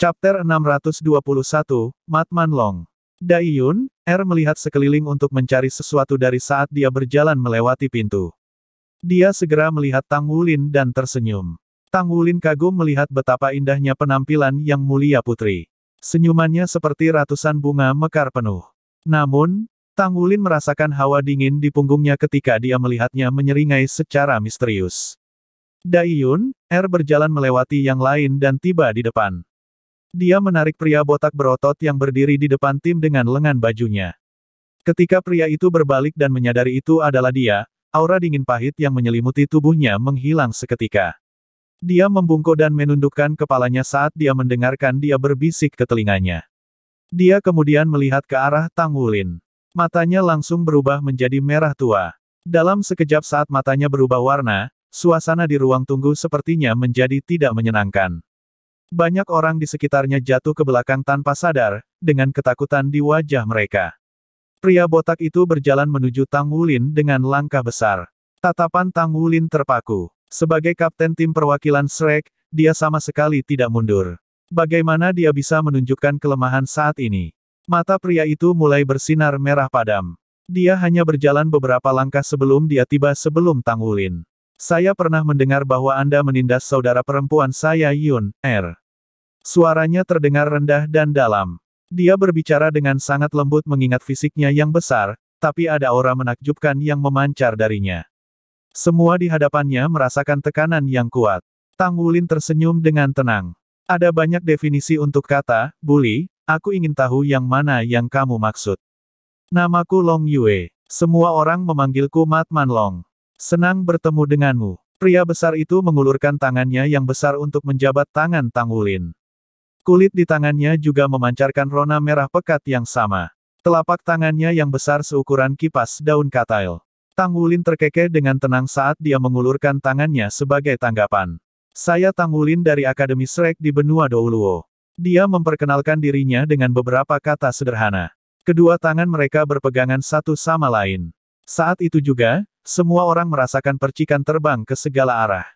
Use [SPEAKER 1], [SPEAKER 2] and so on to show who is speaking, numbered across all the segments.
[SPEAKER 1] Chapter 621, Matman Long. Daiyun, R er melihat sekeliling untuk mencari sesuatu dari saat dia berjalan melewati pintu. Dia segera melihat Tang Wulin dan tersenyum. Tang Wulin kagum melihat betapa indahnya penampilan yang mulia putri. Senyumannya seperti ratusan bunga mekar penuh. Namun, Tang Wulin merasakan hawa dingin di punggungnya ketika dia melihatnya menyeringai secara misterius. Daiyun, R er berjalan melewati yang lain dan tiba di depan. Dia menarik pria botak berotot yang berdiri di depan tim dengan lengan bajunya. Ketika pria itu berbalik dan menyadari itu adalah dia, aura dingin pahit yang menyelimuti tubuhnya menghilang seketika. Dia membungkuk dan menundukkan kepalanya saat dia mendengarkan dia berbisik ke telinganya. Dia kemudian melihat ke arah Tang Wulin. Matanya langsung berubah menjadi merah tua. Dalam sekejap saat matanya berubah warna, suasana di ruang tunggu sepertinya menjadi tidak menyenangkan. Banyak orang di sekitarnya jatuh ke belakang tanpa sadar, dengan ketakutan di wajah mereka. Pria botak itu berjalan menuju Tang Wulin dengan langkah besar. Tatapan Tang Wulin terpaku. Sebagai kapten tim perwakilan Shrek, dia sama sekali tidak mundur. Bagaimana dia bisa menunjukkan kelemahan saat ini? Mata pria itu mulai bersinar merah padam. Dia hanya berjalan beberapa langkah sebelum dia tiba sebelum Tang Wulin. Saya pernah mendengar bahwa Anda menindas saudara perempuan saya Yun, Er. Suaranya terdengar rendah dan dalam. Dia berbicara dengan sangat lembut mengingat fisiknya yang besar, tapi ada aura menakjubkan yang memancar darinya. Semua di hadapannya merasakan tekanan yang kuat. Tang Wulin tersenyum dengan tenang. Ada banyak definisi untuk kata, bully, aku ingin tahu yang mana yang kamu maksud. Namaku Long Yue. Semua orang memanggilku Matman Long. Senang bertemu denganmu. Pria besar itu mengulurkan tangannya yang besar untuk menjabat tangan Tang Wulin. Kulit di tangannya juga memancarkan rona merah pekat yang sama. Telapak tangannya yang besar seukuran kipas daun katail. Tang Wulin terkekeh dengan tenang saat dia mengulurkan tangannya sebagai tanggapan. Saya Tang Wulin dari Akademi Srek di benua Douluo. Dia memperkenalkan dirinya dengan beberapa kata sederhana. Kedua tangan mereka berpegangan satu sama lain. Saat itu juga, semua orang merasakan percikan terbang ke segala arah.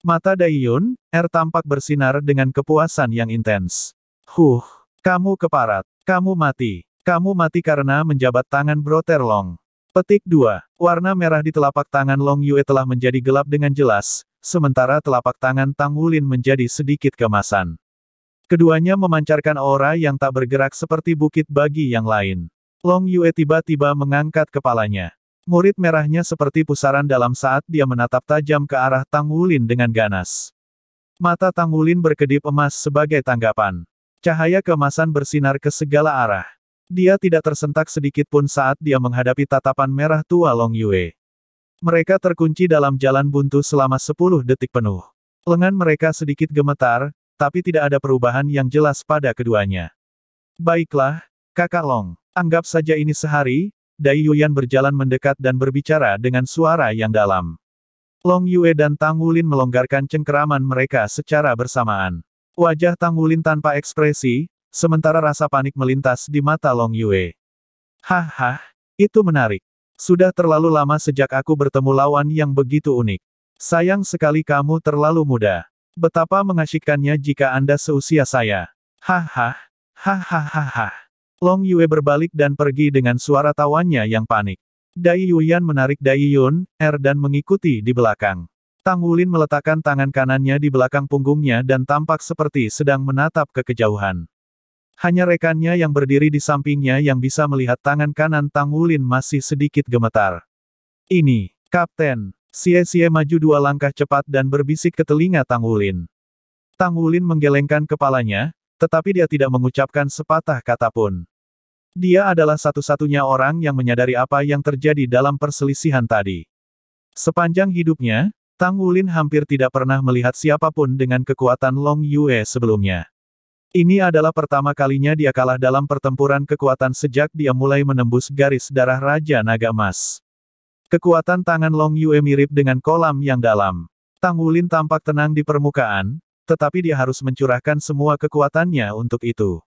[SPEAKER 1] Mata Daiyun, Er tampak bersinar dengan kepuasan yang intens. Huh, kamu keparat, kamu mati, kamu mati karena menjabat tangan Bro Long. Petik 2. Warna merah di telapak tangan Long Yue telah menjadi gelap dengan jelas, sementara telapak tangan Tang Wulin menjadi sedikit kemasan. Keduanya memancarkan aura yang tak bergerak seperti bukit bagi yang lain. Long Yue tiba-tiba mengangkat kepalanya. Murid merahnya seperti pusaran dalam saat dia menatap tajam ke arah Tang Wulin dengan ganas. Mata Tang Wulin berkedip emas sebagai tanggapan. Cahaya kemasan bersinar ke segala arah. Dia tidak tersentak sedikit pun saat dia menghadapi tatapan merah tua Long Yue. Mereka terkunci dalam jalan buntu selama 10 detik penuh. Lengan mereka sedikit gemetar, tapi tidak ada perubahan yang jelas pada keduanya. Baiklah, kakak Long, anggap saja ini sehari, Dai Yuyan berjalan mendekat dan berbicara dengan suara yang dalam. Long Yue dan Tang Wulin melonggarkan cengkeraman mereka secara bersamaan. Wajah Tang Wulin tanpa ekspresi, sementara rasa panik melintas di mata Long Yue. Haha, itu menarik. Sudah terlalu lama sejak aku bertemu lawan yang begitu unik. Sayang sekali kamu terlalu muda. Betapa mengasyikkannya jika Anda seusia saya. Hahaha, hahaha. Long Yue berbalik dan pergi dengan suara tawannya yang panik. Dai Yuyan menarik Dai Yun, Er dan mengikuti di belakang. Tang Wulin meletakkan tangan kanannya di belakang punggungnya dan tampak seperti sedang menatap ke kejauhan. Hanya rekannya yang berdiri di sampingnya yang bisa melihat tangan kanan Tang Wulin masih sedikit gemetar. Ini, Kapten. Xie-Xie maju dua langkah cepat dan berbisik ke telinga Tang Wulin. Tang Wulin menggelengkan kepalanya, tetapi dia tidak mengucapkan sepatah kata pun. Dia adalah satu-satunya orang yang menyadari apa yang terjadi dalam perselisihan tadi. Sepanjang hidupnya, Tang Wulin hampir tidak pernah melihat siapapun dengan kekuatan Long Yue sebelumnya. Ini adalah pertama kalinya dia kalah dalam pertempuran kekuatan sejak dia mulai menembus garis darah Raja Naga Emas. Kekuatan tangan Long Yue mirip dengan kolam yang dalam. Tang Wulin tampak tenang di permukaan, tetapi dia harus mencurahkan semua kekuatannya untuk itu.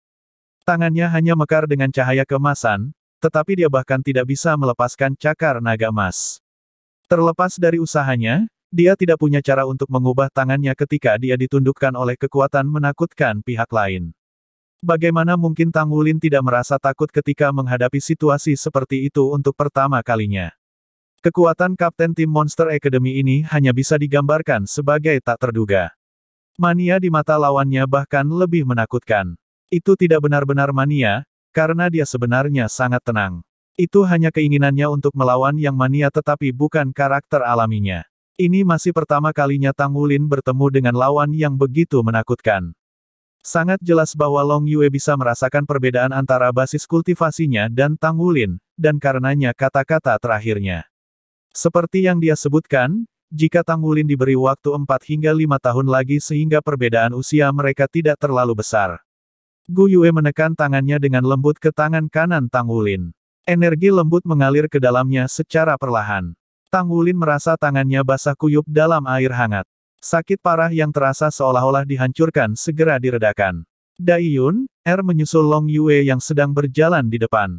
[SPEAKER 1] Tangannya hanya mekar dengan cahaya kemasan, tetapi dia bahkan tidak bisa melepaskan cakar naga emas. Terlepas dari usahanya, dia tidak punya cara untuk mengubah tangannya ketika dia ditundukkan oleh kekuatan menakutkan pihak lain. Bagaimana mungkin Tang Wulin tidak merasa takut ketika menghadapi situasi seperti itu untuk pertama kalinya? Kekuatan Kapten Tim Monster Academy ini hanya bisa digambarkan sebagai tak terduga. Mania di mata lawannya bahkan lebih menakutkan. Itu tidak benar-benar mania, karena dia sebenarnya sangat tenang. Itu hanya keinginannya untuk melawan yang mania tetapi bukan karakter alaminya. Ini masih pertama kalinya Tang Wulin bertemu dengan lawan yang begitu menakutkan. Sangat jelas bahwa Long Yue bisa merasakan perbedaan antara basis kultivasinya dan Tang Wulin, dan karenanya kata-kata terakhirnya. Seperti yang dia sebutkan, jika Tang Wulin diberi waktu 4 hingga 5 tahun lagi sehingga perbedaan usia mereka tidak terlalu besar. Gu Yue menekan tangannya dengan lembut ke tangan kanan Tang Wulin. Energi lembut mengalir ke dalamnya secara perlahan. Tang Wulin merasa tangannya basah kuyup dalam air hangat. Sakit parah yang terasa seolah-olah dihancurkan segera diredakan. Dai Yun Er menyusul Long Yue yang sedang berjalan di depan.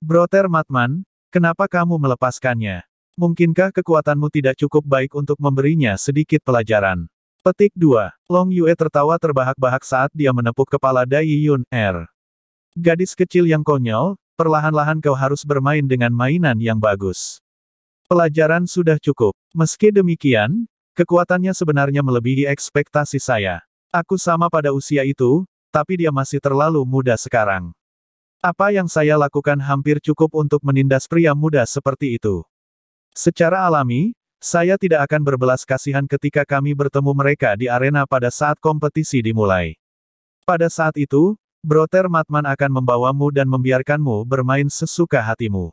[SPEAKER 1] Broter Matman, kenapa kamu melepaskannya? Mungkinkah kekuatanmu tidak cukup baik untuk memberinya sedikit pelajaran? Petik 2. Long Yue tertawa terbahak-bahak saat dia menepuk kepala Dai Yun Er. Gadis kecil yang konyol, perlahan-lahan kau harus bermain dengan mainan yang bagus. Pelajaran sudah cukup. Meski demikian, kekuatannya sebenarnya melebihi ekspektasi saya. Aku sama pada usia itu, tapi dia masih terlalu muda sekarang. Apa yang saya lakukan hampir cukup untuk menindas pria muda seperti itu. Secara alami, saya tidak akan berbelas kasihan ketika kami bertemu mereka di arena pada saat kompetisi dimulai. Pada saat itu, Broter Matman akan membawamu dan membiarkanmu bermain sesuka hatimu.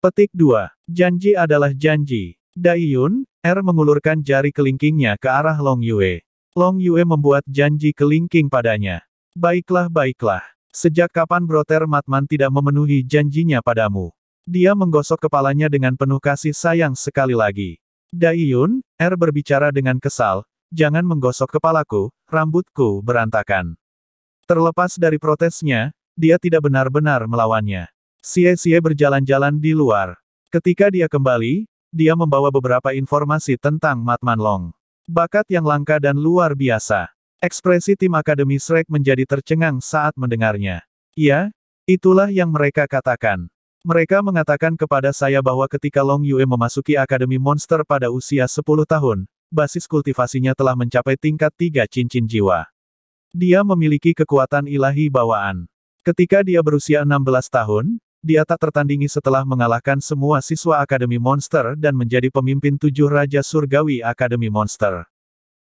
[SPEAKER 1] Petik 2. Janji adalah janji. Daiyun, Er mengulurkan jari kelingkingnya ke arah Long Yue. Long Yue membuat janji kelingking padanya. Baiklah baiklah. Sejak kapan Broter Matman tidak memenuhi janjinya padamu? Dia menggosok kepalanya dengan penuh kasih sayang sekali lagi. Yun, Er berbicara dengan kesal, jangan menggosok kepalaku, rambutku berantakan. Terlepas dari protesnya, dia tidak benar-benar melawannya. Xie-Xie berjalan-jalan di luar. Ketika dia kembali, dia membawa beberapa informasi tentang Matman Long. Bakat yang langka dan luar biasa. Ekspresi tim Akademi Shrek menjadi tercengang saat mendengarnya. Ya, itulah yang mereka katakan. Mereka mengatakan kepada saya bahwa ketika Long Yue memasuki Akademi Monster pada usia 10 tahun, basis kultivasinya telah mencapai tingkat tiga cincin jiwa. Dia memiliki kekuatan ilahi bawaan. Ketika dia berusia 16 tahun, dia tak tertandingi setelah mengalahkan semua siswa Akademi Monster dan menjadi pemimpin tujuh Raja Surgawi Akademi Monster.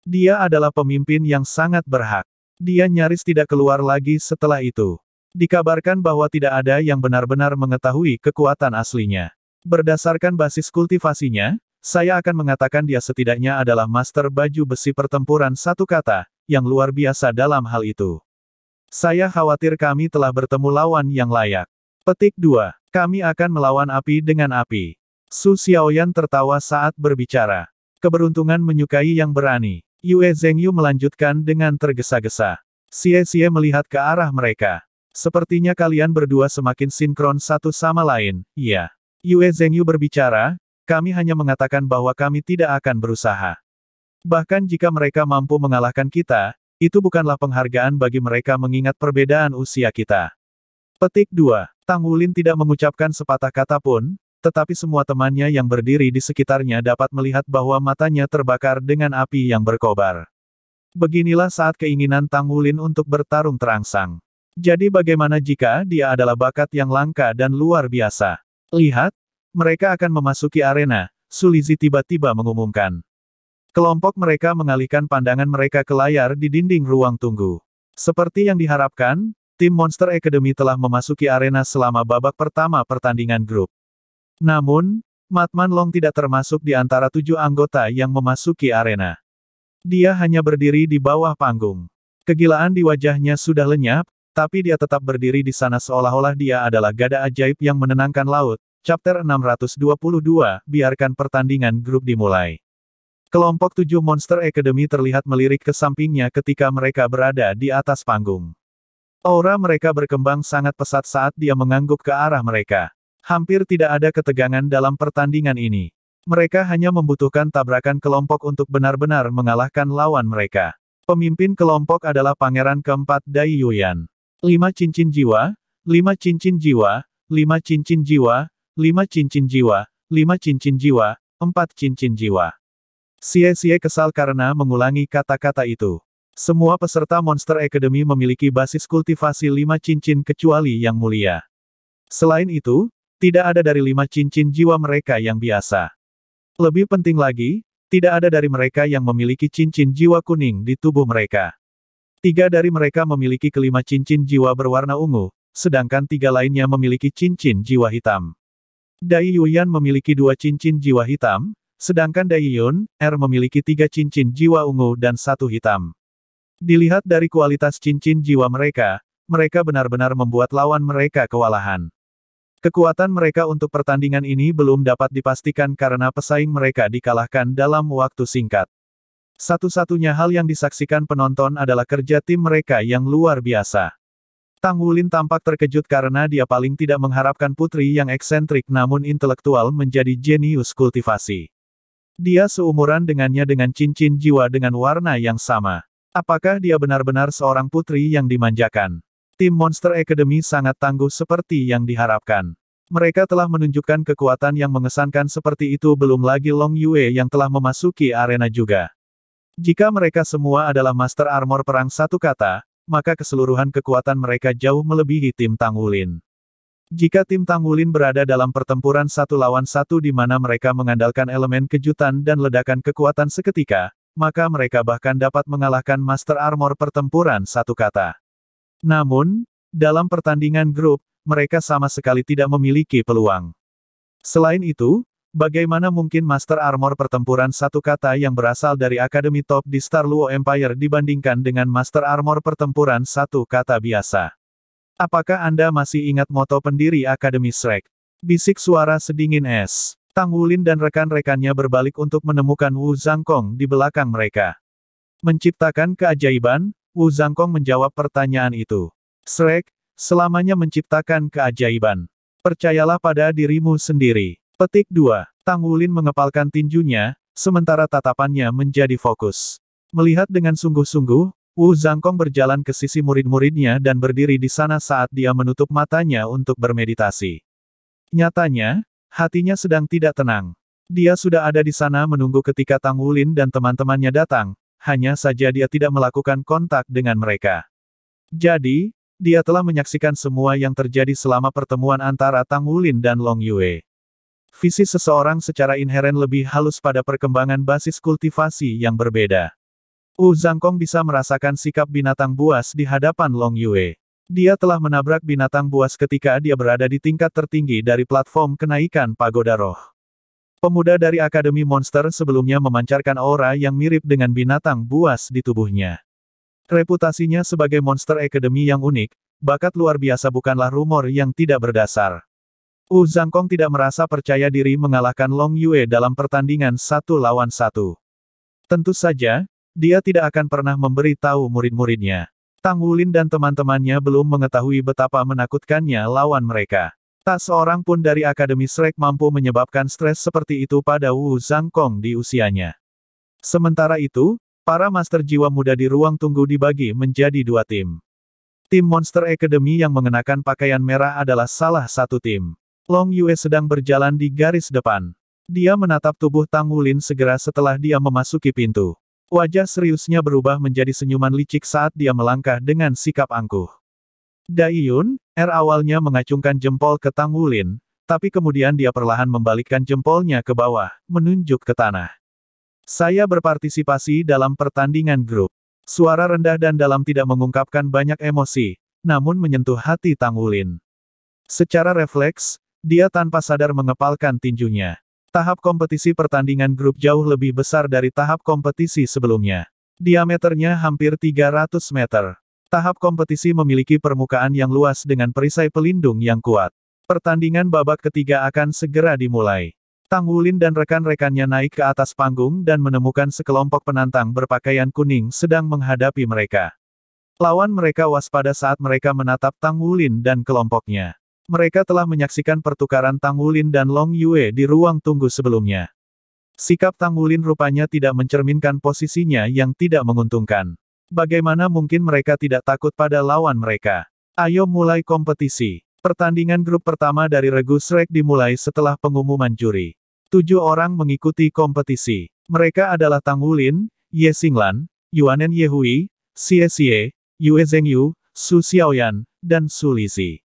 [SPEAKER 1] Dia adalah pemimpin yang sangat berhak. Dia nyaris tidak keluar lagi setelah itu. Dikabarkan bahwa tidak ada yang benar-benar mengetahui kekuatan aslinya. Berdasarkan basis kultivasinya, saya akan mengatakan dia setidaknya adalah master baju besi pertempuran satu kata, yang luar biasa dalam hal itu. Saya khawatir kami telah bertemu lawan yang layak. Petik 2. Kami akan melawan api dengan api. Su Xiaoyan tertawa saat berbicara. Keberuntungan menyukai yang berani. Yue Zhengyu melanjutkan dengan tergesa-gesa. Xie Xie melihat ke arah mereka. Sepertinya kalian berdua semakin sinkron satu sama lain, Iya, Yue Zhengyu berbicara, kami hanya mengatakan bahwa kami tidak akan berusaha. Bahkan jika mereka mampu mengalahkan kita, itu bukanlah penghargaan bagi mereka mengingat perbedaan usia kita. Petik 2. Tang Wulin tidak mengucapkan sepatah kata pun, tetapi semua temannya yang berdiri di sekitarnya dapat melihat bahwa matanya terbakar dengan api yang berkobar. Beginilah saat keinginan Tang Wulin untuk bertarung terangsang. Jadi bagaimana jika dia adalah bakat yang langka dan luar biasa? Lihat, mereka akan memasuki arena, Sulizi tiba-tiba mengumumkan. Kelompok mereka mengalihkan pandangan mereka ke layar di dinding ruang tunggu. Seperti yang diharapkan, tim Monster Academy telah memasuki arena selama babak pertama pertandingan grup. Namun, Matman Long tidak termasuk di antara tujuh anggota yang memasuki arena. Dia hanya berdiri di bawah panggung. Kegilaan di wajahnya sudah lenyap, tapi dia tetap berdiri di sana seolah-olah dia adalah gada ajaib yang menenangkan laut. Chapter 622, biarkan pertandingan grup dimulai. Kelompok tujuh Monster Academy terlihat melirik ke sampingnya ketika mereka berada di atas panggung. Aura mereka berkembang sangat pesat saat dia mengangguk ke arah mereka. Hampir tidak ada ketegangan dalam pertandingan ini. Mereka hanya membutuhkan tabrakan kelompok untuk benar-benar mengalahkan lawan mereka. Pemimpin kelompok adalah pangeran keempat Dai Yuyan. Lima cincin jiwa, lima cincin jiwa, lima cincin jiwa, lima cincin jiwa, lima cincin jiwa, empat cincin jiwa. Xie-Xie kesal karena mengulangi kata-kata itu. Semua peserta Monster Academy memiliki basis kultivasi lima cincin kecuali yang mulia. Selain itu, tidak ada dari lima cincin jiwa mereka yang biasa. Lebih penting lagi, tidak ada dari mereka yang memiliki cincin jiwa kuning di tubuh mereka. Tiga dari mereka memiliki kelima cincin jiwa berwarna ungu, sedangkan tiga lainnya memiliki cincin jiwa hitam. Dai Yuyan memiliki dua cincin jiwa hitam, sedangkan Dai Yun, Er memiliki tiga cincin jiwa ungu dan satu hitam. Dilihat dari kualitas cincin jiwa mereka, mereka benar-benar membuat lawan mereka kewalahan. Kekuatan mereka untuk pertandingan ini belum dapat dipastikan karena pesaing mereka dikalahkan dalam waktu singkat. Satu-satunya hal yang disaksikan penonton adalah kerja tim mereka yang luar biasa. Tang Wulin tampak terkejut karena dia paling tidak mengharapkan putri yang eksentrik namun intelektual menjadi jenius kultivasi. Dia seumuran dengannya dengan cincin jiwa dengan warna yang sama. Apakah dia benar-benar seorang putri yang dimanjakan? Tim Monster Academy sangat tangguh seperti yang diharapkan. Mereka telah menunjukkan kekuatan yang mengesankan seperti itu belum lagi Long Yue yang telah memasuki arena juga. Jika mereka semua adalah Master Armor Perang satu kata, maka keseluruhan kekuatan mereka jauh melebihi tim Tang Jika tim Tang berada dalam pertempuran satu lawan satu di mana mereka mengandalkan elemen kejutan dan ledakan kekuatan seketika, maka mereka bahkan dapat mengalahkan Master Armor pertempuran satu kata. Namun, dalam pertandingan grup, mereka sama sekali tidak memiliki peluang. Selain itu, Bagaimana mungkin Master Armor pertempuran satu kata yang berasal dari Akademi Top di Star Luo Empire dibandingkan dengan Master Armor pertempuran satu kata biasa? Apakah Anda masih ingat moto pendiri Akademi Shrek? Bisik suara sedingin es. Tang Wulin dan rekan-rekannya berbalik untuk menemukan Wu Zhangkong di belakang mereka. Menciptakan keajaiban? Wu Zhangkong menjawab pertanyaan itu. Shrek, selamanya menciptakan keajaiban. Percayalah pada dirimu sendiri. Petik 2. Tang Wulin mengepalkan tinjunya, sementara tatapannya menjadi fokus. Melihat dengan sungguh-sungguh, Wu Zhangkong berjalan ke sisi murid-muridnya dan berdiri di sana saat dia menutup matanya untuk bermeditasi. Nyatanya, hatinya sedang tidak tenang. Dia sudah ada di sana menunggu ketika Tang Wulin dan teman-temannya datang, hanya saja dia tidak melakukan kontak dengan mereka. Jadi, dia telah menyaksikan semua yang terjadi selama pertemuan antara Tang Wulin dan Long Yue. Visi seseorang secara inheren lebih halus pada perkembangan basis kultivasi yang berbeda. Wu Zhangkong bisa merasakan sikap binatang buas di hadapan Long Yue. Dia telah menabrak binatang buas ketika dia berada di tingkat tertinggi dari platform kenaikan pagoda roh. Pemuda dari Akademi Monster sebelumnya memancarkan aura yang mirip dengan binatang buas di tubuhnya. Reputasinya sebagai monster akademi yang unik, bakat luar biasa bukanlah rumor yang tidak berdasar. Wu Zhangkong tidak merasa percaya diri mengalahkan Long Yue dalam pertandingan satu lawan satu. Tentu saja, dia tidak akan pernah memberi tahu murid-muridnya. Tang Wulin dan teman-temannya belum mengetahui betapa menakutkannya lawan mereka. Tak seorang pun dari Akademi Shrek mampu menyebabkan stres seperti itu pada Wu Zhangkong di usianya. Sementara itu, para master jiwa muda di ruang tunggu dibagi menjadi dua tim. Tim Monster Academy yang mengenakan pakaian merah adalah salah satu tim. Long Yue sedang berjalan di garis depan. Dia menatap tubuh Tang Wulin segera setelah dia memasuki pintu. Wajah seriusnya berubah menjadi senyuman licik saat dia melangkah dengan sikap angkuh. Dai Yun R er awalnya mengacungkan jempol ke Tang Wulin, tapi kemudian dia perlahan membalikkan jempolnya ke bawah, menunjuk ke tanah. Saya berpartisipasi dalam pertandingan grup. Suara rendah dan dalam tidak mengungkapkan banyak emosi, namun menyentuh hati Tang Wulin. Secara refleks, dia tanpa sadar mengepalkan tinjunya. Tahap kompetisi pertandingan grup jauh lebih besar dari tahap kompetisi sebelumnya. Diameternya hampir 300 meter. Tahap kompetisi memiliki permukaan yang luas dengan perisai pelindung yang kuat. Pertandingan babak ketiga akan segera dimulai. Tang Wulin dan rekan-rekannya naik ke atas panggung dan menemukan sekelompok penantang berpakaian kuning sedang menghadapi mereka. Lawan mereka waspada saat mereka menatap Tang Wulin dan kelompoknya. Mereka telah menyaksikan pertukaran Tang Wulin dan Long Yue di ruang tunggu sebelumnya. Sikap Tang Wulin rupanya tidak mencerminkan posisinya yang tidak menguntungkan. Bagaimana mungkin mereka tidak takut pada lawan mereka? Ayo mulai kompetisi. Pertandingan grup pertama dari Regu Shrek dimulai setelah pengumuman juri. Tujuh orang mengikuti kompetisi. Mereka adalah Tang Wulin, Ye Xinglan, Yuanen Yehui, Xie Xie, Yue Zhengyu, Su Xiaoyan, dan Su Lizi.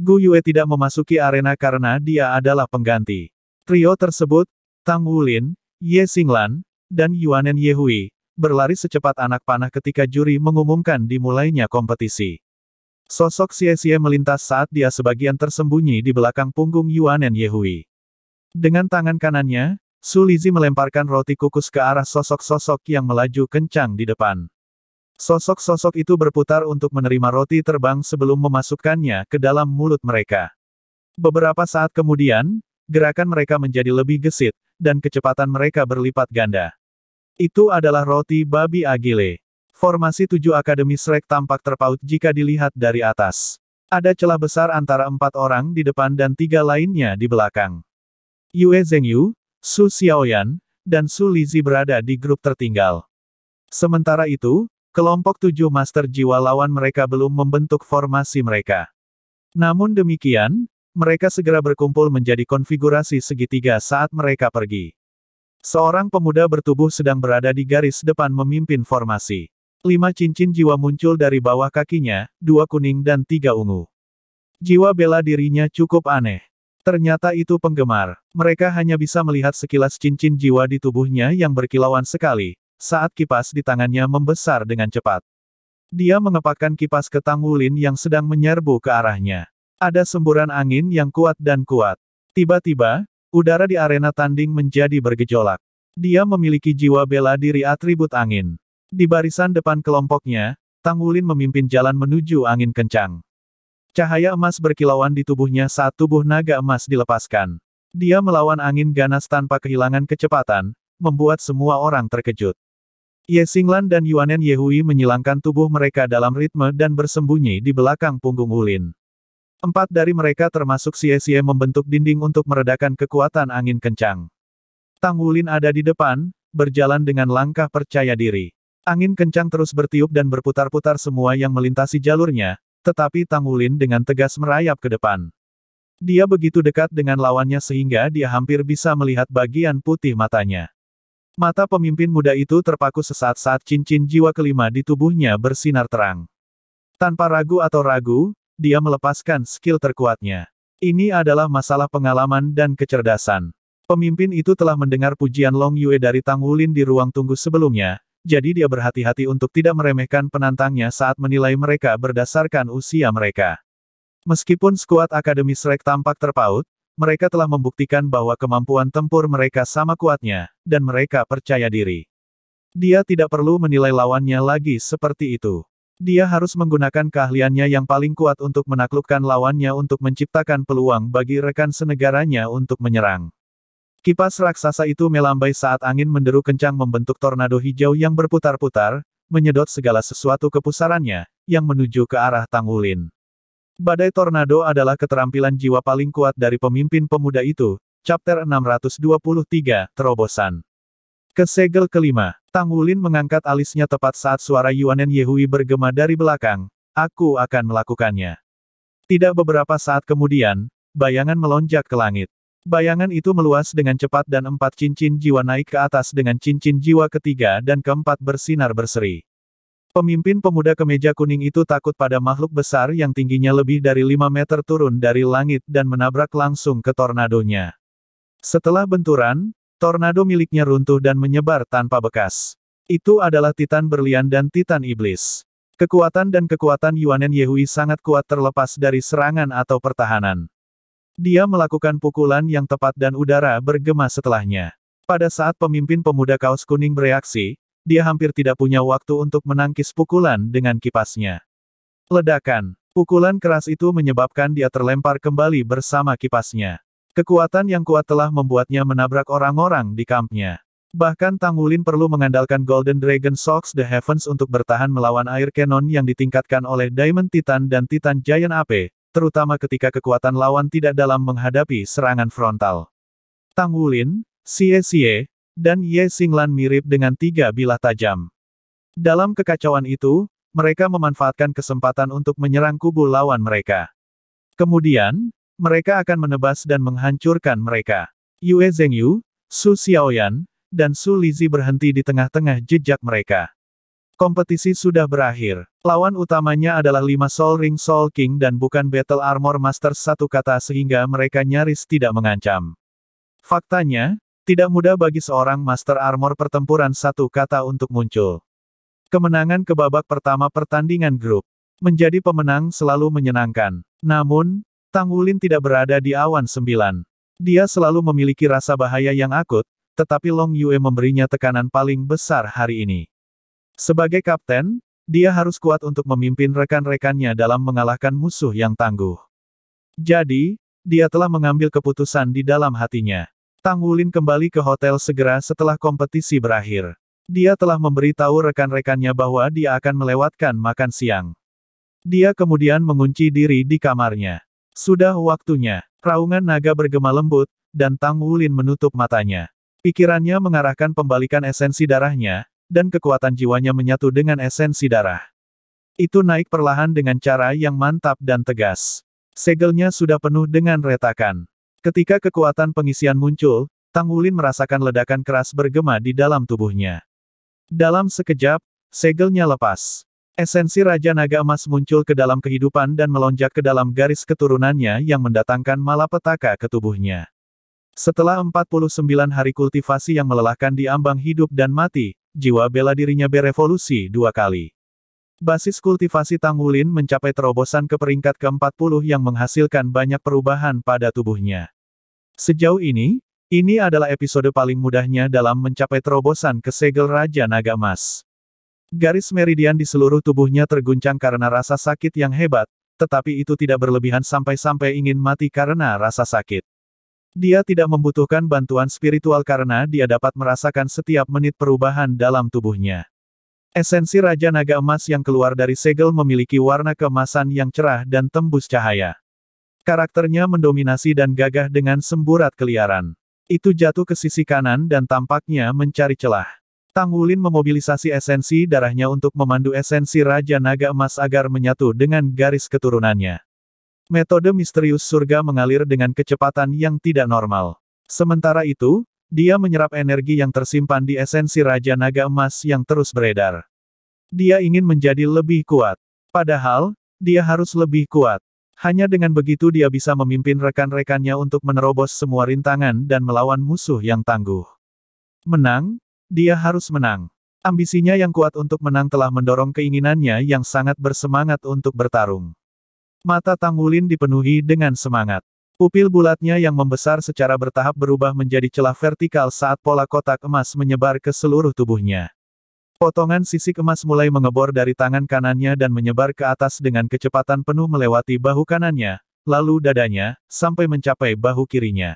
[SPEAKER 1] Gu Yue tidak memasuki arena karena dia adalah pengganti. Trio tersebut, Tang Wulin, Ye Xinglan, dan Yuanen Yehui, berlari secepat anak panah ketika juri mengumumkan dimulainya kompetisi. Sosok Xie melintas saat dia sebagian tersembunyi di belakang punggung Yuanen Yehui. Dengan tangan kanannya, Su Lizi melemparkan roti kukus ke arah sosok-sosok yang melaju kencang di depan. Sosok-sosok itu berputar untuk menerima roti terbang sebelum memasukkannya ke dalam mulut mereka. Beberapa saat kemudian, gerakan mereka menjadi lebih gesit, dan kecepatan mereka berlipat ganda. Itu adalah roti babi agile. Formasi tujuh Akademi Shrek tampak terpaut jika dilihat dari atas. Ada celah besar antara empat orang di depan dan tiga lainnya di belakang. Yue Zhengyu, Su Xiaoyan, dan Su Lizi berada di grup tertinggal. Sementara itu, Kelompok tujuh master jiwa lawan mereka belum membentuk formasi mereka. Namun demikian, mereka segera berkumpul menjadi konfigurasi segitiga saat mereka pergi. Seorang pemuda bertubuh sedang berada di garis depan memimpin formasi. Lima cincin jiwa muncul dari bawah kakinya, dua kuning dan tiga ungu. Jiwa bela dirinya cukup aneh. Ternyata itu penggemar. Mereka hanya bisa melihat sekilas cincin jiwa di tubuhnya yang berkilauan sekali, saat kipas di tangannya membesar dengan cepat. Dia mengepakkan kipas ke Tang Wulin yang sedang menyerbu ke arahnya. Ada semburan angin yang kuat dan kuat. Tiba-tiba, udara di arena tanding menjadi bergejolak. Dia memiliki jiwa bela diri atribut angin. Di barisan depan kelompoknya, Tang Wulin memimpin jalan menuju angin kencang. Cahaya emas berkilauan di tubuhnya saat tubuh naga emas dilepaskan. Dia melawan angin ganas tanpa kehilangan kecepatan, membuat semua orang terkejut. Ye Xinglan dan Yuanen Yehui menyilangkan tubuh mereka dalam ritme dan bersembunyi di belakang punggung Ulin. Empat dari mereka termasuk Xie Xie membentuk dinding untuk meredakan kekuatan angin kencang. Tang Wulin ada di depan, berjalan dengan langkah percaya diri. Angin kencang terus bertiup dan berputar-putar semua yang melintasi jalurnya, tetapi Tang Wulin dengan tegas merayap ke depan. Dia begitu dekat dengan lawannya sehingga dia hampir bisa melihat bagian putih matanya. Mata pemimpin muda itu terpaku sesaat saat cincin jiwa kelima di tubuhnya bersinar terang. Tanpa ragu atau ragu, dia melepaskan skill terkuatnya. Ini adalah masalah pengalaman dan kecerdasan. Pemimpin itu telah mendengar pujian Long Yue dari Tang Wulin di ruang tunggu sebelumnya, jadi dia berhati-hati untuk tidak meremehkan penantangnya saat menilai mereka berdasarkan usia mereka. Meskipun skuad akademi Srek tampak terpaut, mereka telah membuktikan bahwa kemampuan tempur mereka sama kuatnya, dan mereka percaya diri. Dia tidak perlu menilai lawannya lagi seperti itu. Dia harus menggunakan keahliannya yang paling kuat untuk menaklukkan lawannya untuk menciptakan peluang bagi rekan senegaranya untuk menyerang. Kipas raksasa itu melambai saat angin menderu kencang membentuk tornado hijau yang berputar-putar, menyedot segala sesuatu ke pusarannya, yang menuju ke arah Tangulin. Badai tornado adalah keterampilan jiwa paling kuat dari pemimpin pemuda itu. Chapter 623, Terobosan. Kesegel kelima, Tang Wulin mengangkat alisnya tepat saat suara Yuanen Yehui bergema dari belakang, aku akan melakukannya. Tidak beberapa saat kemudian, bayangan melonjak ke langit. Bayangan itu meluas dengan cepat dan empat cincin jiwa naik ke atas dengan cincin jiwa ketiga dan keempat bersinar berseri. Pemimpin pemuda kemeja kuning itu takut pada makhluk besar yang tingginya lebih dari 5 meter turun dari langit dan menabrak langsung ke tornadonya. Setelah benturan, tornado miliknya runtuh dan menyebar tanpa bekas. Itu adalah Titan Berlian dan Titan Iblis. Kekuatan dan kekuatan Yuanen Yehui sangat kuat terlepas dari serangan atau pertahanan. Dia melakukan pukulan yang tepat dan udara bergema setelahnya. Pada saat pemimpin pemuda kaos kuning bereaksi, dia hampir tidak punya waktu untuk menangkis pukulan dengan kipasnya. Ledakan, pukulan keras itu menyebabkan dia terlempar kembali bersama kipasnya. Kekuatan yang kuat telah membuatnya menabrak orang-orang di kampnya. Bahkan Tang Wulin perlu mengandalkan Golden Dragon Socks The Heavens untuk bertahan melawan air cannon yang ditingkatkan oleh Diamond Titan dan Titan Giant AP, terutama ketika kekuatan lawan tidak dalam menghadapi serangan frontal. Tang Wulin, Xie Xie, dan Ye Xinglan mirip dengan tiga bilah tajam. Dalam kekacauan itu, mereka memanfaatkan kesempatan untuk menyerang kubu lawan mereka. Kemudian, mereka akan menebas dan menghancurkan mereka. Yue Zhengyu, Su Xiaoyan, dan Su Lizi berhenti di tengah-tengah jejak mereka. Kompetisi sudah berakhir. Lawan utamanya adalah lima Soul Ring Soul King dan bukan Battle Armor Master satu kata sehingga mereka nyaris tidak mengancam. Faktanya, tidak mudah bagi seorang Master Armor pertempuran satu kata untuk muncul. Kemenangan ke babak pertama pertandingan grup. Menjadi pemenang selalu menyenangkan. Namun, Tang Wulin tidak berada di awan sembilan. Dia selalu memiliki rasa bahaya yang akut, tetapi Long Yue memberinya tekanan paling besar hari ini. Sebagai kapten, dia harus kuat untuk memimpin rekan-rekannya dalam mengalahkan musuh yang tangguh. Jadi, dia telah mengambil keputusan di dalam hatinya. Tang Wulin kembali ke hotel segera setelah kompetisi berakhir. Dia telah memberitahu rekan-rekannya bahwa dia akan melewatkan makan siang. Dia kemudian mengunci diri di kamarnya. Sudah waktunya, raungan naga bergema lembut, dan Tang Wulin menutup matanya. Pikirannya mengarahkan pembalikan esensi darahnya, dan kekuatan jiwanya menyatu dengan esensi darah. Itu naik perlahan dengan cara yang mantap dan tegas. Segelnya sudah penuh dengan retakan. Ketika kekuatan pengisian muncul, Tang Wulin merasakan ledakan keras bergema di dalam tubuhnya. Dalam sekejap, segelnya lepas. Esensi Raja Naga Emas muncul ke dalam kehidupan dan melonjak ke dalam garis keturunannya yang mendatangkan malapetaka ke tubuhnya. Setelah 49 hari kultivasi yang melelahkan di ambang hidup dan mati, jiwa bela dirinya berevolusi dua kali. Basis kultivasi Tangulin mencapai terobosan ke peringkat ke-40 yang menghasilkan banyak perubahan pada tubuhnya. Sejauh ini, ini adalah episode paling mudahnya dalam mencapai terobosan ke segel Raja Naga Emas. Garis meridian di seluruh tubuhnya terguncang karena rasa sakit yang hebat, tetapi itu tidak berlebihan sampai-sampai ingin mati karena rasa sakit. Dia tidak membutuhkan bantuan spiritual karena dia dapat merasakan setiap menit perubahan dalam tubuhnya. Esensi Raja Naga Emas yang keluar dari segel memiliki warna kemasan yang cerah dan tembus cahaya. Karakternya mendominasi dan gagah dengan semburat keliaran. Itu jatuh ke sisi kanan dan tampaknya mencari celah. Tang Wulin memobilisasi esensi darahnya untuk memandu esensi Raja Naga Emas agar menyatu dengan garis keturunannya. Metode misterius surga mengalir dengan kecepatan yang tidak normal. Sementara itu, dia menyerap energi yang tersimpan di esensi Raja Naga Emas yang terus beredar. Dia ingin menjadi lebih kuat. Padahal, dia harus lebih kuat. Hanya dengan begitu dia bisa memimpin rekan-rekannya untuk menerobos semua rintangan dan melawan musuh yang tangguh. Menang? Dia harus menang. Ambisinya yang kuat untuk menang telah mendorong keinginannya yang sangat bersemangat untuk bertarung. Mata Tang Wulin dipenuhi dengan semangat. Pupil bulatnya yang membesar secara bertahap berubah menjadi celah vertikal saat pola kotak emas menyebar ke seluruh tubuhnya. Potongan sisi emas mulai mengebor dari tangan kanannya dan menyebar ke atas dengan kecepatan penuh melewati bahu kanannya, lalu dadanya, sampai mencapai bahu kirinya.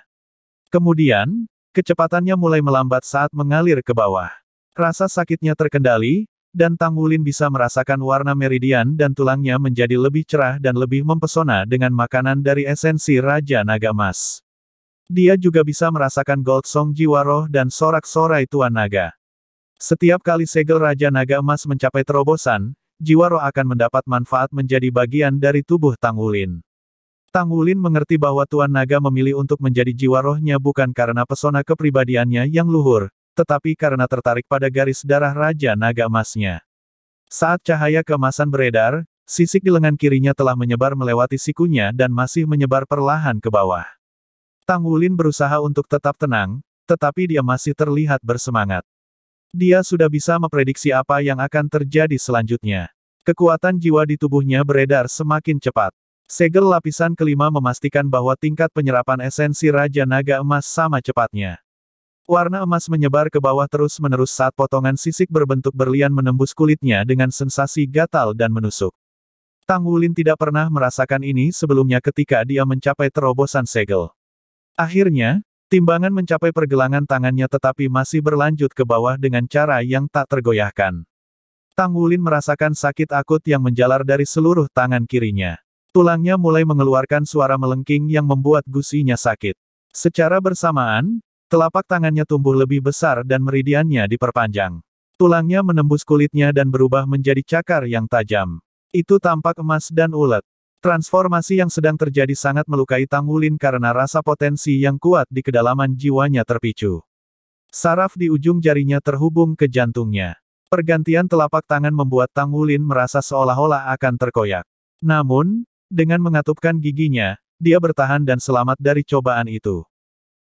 [SPEAKER 1] Kemudian, kecepatannya mulai melambat saat mengalir ke bawah. Rasa sakitnya terkendali, dan Tang Wulin bisa merasakan warna meridian dan tulangnya menjadi lebih cerah dan lebih mempesona dengan makanan dari esensi Raja Naga Emas. Dia juga bisa merasakan Gold Song Jiwaroh dan sorak-sorai Tuan Naga. Setiap kali segel Raja Naga Emas mencapai terobosan, Jiwaroh akan mendapat manfaat menjadi bagian dari tubuh Tang Wulin. Tang Wulin mengerti bahwa Tuan Naga memilih untuk menjadi jiwa rohnya bukan karena pesona kepribadiannya yang luhur, tetapi karena tertarik pada garis darah Raja Naga Emasnya. Saat cahaya kemasan beredar, sisik di lengan kirinya telah menyebar melewati sikunya dan masih menyebar perlahan ke bawah. Tang Wulin berusaha untuk tetap tenang, tetapi dia masih terlihat bersemangat. Dia sudah bisa memprediksi apa yang akan terjadi selanjutnya. Kekuatan jiwa di tubuhnya beredar semakin cepat. Segel lapisan kelima memastikan bahwa tingkat penyerapan esensi Raja Naga Emas sama cepatnya. Warna emas menyebar ke bawah terus-menerus saat potongan sisik berbentuk berlian menembus kulitnya dengan sensasi gatal dan menusuk. Tang Wulin tidak pernah merasakan ini sebelumnya ketika dia mencapai terobosan segel. Akhirnya, timbangan mencapai pergelangan tangannya tetapi masih berlanjut ke bawah dengan cara yang tak tergoyahkan. Tang Wulin merasakan sakit akut yang menjalar dari seluruh tangan kirinya. Tulangnya mulai mengeluarkan suara melengking yang membuat gusinya sakit. Secara bersamaan, Telapak tangannya tumbuh lebih besar dan meridiannya diperpanjang. Tulangnya menembus kulitnya dan berubah menjadi cakar yang tajam. Itu tampak emas dan ulet. Transformasi yang sedang terjadi sangat melukai Tang Wulin karena rasa potensi yang kuat di kedalaman jiwanya terpicu. Saraf di ujung jarinya terhubung ke jantungnya. Pergantian telapak tangan membuat Tang Wulin merasa seolah-olah akan terkoyak. Namun, dengan mengatupkan giginya, dia bertahan dan selamat dari cobaan itu.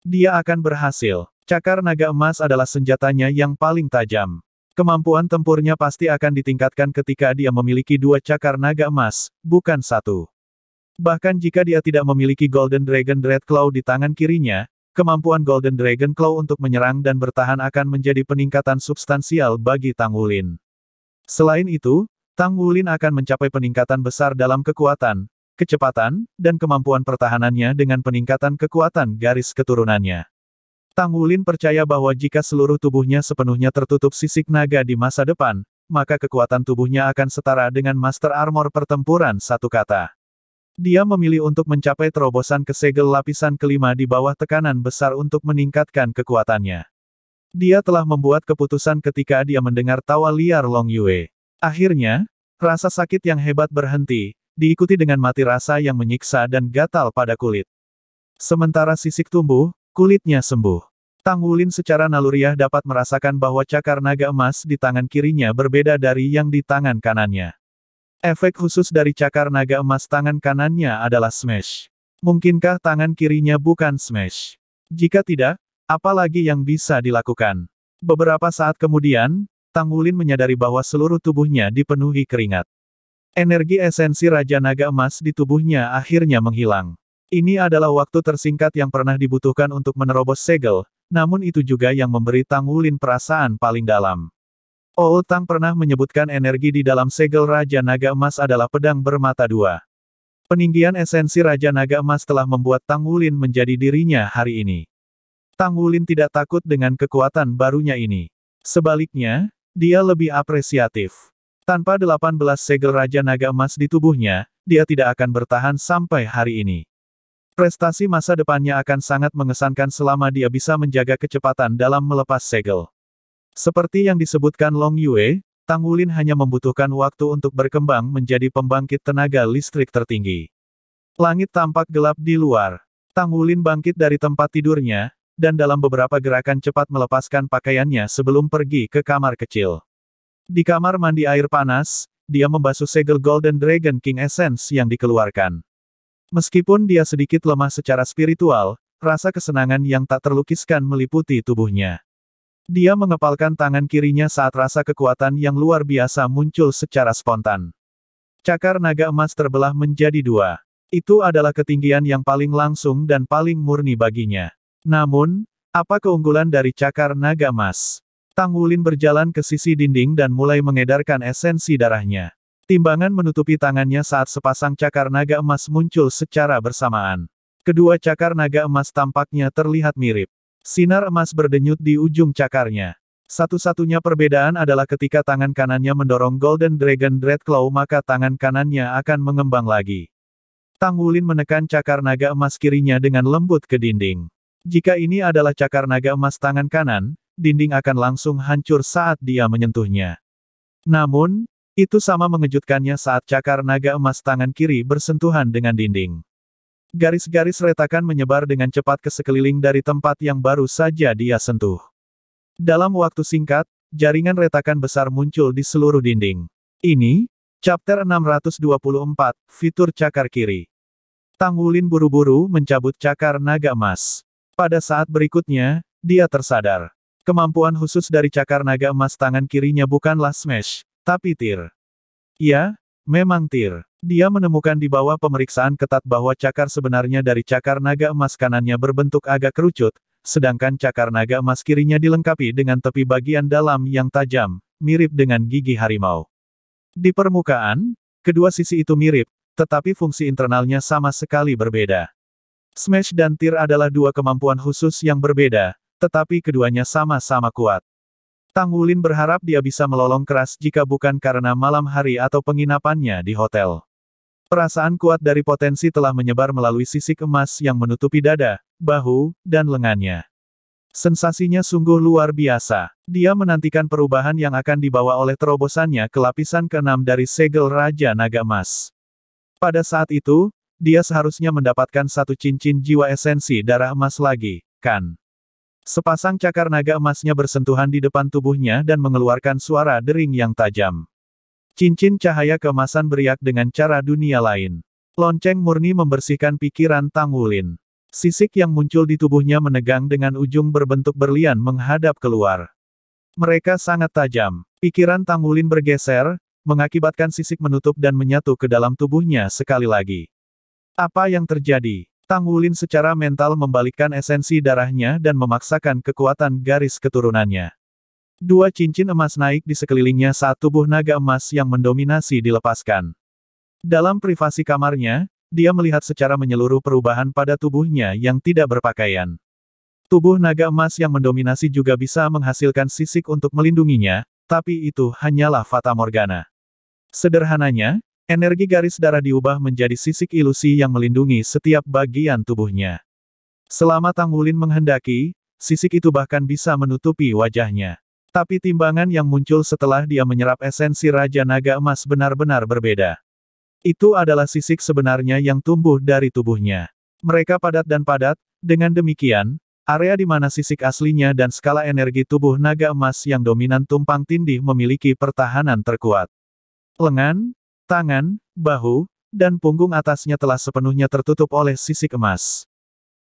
[SPEAKER 1] Dia akan berhasil. Cakar naga emas adalah senjatanya yang paling tajam. Kemampuan tempurnya pasti akan ditingkatkan ketika dia memiliki dua cakar naga emas, bukan satu. Bahkan jika dia tidak memiliki Golden Dragon Red Claw di tangan kirinya, kemampuan Golden Dragon Claw untuk menyerang dan bertahan akan menjadi peningkatan substansial bagi Tang Wulin. Selain itu, Tang Wulin akan mencapai peningkatan besar dalam kekuatan, kecepatan, dan kemampuan pertahanannya dengan peningkatan kekuatan garis keturunannya. Tang Wulin percaya bahwa jika seluruh tubuhnya sepenuhnya tertutup sisik naga di masa depan, maka kekuatan tubuhnya akan setara dengan Master Armor pertempuran satu kata. Dia memilih untuk mencapai terobosan ke segel lapisan kelima di bawah tekanan besar untuk meningkatkan kekuatannya. Dia telah membuat keputusan ketika dia mendengar tawa liar Long Yue. Akhirnya, rasa sakit yang hebat berhenti, diikuti dengan mati rasa yang menyiksa dan gatal pada kulit. Sementara sisik tumbuh, kulitnya sembuh. Tang Wulin secara naluriah dapat merasakan bahwa cakar naga emas di tangan kirinya berbeda dari yang di tangan kanannya. Efek khusus dari cakar naga emas tangan kanannya adalah smash. Mungkinkah tangan kirinya bukan smash? Jika tidak, apalagi yang bisa dilakukan? Beberapa saat kemudian, Tang Wulin menyadari bahwa seluruh tubuhnya dipenuhi keringat. Energi esensi Raja Naga Emas di tubuhnya akhirnya menghilang. Ini adalah waktu tersingkat yang pernah dibutuhkan untuk menerobos segel, namun itu juga yang memberi Tang Wulin perasaan paling dalam. Ou oh, Tang pernah menyebutkan energi di dalam segel Raja Naga Emas adalah pedang bermata dua. Peninggian esensi Raja Naga Emas telah membuat Tang Wulin menjadi dirinya hari ini. Tang Wulin tidak takut dengan kekuatan barunya ini. Sebaliknya, dia lebih apresiatif. Tanpa 18 segel Raja Naga Emas di tubuhnya, dia tidak akan bertahan sampai hari ini. Prestasi masa depannya akan sangat mengesankan selama dia bisa menjaga kecepatan dalam melepas segel. Seperti yang disebutkan Long Yue, Tang Wulin hanya membutuhkan waktu untuk berkembang menjadi pembangkit tenaga listrik tertinggi. Langit tampak gelap di luar. Tang Wulin bangkit dari tempat tidurnya, dan dalam beberapa gerakan cepat melepaskan pakaiannya sebelum pergi ke kamar kecil. Di kamar mandi air panas, dia membasuh segel Golden Dragon King Essence yang dikeluarkan. Meskipun dia sedikit lemah secara spiritual, rasa kesenangan yang tak terlukiskan meliputi tubuhnya. Dia mengepalkan tangan kirinya saat rasa kekuatan yang luar biasa muncul secara spontan. Cakar naga emas terbelah menjadi dua. Itu adalah ketinggian yang paling langsung dan paling murni baginya. Namun, apa keunggulan dari cakar naga emas? Tang Wulin berjalan ke sisi dinding dan mulai mengedarkan esensi darahnya. Timbangan menutupi tangannya saat sepasang cakar naga emas muncul secara bersamaan. Kedua cakar naga emas tampaknya terlihat mirip. Sinar emas berdenyut di ujung cakarnya. Satu-satunya perbedaan adalah ketika tangan kanannya mendorong Golden Dragon Claw, maka tangan kanannya akan mengembang lagi. Tang Wulin menekan cakar naga emas kirinya dengan lembut ke dinding. Jika ini adalah cakar naga emas tangan kanan, dinding akan langsung hancur saat dia menyentuhnya. Namun, itu sama mengejutkannya saat cakar naga emas tangan kiri bersentuhan dengan dinding. Garis-garis retakan menyebar dengan cepat ke sekeliling dari tempat yang baru saja dia sentuh. Dalam waktu singkat, jaringan retakan besar muncul di seluruh dinding. Ini, Chapter 624, Fitur Cakar Kiri. Tang Wulin buru-buru mencabut cakar naga emas. Pada saat berikutnya, dia tersadar. Kemampuan khusus dari cakar naga emas tangan kirinya bukanlah smash, tapi tir. Ya, memang tir. Dia menemukan di bawah pemeriksaan ketat bahwa cakar sebenarnya dari cakar naga emas kanannya berbentuk agak kerucut, sedangkan cakar naga emas kirinya dilengkapi dengan tepi bagian dalam yang tajam, mirip dengan gigi harimau. Di permukaan, kedua sisi itu mirip, tetapi fungsi internalnya sama sekali berbeda. Smash dan Tir adalah dua kemampuan khusus yang berbeda, tetapi keduanya sama-sama kuat. Tang Wulin berharap dia bisa melolong keras jika bukan karena malam hari atau penginapannya di hotel. Perasaan kuat dari potensi telah menyebar melalui sisi emas yang menutupi dada, bahu, dan lengannya. Sensasinya sungguh luar biasa. Dia menantikan perubahan yang akan dibawa oleh terobosannya ke lapisan keenam dari segel Raja Naga Emas. Pada saat itu, dia seharusnya mendapatkan satu cincin jiwa esensi darah emas lagi, kan? Sepasang cakar naga emasnya bersentuhan di depan tubuhnya dan mengeluarkan suara dering yang tajam. Cincin cahaya kemasan beriak dengan cara dunia lain. Lonceng murni membersihkan pikiran Tang Wulin. Sisik yang muncul di tubuhnya menegang dengan ujung berbentuk berlian menghadap keluar. Mereka sangat tajam. Pikiran Tang Wulin bergeser, mengakibatkan sisik menutup dan menyatu ke dalam tubuhnya sekali lagi. Apa yang terjadi? Tang Wulin secara mental membalikkan esensi darahnya dan memaksakan kekuatan garis keturunannya. Dua cincin emas naik di sekelilingnya saat tubuh naga emas yang mendominasi dilepaskan. Dalam privasi kamarnya, dia melihat secara menyeluruh perubahan pada tubuhnya yang tidak berpakaian. Tubuh naga emas yang mendominasi juga bisa menghasilkan sisik untuk melindunginya, tapi itu hanyalah Fata Morgana. Sederhananya, Energi garis darah diubah menjadi sisik ilusi yang melindungi setiap bagian tubuhnya. Selama Tang Wulin menghendaki, sisik itu bahkan bisa menutupi wajahnya. Tapi timbangan yang muncul setelah dia menyerap esensi Raja Naga Emas benar-benar berbeda. Itu adalah sisik sebenarnya yang tumbuh dari tubuhnya. Mereka padat dan padat, dengan demikian, area di mana sisik aslinya dan skala energi tubuh naga emas yang dominan tumpang tindih memiliki pertahanan terkuat. Lengan, Tangan, bahu, dan punggung atasnya telah sepenuhnya tertutup oleh sisik emas.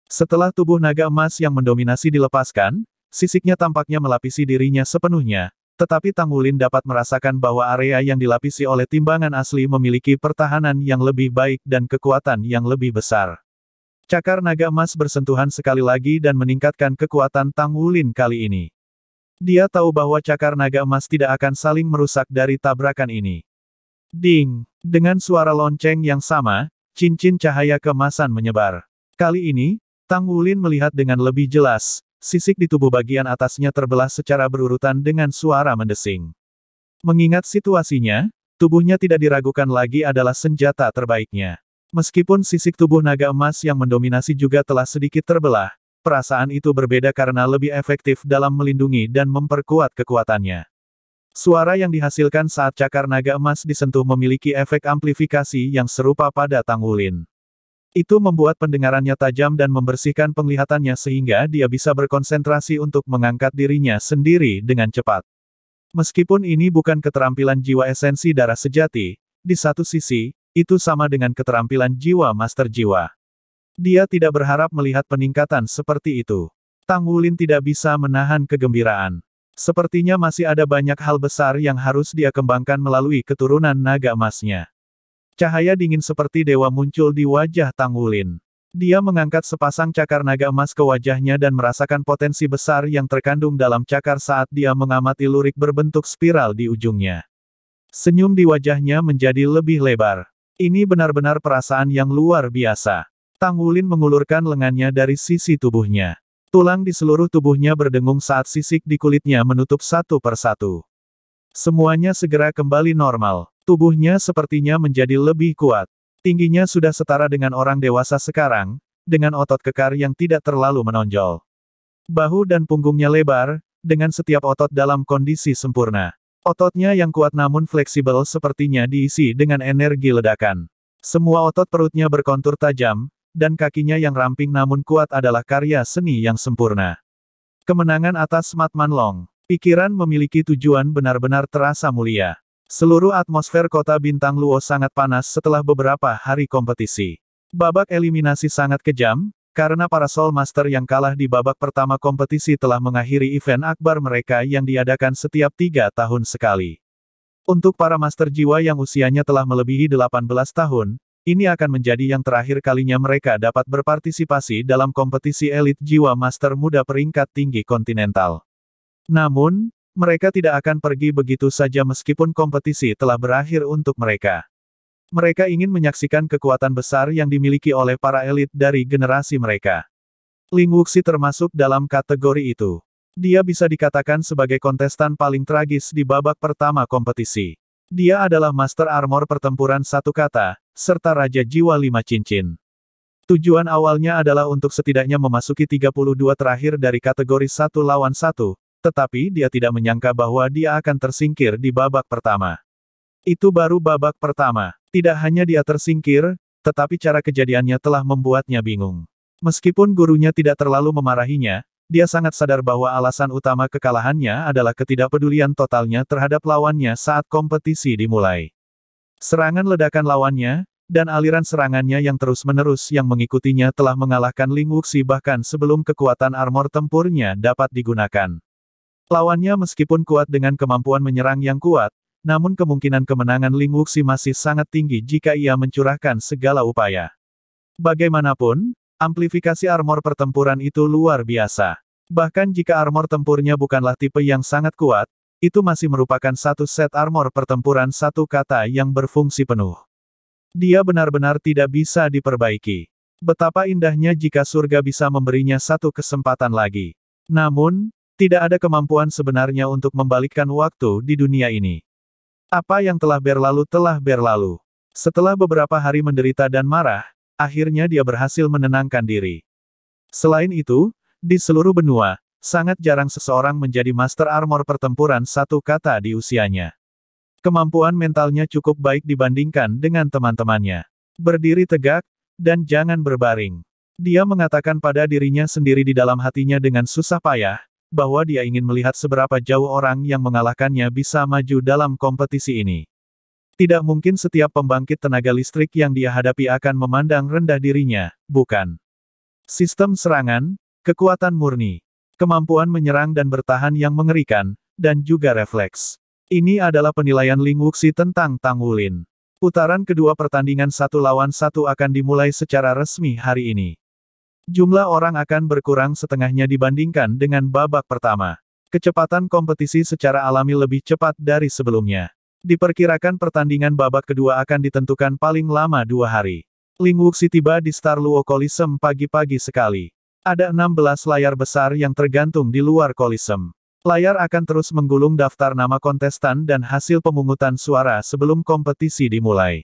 [SPEAKER 1] Setelah tubuh naga emas yang mendominasi dilepaskan, sisiknya tampaknya melapisi dirinya sepenuhnya. Tetapi Tang Wulin dapat merasakan bahwa area yang dilapisi oleh timbangan asli memiliki pertahanan yang lebih baik dan kekuatan yang lebih besar. Cakar naga emas bersentuhan sekali lagi dan meningkatkan kekuatan Tang Wulin kali ini. Dia tahu bahwa cakar naga emas tidak akan saling merusak dari tabrakan ini. Ding! Dengan suara lonceng yang sama, cincin cahaya kemasan menyebar. Kali ini, Tang Wulin melihat dengan lebih jelas, sisik di tubuh bagian atasnya terbelah secara berurutan dengan suara mendesing. Mengingat situasinya, tubuhnya tidak diragukan lagi adalah senjata terbaiknya. Meskipun sisik tubuh naga emas yang mendominasi juga telah sedikit terbelah, perasaan itu berbeda karena lebih efektif dalam melindungi dan memperkuat kekuatannya. Suara yang dihasilkan saat cakar naga emas disentuh memiliki efek amplifikasi yang serupa pada Tang Wulin. Itu membuat pendengarannya tajam dan membersihkan penglihatannya sehingga dia bisa berkonsentrasi untuk mengangkat dirinya sendiri dengan cepat. Meskipun ini bukan keterampilan jiwa esensi darah sejati, di satu sisi, itu sama dengan keterampilan jiwa master jiwa. Dia tidak berharap melihat peningkatan seperti itu. Tang Wulin tidak bisa menahan kegembiraan. Sepertinya masih ada banyak hal besar yang harus dia kembangkan melalui keturunan naga emasnya. Cahaya dingin seperti dewa muncul di wajah Tang Wulin. Dia mengangkat sepasang cakar naga emas ke wajahnya dan merasakan potensi besar yang terkandung dalam cakar saat dia mengamati lurik berbentuk spiral di ujungnya. Senyum di wajahnya menjadi lebih lebar. Ini benar-benar perasaan yang luar biasa. Tang Wulin mengulurkan lengannya dari sisi tubuhnya. Tulang di seluruh tubuhnya berdengung saat sisik di kulitnya menutup satu persatu. Semuanya segera kembali normal. Tubuhnya sepertinya menjadi lebih kuat. Tingginya sudah setara dengan orang dewasa sekarang, dengan otot kekar yang tidak terlalu menonjol. Bahu dan punggungnya lebar, dengan setiap otot dalam kondisi sempurna. Ototnya yang kuat namun fleksibel sepertinya diisi dengan energi ledakan. Semua otot perutnya berkontur tajam, dan kakinya yang ramping namun kuat adalah karya seni yang sempurna. Kemenangan atas Matman Long. Pikiran memiliki tujuan benar-benar terasa mulia. Seluruh atmosfer kota bintang Luo sangat panas setelah beberapa hari kompetisi. Babak eliminasi sangat kejam, karena para Soul Master yang kalah di babak pertama kompetisi telah mengakhiri event akbar mereka yang diadakan setiap tiga tahun sekali. Untuk para Master Jiwa yang usianya telah melebihi 18 tahun, ini akan menjadi yang terakhir kalinya mereka dapat berpartisipasi dalam kompetisi elit jiwa master muda peringkat tinggi kontinental. Namun, mereka tidak akan pergi begitu saja meskipun kompetisi telah berakhir untuk mereka. Mereka ingin menyaksikan kekuatan besar yang dimiliki oleh para elit dari generasi mereka. Ling Wuxi termasuk dalam kategori itu. Dia bisa dikatakan sebagai kontestan paling tragis di babak pertama kompetisi. Dia adalah Master Armor Pertempuran Satu Kata, serta Raja Jiwa Lima Cincin. Tujuan awalnya adalah untuk setidaknya memasuki 32 terakhir dari kategori satu lawan satu, tetapi dia tidak menyangka bahwa dia akan tersingkir di babak pertama. Itu baru babak pertama. Tidak hanya dia tersingkir, tetapi cara kejadiannya telah membuatnya bingung. Meskipun gurunya tidak terlalu memarahinya, dia sangat sadar bahwa alasan utama kekalahannya adalah ketidakpedulian totalnya terhadap lawannya saat kompetisi dimulai. Serangan ledakan lawannya, dan aliran serangannya yang terus-menerus yang mengikutinya telah mengalahkan Ling Wuxi bahkan sebelum kekuatan armor tempurnya dapat digunakan. Lawannya meskipun kuat dengan kemampuan menyerang yang kuat, namun kemungkinan kemenangan Ling Wuxi masih sangat tinggi jika ia mencurahkan segala upaya. Bagaimanapun, Amplifikasi armor pertempuran itu luar biasa. Bahkan jika armor tempurnya bukanlah tipe yang sangat kuat, itu masih merupakan satu set armor pertempuran satu kata yang berfungsi penuh. Dia benar-benar tidak bisa diperbaiki. Betapa indahnya jika surga bisa memberinya satu kesempatan lagi. Namun, tidak ada kemampuan sebenarnya untuk membalikkan waktu di dunia ini. Apa yang telah berlalu telah berlalu. Setelah beberapa hari menderita dan marah, akhirnya dia berhasil menenangkan diri. Selain itu, di seluruh benua, sangat jarang seseorang menjadi master armor pertempuran satu kata di usianya. Kemampuan mentalnya cukup baik dibandingkan dengan teman-temannya. Berdiri tegak, dan jangan berbaring. Dia mengatakan pada dirinya sendiri di dalam hatinya dengan susah payah, bahwa dia ingin melihat seberapa jauh orang yang mengalahkannya bisa maju dalam kompetisi ini. Tidak mungkin setiap pembangkit tenaga listrik yang dia hadapi akan memandang rendah dirinya, bukan? Sistem serangan, kekuatan murni, kemampuan menyerang dan bertahan yang mengerikan, dan juga refleks. Ini adalah penilaian Ling Wuxi tentang Tang Wulin. Putaran kedua pertandingan satu lawan satu akan dimulai secara resmi hari ini. Jumlah orang akan berkurang setengahnya dibandingkan dengan babak pertama. Kecepatan kompetisi secara alami lebih cepat dari sebelumnya. Diperkirakan pertandingan babak kedua akan ditentukan paling lama dua hari. Ling Wuxi tiba di Star Luo Coliseum pagi-pagi sekali. Ada 16 layar besar yang tergantung di luar Coliseum. Layar akan terus menggulung daftar nama kontestan dan hasil pemungutan suara sebelum kompetisi dimulai.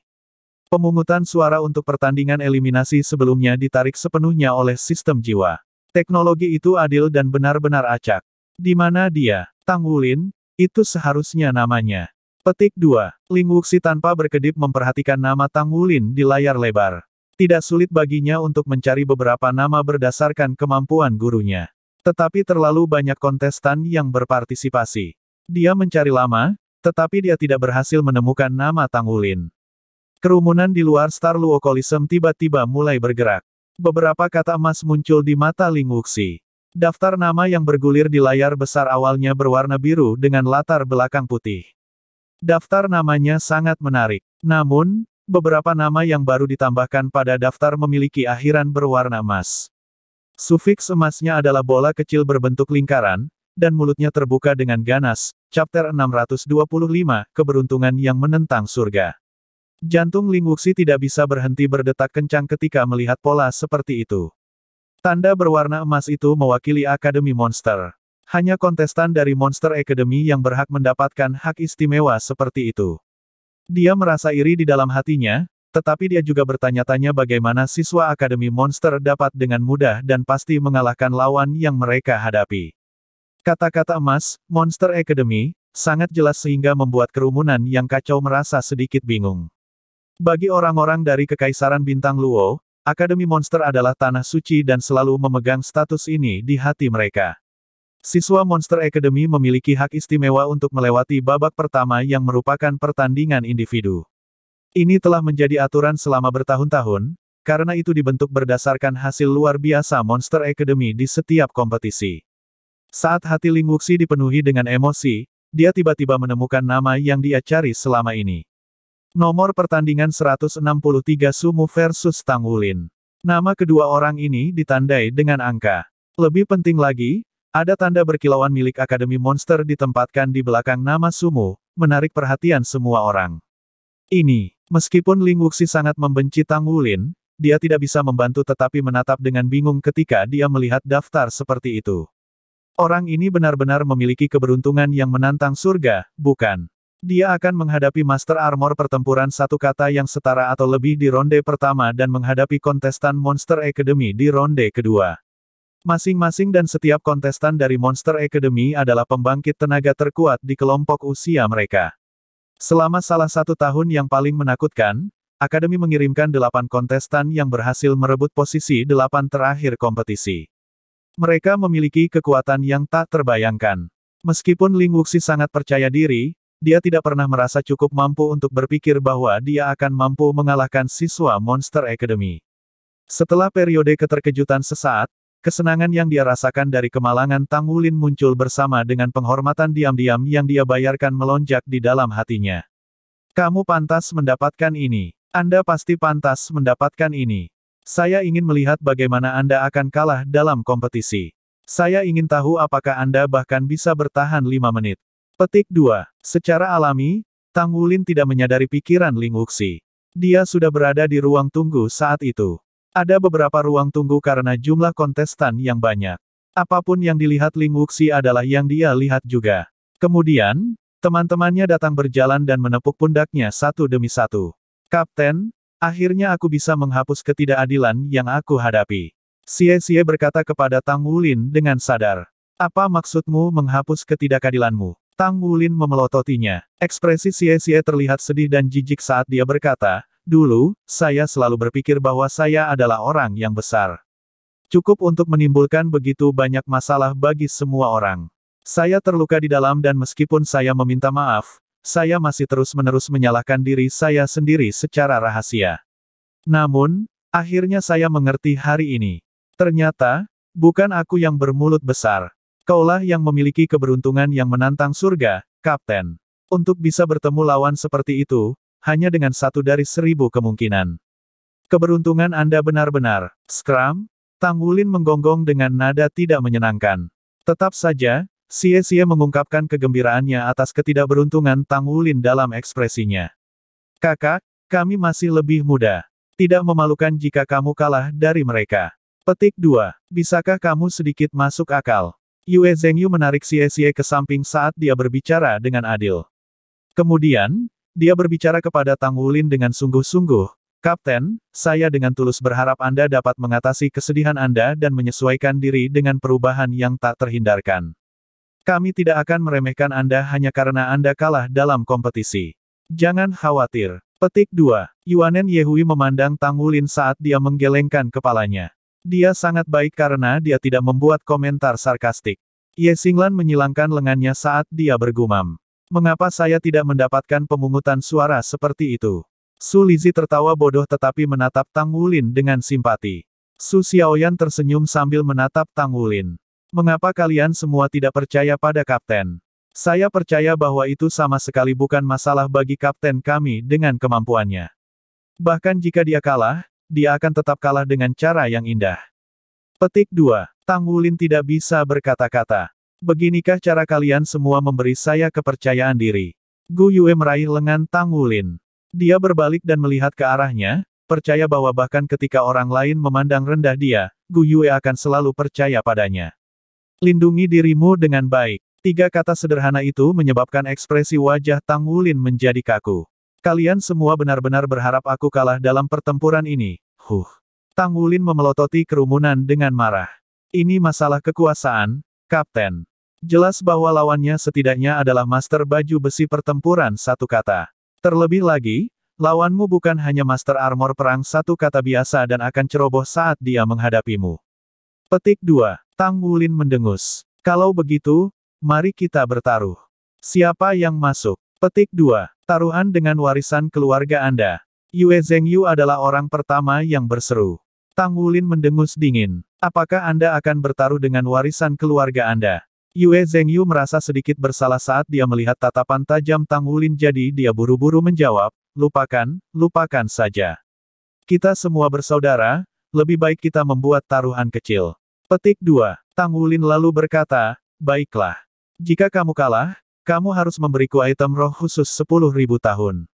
[SPEAKER 1] Pemungutan suara untuk pertandingan eliminasi sebelumnya ditarik sepenuhnya oleh sistem jiwa. Teknologi itu adil dan benar-benar acak. Di mana dia, Tang Wulin, itu seharusnya namanya. Petik 2. Ling Wuxi tanpa berkedip memperhatikan nama Tang Wulin di layar lebar. Tidak sulit baginya untuk mencari beberapa nama berdasarkan kemampuan gurunya. Tetapi terlalu banyak kontestan yang berpartisipasi. Dia mencari lama, tetapi dia tidak berhasil menemukan nama Tang Wulin. Kerumunan di luar Star Luokolism tiba-tiba mulai bergerak. Beberapa kata emas muncul di mata Ling Wuxi. Daftar nama yang bergulir di layar besar awalnya berwarna biru dengan latar belakang putih. Daftar namanya sangat menarik. Namun, beberapa nama yang baru ditambahkan pada daftar memiliki akhiran berwarna emas. Sufiks emasnya adalah bola kecil berbentuk lingkaran, dan mulutnya terbuka dengan ganas, chapter 625, keberuntungan yang menentang surga. Jantung Ling Wuxi tidak bisa berhenti berdetak kencang ketika melihat pola seperti itu. Tanda berwarna emas itu mewakili Akademi Monster. Hanya kontestan dari Monster Academy yang berhak mendapatkan hak istimewa seperti itu. Dia merasa iri di dalam hatinya, tetapi dia juga bertanya-tanya bagaimana siswa Akademi Monster dapat dengan mudah dan pasti mengalahkan lawan yang mereka hadapi. Kata-kata emas, Monster Academy, sangat jelas sehingga membuat kerumunan yang kacau merasa sedikit bingung. Bagi orang-orang dari Kekaisaran Bintang Luo, Akademi Monster adalah tanah suci dan selalu memegang status ini di hati mereka. Siswa Monster Academy memiliki hak istimewa untuk melewati babak pertama yang merupakan pertandingan individu. Ini telah menjadi aturan selama bertahun-tahun, karena itu dibentuk berdasarkan hasil luar biasa Monster Academy di setiap kompetisi. Saat hati Ling Wuxi dipenuhi dengan emosi, dia tiba-tiba menemukan nama yang dia cari selama ini. Nomor pertandingan 163 Sumu versus Tang Wulin. Nama kedua orang ini ditandai dengan angka. Lebih penting lagi, ada tanda berkilauan milik Akademi Monster ditempatkan di belakang nama Sumu, menarik perhatian semua orang. Ini, meskipun Ling Wuxi sangat membenci Tang Wulin, dia tidak bisa membantu tetapi menatap dengan bingung ketika dia melihat daftar seperti itu. Orang ini benar-benar memiliki keberuntungan yang menantang surga, bukan? Dia akan menghadapi Master Armor pertempuran satu kata yang setara atau lebih di ronde pertama dan menghadapi kontestan Monster Academy di ronde kedua. Masing-masing dan setiap kontestan dari Monster Academy adalah pembangkit tenaga terkuat di kelompok usia mereka. Selama salah satu tahun yang paling menakutkan, Akademi mengirimkan delapan kontestan yang berhasil merebut posisi delapan terakhir kompetisi. Mereka memiliki kekuatan yang tak terbayangkan. Meskipun Ling Wuxi sangat percaya diri, dia tidak pernah merasa cukup mampu untuk berpikir bahwa dia akan mampu mengalahkan siswa Monster Academy. Setelah periode keterkejutan sesaat, Kesenangan yang dia rasakan dari kemalangan Tang Wulin muncul bersama dengan penghormatan diam-diam yang dia bayarkan melonjak di dalam hatinya. Kamu pantas mendapatkan ini. Anda pasti pantas mendapatkan ini. Saya ingin melihat bagaimana Anda akan kalah dalam kompetisi. Saya ingin tahu apakah Anda bahkan bisa bertahan lima menit. Petik 2. Secara alami, Tang Wulin tidak menyadari pikiran Ling Wuxi. Dia sudah berada di ruang tunggu saat itu. Ada beberapa ruang tunggu karena jumlah kontestan yang banyak. Apapun yang dilihat Ling Wuxi adalah yang dia lihat juga. Kemudian, teman-temannya datang berjalan dan menepuk pundaknya satu demi satu. Kapten, akhirnya aku bisa menghapus ketidakadilan yang aku hadapi. Xie Xie berkata kepada Tang Wulin dengan sadar. Apa maksudmu menghapus ketidakadilanmu? Tang Wulin memelototinya. Ekspresi Xie Xie terlihat sedih dan jijik saat dia berkata, Dulu, saya selalu berpikir bahwa saya adalah orang yang besar. Cukup untuk menimbulkan begitu banyak masalah bagi semua orang. Saya terluka di dalam dan meskipun saya meminta maaf, saya masih terus-menerus menyalahkan diri saya sendiri secara rahasia. Namun, akhirnya saya mengerti hari ini. Ternyata, bukan aku yang bermulut besar. Kaulah yang memiliki keberuntungan yang menantang surga, Kapten. Untuk bisa bertemu lawan seperti itu, hanya dengan satu dari seribu kemungkinan. Keberuntungan Anda benar-benar, Scrum? Tang Wulin menggonggong dengan nada tidak menyenangkan. Tetap saja, Xie-Xie mengungkapkan kegembiraannya atas ketidakberuntungan Tang Wulin dalam ekspresinya. Kakak, kami masih lebih muda. Tidak memalukan jika kamu kalah dari mereka. Petik 2. Bisakah kamu sedikit masuk akal? Yue Zhengyu menarik Xie-Xie ke samping saat dia berbicara dengan adil. Kemudian, dia berbicara kepada Tang Wulin dengan sungguh-sungguh, Kapten, saya dengan tulus berharap Anda dapat mengatasi kesedihan Anda dan menyesuaikan diri dengan perubahan yang tak terhindarkan. Kami tidak akan meremehkan Anda hanya karena Anda kalah dalam kompetisi. Jangan khawatir. Petik 2. Yuanen Yehui memandang Tang Wulin saat dia menggelengkan kepalanya. Dia sangat baik karena dia tidak membuat komentar sarkastik. Ye Singlan menyilangkan lengannya saat dia bergumam. Mengapa saya tidak mendapatkan pemungutan suara seperti itu? Su Lizi tertawa bodoh tetapi menatap Tang Wulin dengan simpati. Su Xiaoyan tersenyum sambil menatap Tang Wulin. Mengapa kalian semua tidak percaya pada kapten? Saya percaya bahwa itu sama sekali bukan masalah bagi kapten kami dengan kemampuannya. Bahkan jika dia kalah, dia akan tetap kalah dengan cara yang indah. Petik 2. Tang Wulin tidak bisa berkata-kata. Beginikah cara kalian semua memberi saya kepercayaan diri? Gu Yue meraih lengan Tang Wulin. Dia berbalik dan melihat ke arahnya, percaya bahwa bahkan ketika orang lain memandang rendah dia, Gu Yue akan selalu percaya padanya. Lindungi dirimu dengan baik. Tiga kata sederhana itu menyebabkan ekspresi wajah Tang Wulin menjadi kaku. Kalian semua benar-benar berharap aku kalah dalam pertempuran ini. Huh. Tang Wulin memelototi kerumunan dengan marah. Ini masalah kekuasaan, Kapten. Jelas bahwa lawannya setidaknya adalah master baju besi pertempuran satu kata. Terlebih lagi, lawanmu bukan hanya master armor perang satu kata biasa dan akan ceroboh saat dia menghadapimu. Petik 2. Tang Wulin mendengus. Kalau begitu, mari kita bertaruh. Siapa yang masuk? Petik 2. Taruhan dengan warisan keluarga Anda. Yue Zhengyu adalah orang pertama yang berseru. Tang Wulin mendengus dingin. Apakah Anda akan bertaruh dengan warisan keluarga Anda? Yue Zengyu merasa sedikit bersalah saat dia melihat tatapan tajam Tang Wulin jadi dia buru-buru menjawab, lupakan, lupakan saja. Kita semua bersaudara, lebih baik kita membuat taruhan kecil. Petik 2. Tang Wulin lalu berkata, baiklah. Jika kamu kalah, kamu harus memberiku item roh khusus 10.000 tahun.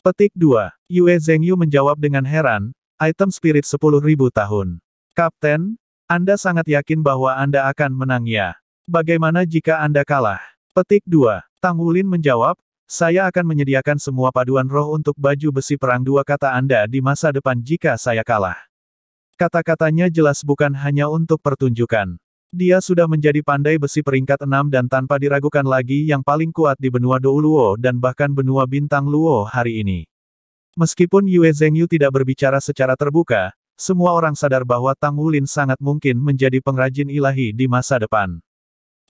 [SPEAKER 1] Petik 2. Yue Zengyu menjawab dengan heran, Item Spirit 10.000 tahun. Kapten, Anda sangat yakin bahwa Anda akan menangnya. Bagaimana jika Anda kalah? Petik 2. Tang Wulin menjawab, saya akan menyediakan semua paduan roh untuk baju besi perang dua kata Anda di masa depan jika saya kalah. Kata-katanya jelas bukan hanya untuk pertunjukan. Dia sudah menjadi pandai besi peringkat 6 dan tanpa diragukan lagi yang paling kuat di benua Douluo dan bahkan benua Bintang Luo hari ini. Meskipun Yue Zhengyu tidak berbicara secara terbuka, semua orang sadar bahwa Tang Wulin sangat mungkin menjadi pengrajin ilahi di masa depan.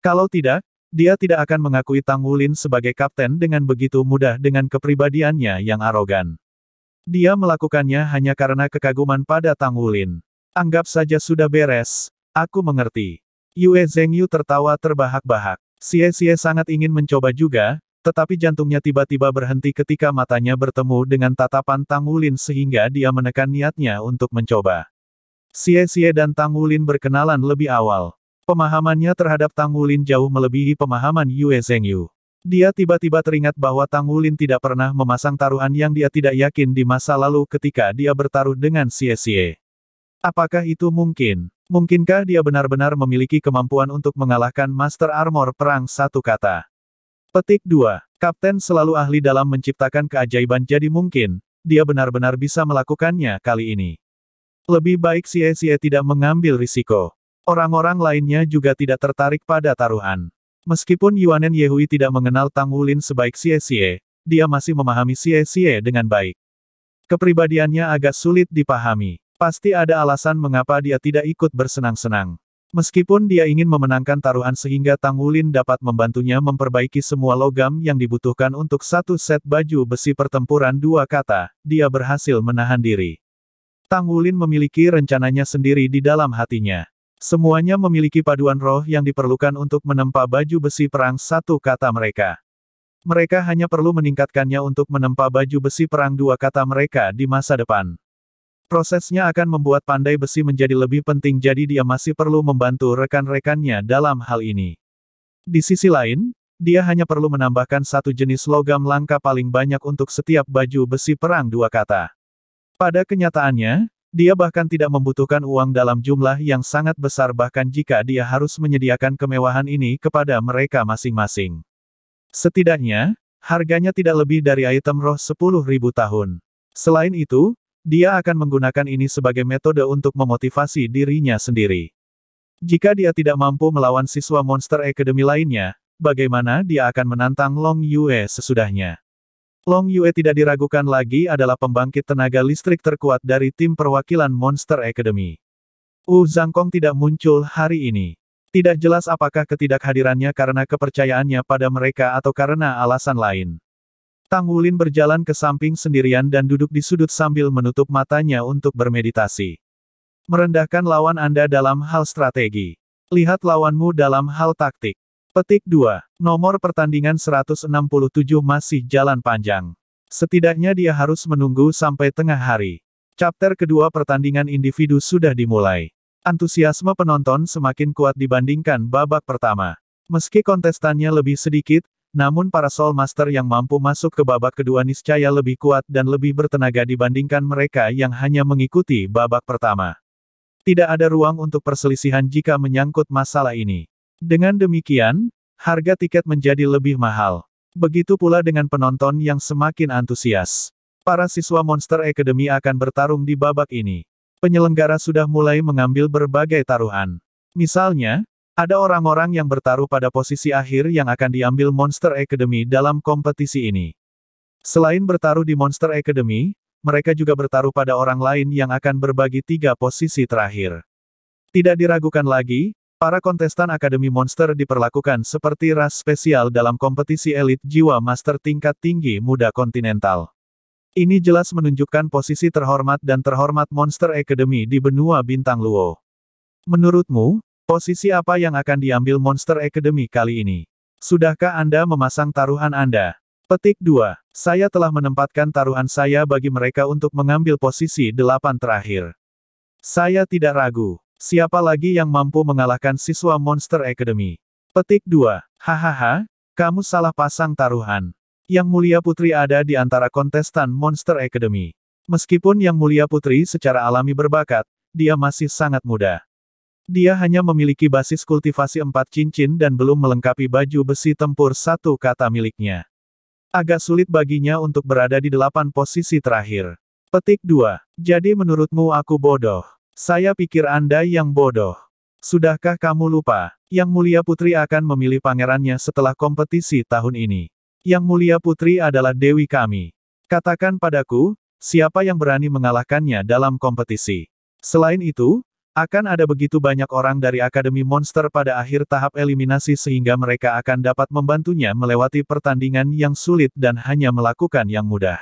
[SPEAKER 1] Kalau tidak, dia tidak akan mengakui Tang Wulin sebagai kapten dengan begitu mudah dengan kepribadiannya yang arogan. Dia melakukannya hanya karena kekaguman pada Tang Wulin. Anggap saja sudah beres, aku mengerti. Yue Zhengyu tertawa terbahak-bahak. Xie Xie sangat ingin mencoba juga, tetapi jantungnya tiba-tiba berhenti ketika matanya bertemu dengan tatapan Tang Wulin sehingga dia menekan niatnya untuk mencoba. Xie Xie dan Tang Wulin berkenalan lebih awal. Pemahamannya terhadap Tang Wulin jauh melebihi pemahaman Yue Zhengyu. Dia tiba-tiba teringat bahwa Tang Wulin tidak pernah memasang taruhan yang dia tidak yakin di masa lalu ketika dia bertaruh dengan Xie Xie. Apakah itu mungkin? Mungkinkah dia benar-benar memiliki kemampuan untuk mengalahkan Master Armor Perang satu kata? Petik 2. Kapten selalu ahli dalam menciptakan keajaiban jadi mungkin, dia benar-benar bisa melakukannya kali ini. Lebih baik si Xie tidak mengambil risiko. Orang-orang lainnya juga tidak tertarik pada taruhan. Meskipun Yuanen Yehui tidak mengenal Tang Wulin sebaik Xie Xie, dia masih memahami Xie Xie dengan baik. Kepribadiannya agak sulit dipahami. Pasti ada alasan mengapa dia tidak ikut bersenang-senang. Meskipun dia ingin memenangkan taruhan sehingga Tang Wulin dapat membantunya memperbaiki semua logam yang dibutuhkan untuk satu set baju besi pertempuran dua kata, dia berhasil menahan diri. Tang Wulin memiliki rencananya sendiri di dalam hatinya. Semuanya memiliki paduan roh yang diperlukan untuk menempa baju besi perang satu kata mereka. Mereka hanya perlu meningkatkannya untuk menempa baju besi perang dua kata mereka di masa depan. Prosesnya akan membuat pandai besi menjadi lebih penting jadi dia masih perlu membantu rekan-rekannya dalam hal ini. Di sisi lain, dia hanya perlu menambahkan satu jenis logam langka paling banyak untuk setiap baju besi perang dua kata. Pada kenyataannya, dia bahkan tidak membutuhkan uang dalam jumlah yang sangat besar bahkan jika dia harus menyediakan kemewahan ini kepada mereka masing-masing. Setidaknya, harganya tidak lebih dari item roh 10.000 tahun. Selain itu, dia akan menggunakan ini sebagai metode untuk memotivasi dirinya sendiri. Jika dia tidak mampu melawan siswa Monster Academy lainnya, bagaimana dia akan menantang Long Yue sesudahnya? Long Yue tidak diragukan lagi adalah pembangkit tenaga listrik terkuat dari tim perwakilan Monster Academy. Wu Zhangkong tidak muncul hari ini. Tidak jelas apakah ketidakhadirannya karena kepercayaannya pada mereka atau karena alasan lain. Tang Wulin berjalan ke samping sendirian dan duduk di sudut sambil menutup matanya untuk bermeditasi. Merendahkan lawan Anda dalam hal strategi. Lihat lawanmu dalam hal taktik. Petik 2. Nomor pertandingan 167 masih jalan panjang. Setidaknya dia harus menunggu sampai tengah hari. Chapter kedua pertandingan individu sudah dimulai. Antusiasme penonton semakin kuat dibandingkan babak pertama. Meski kontestannya lebih sedikit, namun para Soul Master yang mampu masuk ke babak kedua niscaya lebih kuat dan lebih bertenaga dibandingkan mereka yang hanya mengikuti babak pertama. Tidak ada ruang untuk perselisihan jika menyangkut masalah ini. Dengan demikian, harga tiket menjadi lebih mahal. Begitu pula dengan penonton yang semakin antusias. Para siswa Monster Academy akan bertarung di babak ini. Penyelenggara sudah mulai mengambil berbagai taruhan. Misalnya, ada orang-orang yang bertaruh pada posisi akhir yang akan diambil Monster Academy dalam kompetisi ini. Selain bertaruh di Monster Academy, mereka juga bertaruh pada orang lain yang akan berbagi tiga posisi terakhir. Tidak diragukan lagi, para kontestan Akademi Monster diperlakukan seperti ras spesial dalam kompetisi elit jiwa master tingkat tinggi muda kontinental. Ini jelas menunjukkan posisi terhormat dan terhormat Monster Academy di benua Bintang Luo. Menurutmu, Posisi apa yang akan diambil Monster Academy kali ini? Sudahkah Anda memasang taruhan Anda? Petik 2. Saya telah menempatkan taruhan saya bagi mereka untuk mengambil posisi delapan terakhir. Saya tidak ragu. Siapa lagi yang mampu mengalahkan siswa Monster Academy? Petik 2. Hahaha, kamu salah pasang taruhan. Yang Mulia Putri ada di antara kontestan Monster Academy. Meskipun Yang Mulia Putri secara alami berbakat, dia masih sangat muda. Dia hanya memiliki basis kultivasi empat cincin dan belum melengkapi baju besi tempur satu kata miliknya. Agak sulit baginya untuk berada di delapan posisi terakhir. Petik 2. Jadi menurutmu aku bodoh? Saya pikir Anda yang bodoh. Sudahkah kamu lupa? Yang Mulia Putri akan memilih pangerannya setelah kompetisi tahun ini. Yang Mulia Putri adalah Dewi kami. Katakan padaku, siapa yang berani mengalahkannya dalam kompetisi. Selain itu, akan ada begitu banyak orang dari Akademi Monster pada akhir tahap eliminasi sehingga mereka akan dapat membantunya melewati pertandingan yang sulit dan hanya melakukan yang mudah.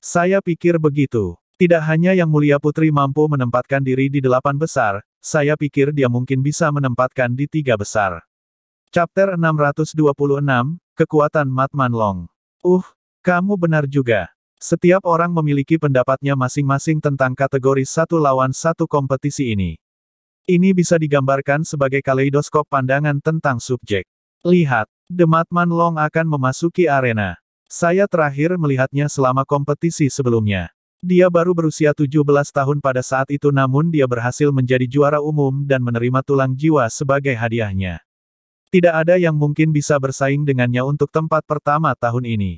[SPEAKER 1] Saya pikir begitu. Tidak hanya Yang Mulia Putri mampu menempatkan diri di delapan besar, saya pikir dia mungkin bisa menempatkan di tiga besar. Chapter 626, Kekuatan Matman Long. Uh, kamu benar juga. Setiap orang memiliki pendapatnya masing-masing tentang kategori satu lawan satu kompetisi ini. Ini bisa digambarkan sebagai kaleidoskop pandangan tentang subjek. Lihat, Dematman Long akan memasuki arena. Saya terakhir melihatnya selama kompetisi sebelumnya. Dia baru berusia 17 tahun pada saat itu namun dia berhasil menjadi juara umum dan menerima tulang jiwa sebagai hadiahnya. Tidak ada yang mungkin bisa bersaing dengannya untuk tempat pertama tahun ini.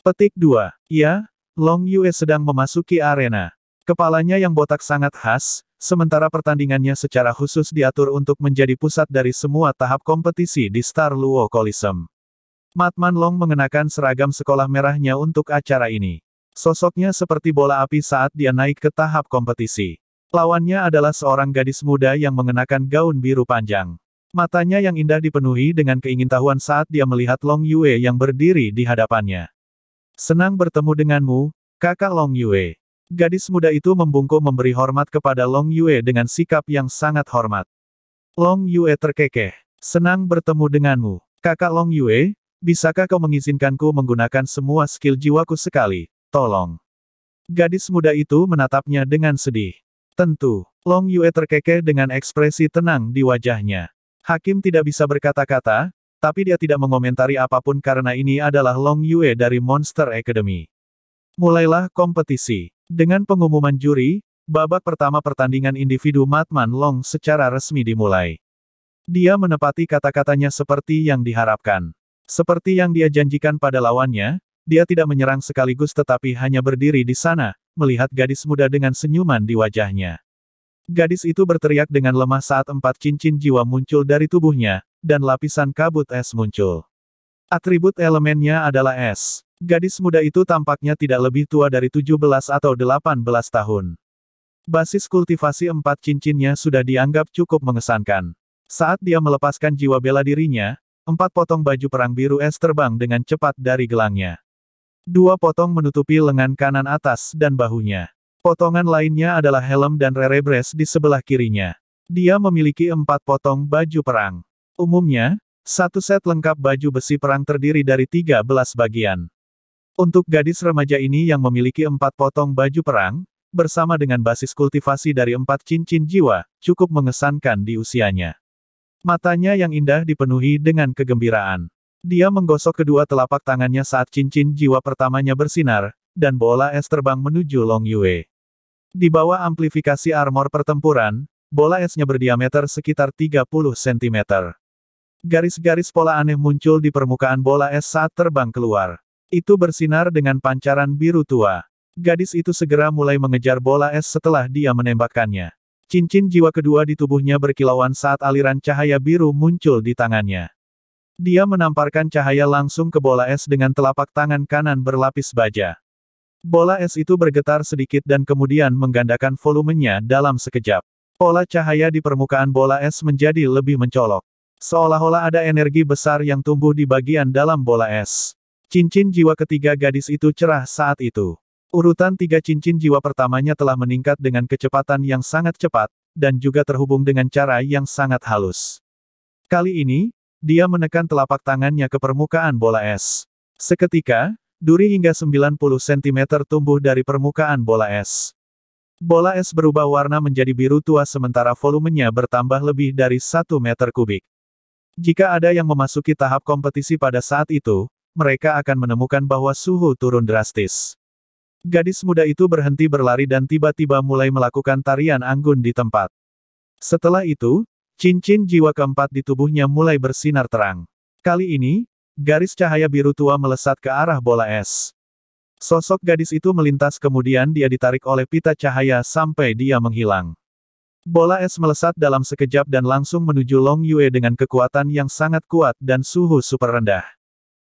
[SPEAKER 1] Petik 2. Ya, Long Yue sedang memasuki arena. Kepalanya yang botak sangat khas, sementara pertandingannya secara khusus diatur untuk menjadi pusat dari semua tahap kompetisi di Star Luo Coliseum. Matman Long mengenakan seragam sekolah merahnya untuk acara ini. Sosoknya seperti bola api saat dia naik ke tahap kompetisi. Lawannya adalah seorang gadis muda yang mengenakan gaun biru panjang. Matanya yang indah dipenuhi dengan keingintahuan saat dia melihat Long Yue yang berdiri di hadapannya. Senang bertemu denganmu, kakak Long Yue. Gadis muda itu membungkuk memberi hormat kepada Long Yue dengan sikap yang sangat hormat. Long Yue terkekeh. Senang bertemu denganmu. Kakak Long Yue, bisakah kau mengizinkanku menggunakan semua skill jiwaku sekali? Tolong. Gadis muda itu menatapnya dengan sedih. Tentu, Long Yue terkekeh dengan ekspresi tenang di wajahnya. Hakim tidak bisa berkata-kata, tapi dia tidak mengomentari apapun karena ini adalah Long Yue dari Monster Academy. Mulailah kompetisi. Dengan pengumuman juri, babak pertama pertandingan individu Matman Long secara resmi dimulai. Dia menepati kata-katanya seperti yang diharapkan. Seperti yang dia janjikan pada lawannya, dia tidak menyerang sekaligus tetapi hanya berdiri di sana, melihat gadis muda dengan senyuman di wajahnya. Gadis itu berteriak dengan lemah saat empat cincin jiwa muncul dari tubuhnya, dan lapisan kabut es muncul. Atribut elemennya adalah es. Gadis muda itu tampaknya tidak lebih tua dari 17 atau 18 tahun. Basis kultivasi empat cincinnya sudah dianggap cukup mengesankan. Saat dia melepaskan jiwa bela dirinya, empat potong baju perang biru es terbang dengan cepat dari gelangnya. Dua potong menutupi lengan kanan atas dan bahunya. Potongan lainnya adalah helm dan rerebres di sebelah kirinya. Dia memiliki empat potong baju perang. Umumnya, satu set lengkap baju besi perang terdiri dari 13 bagian. Untuk gadis remaja ini yang memiliki empat potong baju perang, bersama dengan basis kultivasi dari empat cincin jiwa, cukup mengesankan di usianya. Matanya yang indah dipenuhi dengan kegembiraan. Dia menggosok kedua telapak tangannya saat cincin jiwa pertamanya bersinar, dan bola es terbang menuju Long Yue. Di bawah amplifikasi armor pertempuran, bola esnya berdiameter sekitar 30 cm. Garis-garis pola aneh muncul di permukaan bola es saat terbang keluar. Itu bersinar dengan pancaran biru tua. Gadis itu segera mulai mengejar bola es setelah dia menembakkannya. Cincin jiwa kedua di tubuhnya berkilauan saat aliran cahaya biru muncul di tangannya. Dia menamparkan cahaya langsung ke bola es dengan telapak tangan kanan berlapis baja. Bola es itu bergetar sedikit dan kemudian menggandakan volumenya dalam sekejap. Pola cahaya di permukaan bola es menjadi lebih mencolok. Seolah-olah ada energi besar yang tumbuh di bagian dalam bola es. Cincin jiwa ketiga gadis itu cerah saat itu. Urutan tiga cincin jiwa pertamanya telah meningkat dengan kecepatan yang sangat cepat, dan juga terhubung dengan cara yang sangat halus. Kali ini, dia menekan telapak tangannya ke permukaan bola es. Seketika, duri hingga 90 cm tumbuh dari permukaan bola es. Bola es berubah warna menjadi biru tua sementara volumenya bertambah lebih dari 1 meter kubik. Jika ada yang memasuki tahap kompetisi pada saat itu, mereka akan menemukan bahwa suhu turun drastis. Gadis muda itu berhenti berlari dan tiba-tiba mulai melakukan tarian anggun di tempat. Setelah itu, cincin jiwa keempat di tubuhnya mulai bersinar terang. Kali ini, garis cahaya biru tua melesat ke arah bola es. Sosok gadis itu melintas kemudian dia ditarik oleh pita cahaya sampai dia menghilang. Bola es melesat dalam sekejap dan langsung menuju Long Yue dengan kekuatan yang sangat kuat dan suhu super rendah.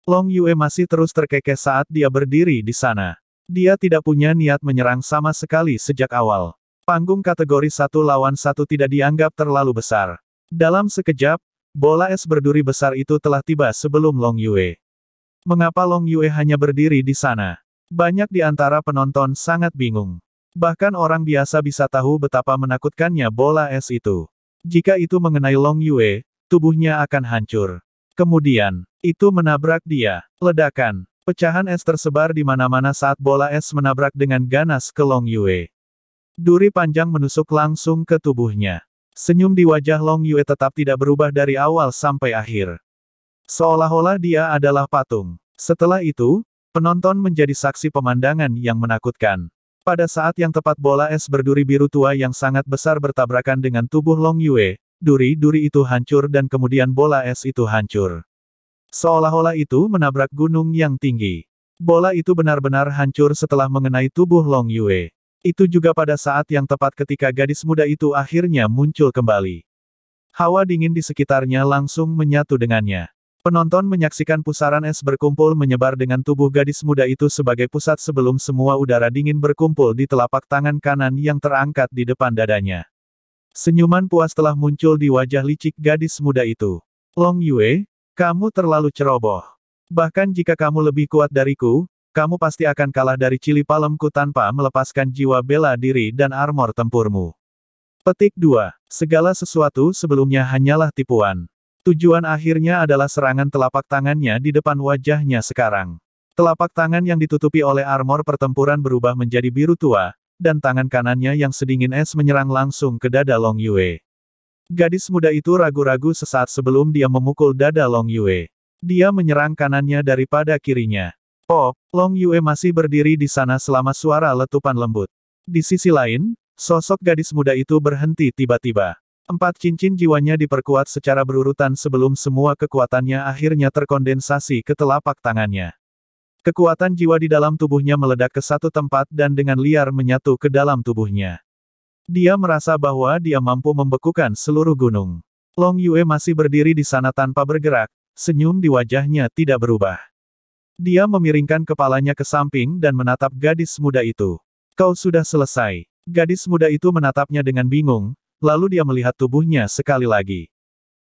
[SPEAKER 1] Long Yue masih terus terkekeh saat dia berdiri di sana. Dia tidak punya niat menyerang sama sekali sejak awal. Panggung kategori satu lawan satu tidak dianggap terlalu besar. Dalam sekejap, bola es berduri besar itu telah tiba sebelum Long Yue. Mengapa Long Yue hanya berdiri di sana? Banyak di antara penonton sangat bingung. Bahkan orang biasa bisa tahu betapa menakutkannya bola es itu. Jika itu mengenai Long Yue, tubuhnya akan hancur. Kemudian, itu menabrak dia. Ledakan, pecahan es tersebar di mana-mana saat bola es menabrak dengan ganas ke Long Yue. Duri panjang menusuk langsung ke tubuhnya. Senyum di wajah Long Yue tetap tidak berubah dari awal sampai akhir. Seolah-olah dia adalah patung. Setelah itu, penonton menjadi saksi pemandangan yang menakutkan. Pada saat yang tepat bola es berduri biru tua yang sangat besar bertabrakan dengan tubuh Long Yue, duri-duri itu hancur dan kemudian bola es itu hancur. Seolah-olah itu menabrak gunung yang tinggi. Bola itu benar-benar hancur setelah mengenai tubuh Long Yue. Itu juga pada saat yang tepat ketika gadis muda itu akhirnya muncul kembali. Hawa dingin di sekitarnya langsung menyatu dengannya. Penonton menyaksikan pusaran es berkumpul menyebar dengan tubuh gadis muda itu sebagai pusat sebelum semua udara dingin berkumpul di telapak tangan kanan yang terangkat di depan dadanya. Senyuman puas telah muncul di wajah licik gadis muda itu. Long Yue, kamu terlalu ceroboh. Bahkan jika kamu lebih kuat dariku, kamu pasti akan kalah dari cili palemku tanpa melepaskan jiwa bela diri dan armor tempurmu. Petik 2. Segala sesuatu sebelumnya hanyalah tipuan. Tujuan akhirnya adalah serangan telapak tangannya di depan wajahnya sekarang. Telapak tangan yang ditutupi oleh armor pertempuran berubah menjadi biru tua, dan tangan kanannya yang sedingin es menyerang langsung ke dada Long Yue. Gadis muda itu ragu-ragu sesaat sebelum dia memukul dada Long Yue. Dia menyerang kanannya daripada kirinya. Pop, oh, Long Yue masih berdiri di sana selama suara letupan lembut. Di sisi lain, sosok gadis muda itu berhenti tiba-tiba. Empat cincin jiwanya diperkuat secara berurutan sebelum semua kekuatannya akhirnya terkondensasi ke telapak tangannya. Kekuatan jiwa di dalam tubuhnya meledak ke satu tempat dan dengan liar menyatu ke dalam tubuhnya. Dia merasa bahwa dia mampu membekukan seluruh gunung. Long Yue masih berdiri di sana tanpa bergerak, senyum di wajahnya tidak berubah. Dia memiringkan kepalanya ke samping dan menatap gadis muda itu. Kau sudah selesai. Gadis muda itu menatapnya dengan bingung, Lalu dia melihat tubuhnya sekali lagi.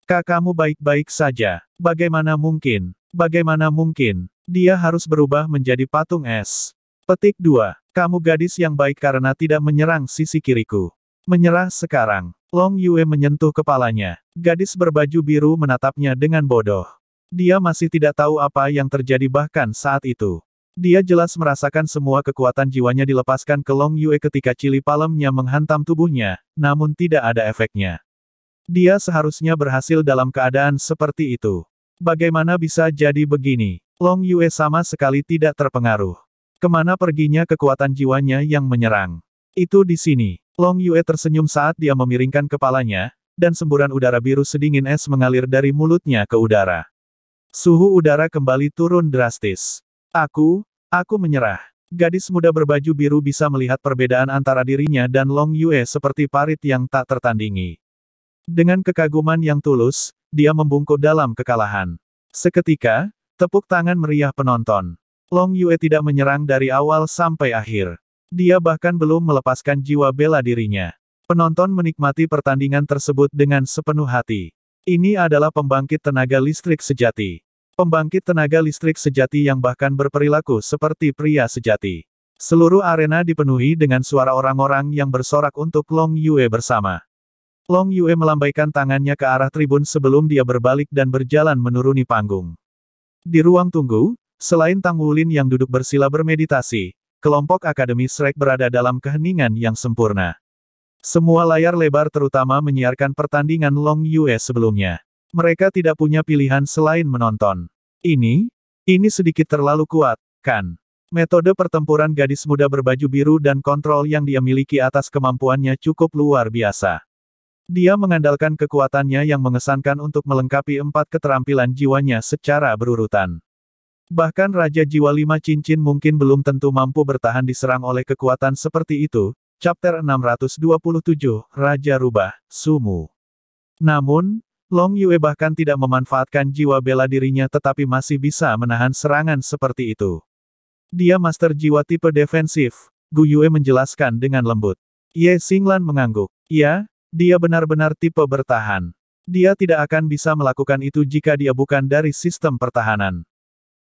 [SPEAKER 1] Kakakmu baik-baik saja. Bagaimana mungkin? Bagaimana mungkin? Dia harus berubah menjadi patung es. Petik 2. Kamu gadis yang baik karena tidak menyerang sisi kiriku. Menyerah sekarang. Long Yue menyentuh kepalanya. Gadis berbaju biru menatapnya dengan bodoh. Dia masih tidak tahu apa yang terjadi bahkan saat itu. Dia jelas merasakan semua kekuatan jiwanya dilepaskan ke Long Yue ketika cili palemnya menghantam tubuhnya, namun tidak ada efeknya. Dia seharusnya berhasil dalam keadaan seperti itu. Bagaimana bisa jadi begini? Long Yue sama sekali tidak terpengaruh. Kemana perginya kekuatan jiwanya yang menyerang? Itu di sini. Long Yue tersenyum saat dia memiringkan kepalanya, dan semburan udara biru sedingin es mengalir dari mulutnya ke udara. Suhu udara kembali turun drastis. Aku, aku menyerah. Gadis muda berbaju biru bisa melihat perbedaan antara dirinya dan Long Yue seperti parit yang tak tertandingi. Dengan kekaguman yang tulus, dia membungkuk dalam kekalahan. Seketika, tepuk tangan meriah penonton. Long Yue tidak menyerang dari awal sampai akhir. Dia bahkan belum melepaskan jiwa bela dirinya. Penonton menikmati pertandingan tersebut dengan sepenuh hati. Ini adalah pembangkit tenaga listrik sejati. Pembangkit tenaga listrik sejati yang bahkan berperilaku seperti pria sejati. Seluruh arena dipenuhi dengan suara orang-orang yang bersorak untuk Long Yue bersama. Long Yue melambaikan tangannya ke arah tribun sebelum dia berbalik dan berjalan menuruni panggung. Di ruang tunggu, selain Tang Wulin yang duduk bersila bermeditasi, kelompok Akademi Shrek berada dalam keheningan yang sempurna. Semua layar lebar terutama menyiarkan pertandingan Long Yue sebelumnya. Mereka tidak punya pilihan selain menonton. Ini, ini sedikit terlalu kuat, kan? Metode pertempuran gadis muda berbaju biru dan kontrol yang dia miliki atas kemampuannya cukup luar biasa. Dia mengandalkan kekuatannya yang mengesankan untuk melengkapi empat keterampilan jiwanya secara berurutan. Bahkan Raja Jiwa Lima Cincin mungkin belum tentu mampu bertahan diserang oleh kekuatan seperti itu, Chapter 627, Raja Rubah, Sumu. Namun, Long Yue bahkan tidak memanfaatkan jiwa bela dirinya tetapi masih bisa menahan serangan seperti itu. Dia master jiwa tipe defensif, Gu Yue menjelaskan dengan lembut. Ye Xinglan mengangguk. Ya, dia benar-benar tipe bertahan. Dia tidak akan bisa melakukan itu jika dia bukan dari sistem pertahanan.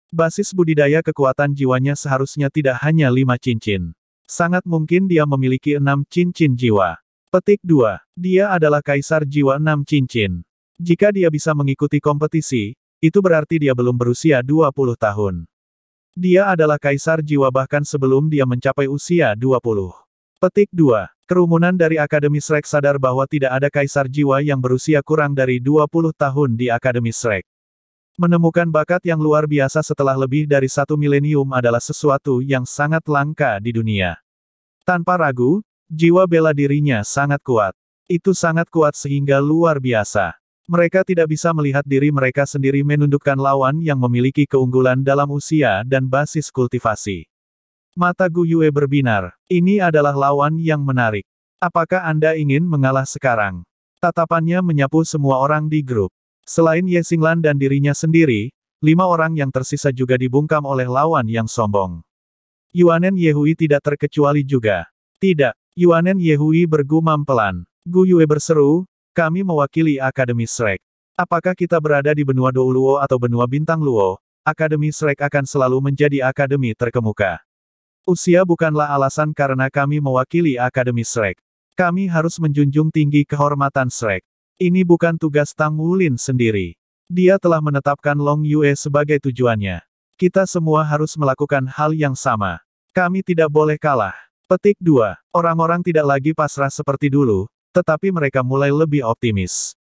[SPEAKER 1] Basis budidaya kekuatan jiwanya seharusnya tidak hanya lima cincin. Sangat mungkin dia memiliki enam cincin jiwa. Petik 2. Dia adalah kaisar jiwa enam cincin. Jika dia bisa mengikuti kompetisi, itu berarti dia belum berusia 20 tahun. Dia adalah kaisar jiwa bahkan sebelum dia mencapai usia 20. Petik 2. Kerumunan dari Akademi Shrek sadar bahwa tidak ada kaisar jiwa yang berusia kurang dari 20 tahun di Akademi Shrek. Menemukan bakat yang luar biasa setelah lebih dari satu milenium adalah sesuatu yang sangat langka di dunia. Tanpa ragu, jiwa bela dirinya sangat kuat. Itu sangat kuat sehingga luar biasa. Mereka tidak bisa melihat diri mereka sendiri menundukkan lawan yang memiliki keunggulan dalam usia dan basis kultivasi. Mata Yue berbinar. Ini adalah lawan yang menarik. Apakah Anda ingin mengalah sekarang? Tatapannya menyapu semua orang di grup. Selain Ye Xinglan dan dirinya sendiri, lima orang yang tersisa juga dibungkam oleh lawan yang sombong. Yuanen Yehui tidak terkecuali juga. Tidak, Yuanen Yehui bergumam pelan. Yue berseru, kami mewakili Akademi Shrek. Apakah kita berada di benua Douluo atau benua Bintang Luo, Akademi Shrek akan selalu menjadi akademi terkemuka. Usia bukanlah alasan karena kami mewakili Akademi Shrek. Kami harus menjunjung tinggi kehormatan Shrek. Ini bukan tugas Tang Wulin sendiri. Dia telah menetapkan Long Yue sebagai tujuannya. Kita semua harus melakukan hal yang sama. Kami tidak boleh kalah. Petik 2. Orang-orang tidak lagi pasrah seperti dulu, tetapi mereka mulai lebih optimis.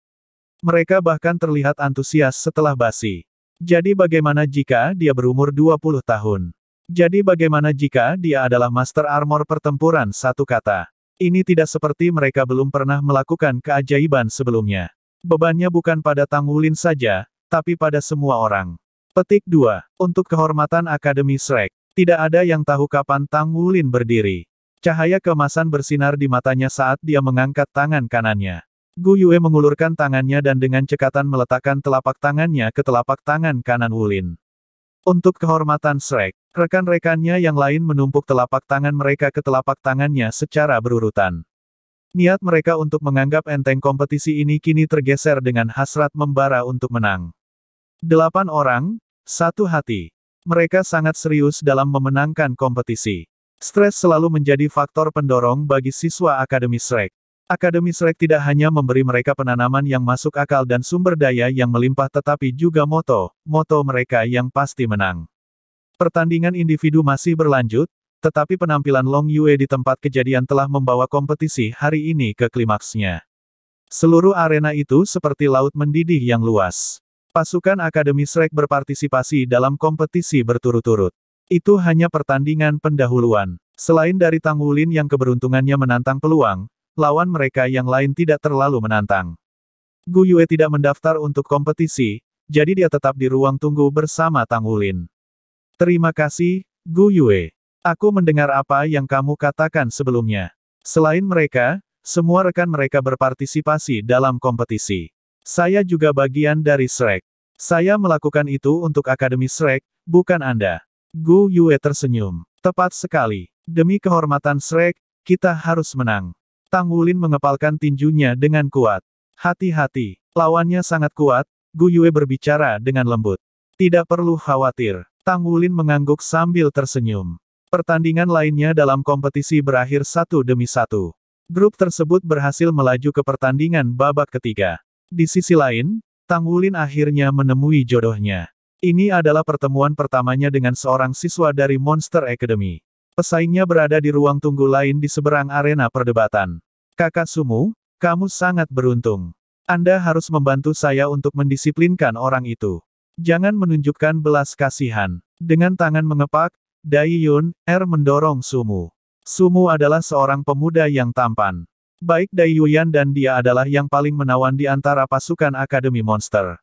[SPEAKER 1] Mereka bahkan terlihat antusias setelah Basi. Jadi bagaimana jika dia berumur 20 tahun? Jadi bagaimana jika dia adalah master armor pertempuran satu kata? Ini tidak seperti mereka belum pernah melakukan keajaiban sebelumnya. Bebannya bukan pada Tang Wulin saja, tapi pada semua orang. Petik 2. Untuk kehormatan Akademi Shrek, tidak ada yang tahu kapan Tang Wulin berdiri. Cahaya kemasan bersinar di matanya saat dia mengangkat tangan kanannya. Gu Yue mengulurkan tangannya dan dengan cekatan meletakkan telapak tangannya ke telapak tangan kanan Wulin. Untuk kehormatan Shrek, rekan-rekannya yang lain menumpuk telapak tangan mereka ke telapak tangannya secara berurutan. Niat mereka untuk menganggap enteng kompetisi ini kini tergeser dengan hasrat membara untuk menang. Delapan orang, satu hati. Mereka sangat serius dalam memenangkan kompetisi. Stres selalu menjadi faktor pendorong bagi siswa Akademi Srek. Akademi Srek tidak hanya memberi mereka penanaman yang masuk akal dan sumber daya yang melimpah tetapi juga moto, moto mereka yang pasti menang. Pertandingan individu masih berlanjut, tetapi penampilan Long Yue di tempat kejadian telah membawa kompetisi hari ini ke klimaksnya. Seluruh arena itu seperti laut mendidih yang luas. Pasukan Akademi Srek berpartisipasi dalam kompetisi berturut-turut. Itu hanya pertandingan pendahuluan. Selain dari Tang Wulin yang keberuntungannya menantang peluang, lawan mereka yang lain tidak terlalu menantang. Gu Yue tidak mendaftar untuk kompetisi, jadi dia tetap di ruang tunggu bersama Tang Wulin. Terima kasih, Gu Yue. Aku mendengar apa yang kamu katakan sebelumnya. Selain mereka, semua rekan mereka berpartisipasi dalam kompetisi. Saya juga bagian dari Shrek. Saya melakukan itu untuk Akademi Shrek, bukan Anda. Gu Yue tersenyum. Tepat sekali. Demi kehormatan Shrek, kita harus menang. Tang Wulin mengepalkan tinjunya dengan kuat. Hati-hati, lawannya sangat kuat, Gu Yue berbicara dengan lembut. Tidak perlu khawatir. Tang Wulin mengangguk sambil tersenyum. Pertandingan lainnya dalam kompetisi berakhir satu demi satu. Grup tersebut berhasil melaju ke pertandingan babak ketiga. Di sisi lain, Tang Wulin akhirnya menemui jodohnya. Ini adalah pertemuan pertamanya dengan seorang siswa dari Monster Academy. Pesaingnya berada di ruang tunggu lain di seberang arena perdebatan. Kakak Sumu, kamu sangat beruntung. Anda harus membantu saya untuk mendisiplinkan orang itu. Jangan menunjukkan belas kasihan. Dengan tangan mengepak, Dai Yun, Er mendorong Sumu. Sumu adalah seorang pemuda yang tampan. Baik Dai Yuyan dan dia adalah yang paling menawan di antara pasukan Akademi Monster.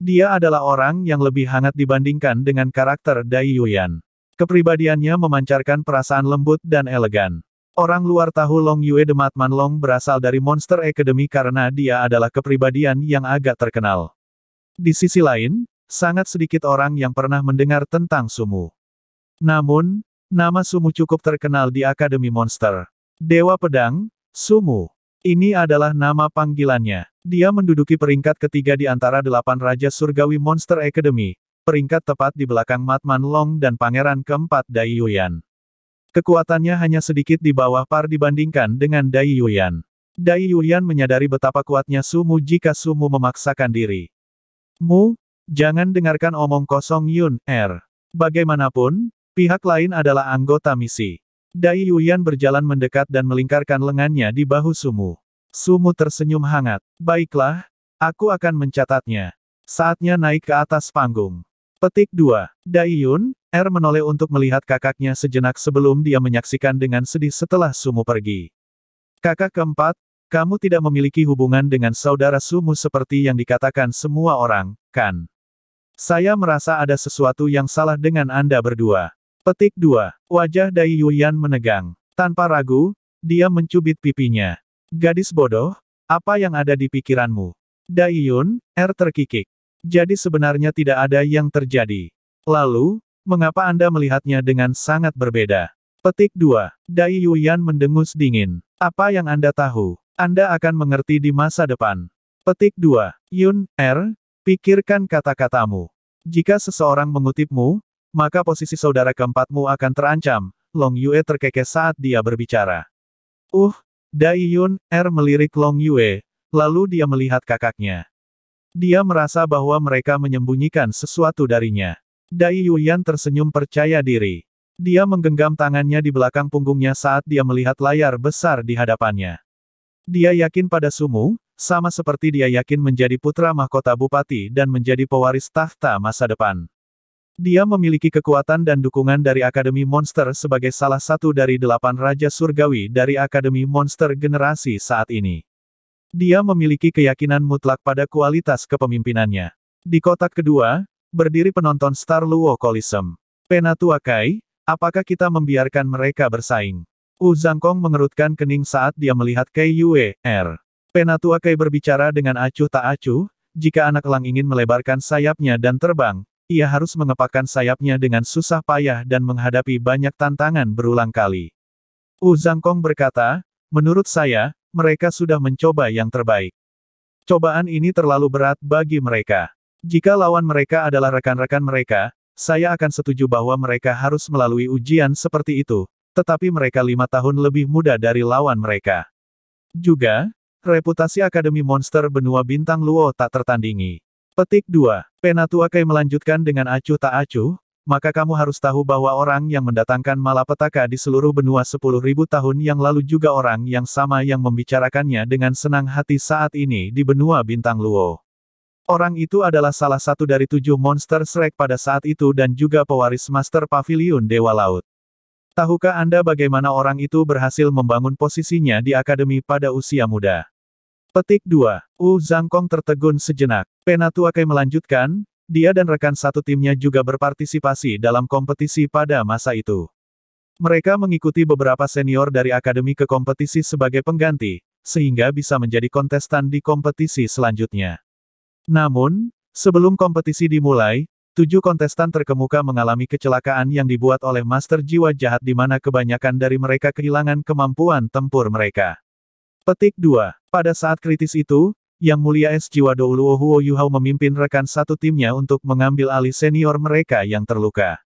[SPEAKER 1] Dia adalah orang yang lebih hangat dibandingkan dengan karakter Dai Yuyan. Kepribadiannya memancarkan perasaan lembut dan elegan. Orang luar tahu Long Yue Dematman Long berasal dari Monster Academy karena dia adalah kepribadian yang agak terkenal. Di sisi lain, sangat sedikit orang yang pernah mendengar tentang Sumu. Namun, nama Sumu cukup terkenal di Akademi Monster. Dewa Pedang, Sumu. Ini adalah nama panggilannya. Dia menduduki peringkat ketiga di antara delapan Raja Surgawi Monster Academy, peringkat tepat di belakang Matman Long dan Pangeran keempat Dai Yuyan. Kekuatannya hanya sedikit di bawah par dibandingkan dengan Dai Yuyan. Dai Yuyan menyadari betapa kuatnya Sumu jika Sumu memaksakan diri. Mu, jangan dengarkan omong kosong Yun, Er. Bagaimanapun, pihak lain adalah anggota misi. Dai Yuyan berjalan mendekat dan melingkarkan lengannya di bahu Sumu. Sumu tersenyum hangat. Baiklah, aku akan mencatatnya. Saatnya naik ke atas panggung. Petik 2. Dai Yun, Er menoleh untuk melihat kakaknya sejenak sebelum dia menyaksikan dengan sedih setelah Sumu pergi. Kakak keempat, kamu tidak memiliki hubungan dengan saudara Sumu seperti yang dikatakan semua orang, kan? Saya merasa ada sesuatu yang salah dengan Anda berdua. Petik 2. Wajah Dai Yuyan menegang. Tanpa ragu, dia mencubit pipinya. Gadis bodoh, apa yang ada di pikiranmu? Dai Yun, R er terkikik. Jadi sebenarnya tidak ada yang terjadi. Lalu, mengapa Anda melihatnya dengan sangat berbeda? Petik 2. Dai Yuyan mendengus dingin. Apa yang Anda tahu? Anda akan mengerti di masa depan. Petik 2. Yun, R, er, pikirkan kata-katamu. Jika seseorang mengutipmu, maka posisi saudara keempatmu akan terancam. Long Yue terkekeh saat dia berbicara. Uh, Dai Yun, Er melirik Long Yue, lalu dia melihat kakaknya. Dia merasa bahwa mereka menyembunyikan sesuatu darinya. Dai Yuyan tersenyum percaya diri. Dia menggenggam tangannya di belakang punggungnya saat dia melihat layar besar di hadapannya. Dia yakin pada Sumu, sama seperti dia yakin menjadi putra mahkota bupati dan menjadi pewaris tahta masa depan. Dia memiliki kekuatan dan dukungan dari Akademi Monster sebagai salah satu dari delapan Raja Surgawi dari Akademi Monster generasi saat ini. Dia memiliki keyakinan mutlak pada kualitas kepemimpinannya. Di kotak kedua, berdiri penonton Star Luo Kolisem. Penatua Kai, apakah kita membiarkan mereka bersaing? Wu Zhangkong mengerutkan kening saat dia melihat Kai Yue, R. Er. Penatua Kai berbicara dengan acuh tak acuh, jika anak elang ingin melebarkan sayapnya dan terbang, ia harus mengepakkan sayapnya dengan susah payah dan menghadapi banyak tantangan berulang kali. Wu Zhangkong berkata, menurut saya, mereka sudah mencoba yang terbaik. Cobaan ini terlalu berat bagi mereka. Jika lawan mereka adalah rekan-rekan mereka, saya akan setuju bahwa mereka harus melalui ujian seperti itu, tetapi mereka lima tahun lebih muda dari lawan mereka. Juga, reputasi Akademi Monster Benua Bintang Luo tak tertandingi. Petik 2. Kai melanjutkan dengan acuh tak acuh, maka kamu harus tahu bahwa orang yang mendatangkan malapetaka di seluruh benua 10.000 tahun yang lalu juga orang yang sama yang membicarakannya dengan senang hati saat ini di benua bintang Luo. Orang itu adalah salah satu dari tujuh monster Shrek pada saat itu dan juga pewaris Master pavilion Dewa Laut. Tahukah Anda bagaimana orang itu berhasil membangun posisinya di akademi pada usia muda? Petik 2. Wu Zhangkong tertegun sejenak. Penatua Kai melanjutkan, dia dan rekan satu timnya juga berpartisipasi dalam kompetisi pada masa itu. Mereka mengikuti beberapa senior dari akademi ke kompetisi sebagai pengganti, sehingga bisa menjadi kontestan di kompetisi selanjutnya. Namun, sebelum kompetisi dimulai, tujuh kontestan terkemuka mengalami kecelakaan yang dibuat oleh Master Jiwa Jahat di mana kebanyakan dari mereka kehilangan kemampuan tempur mereka. Petik 2. Pada saat kritis itu, Yang Mulia Es Jiwa Huo Yu Yuhao memimpin rekan satu timnya untuk mengambil alih senior mereka yang terluka.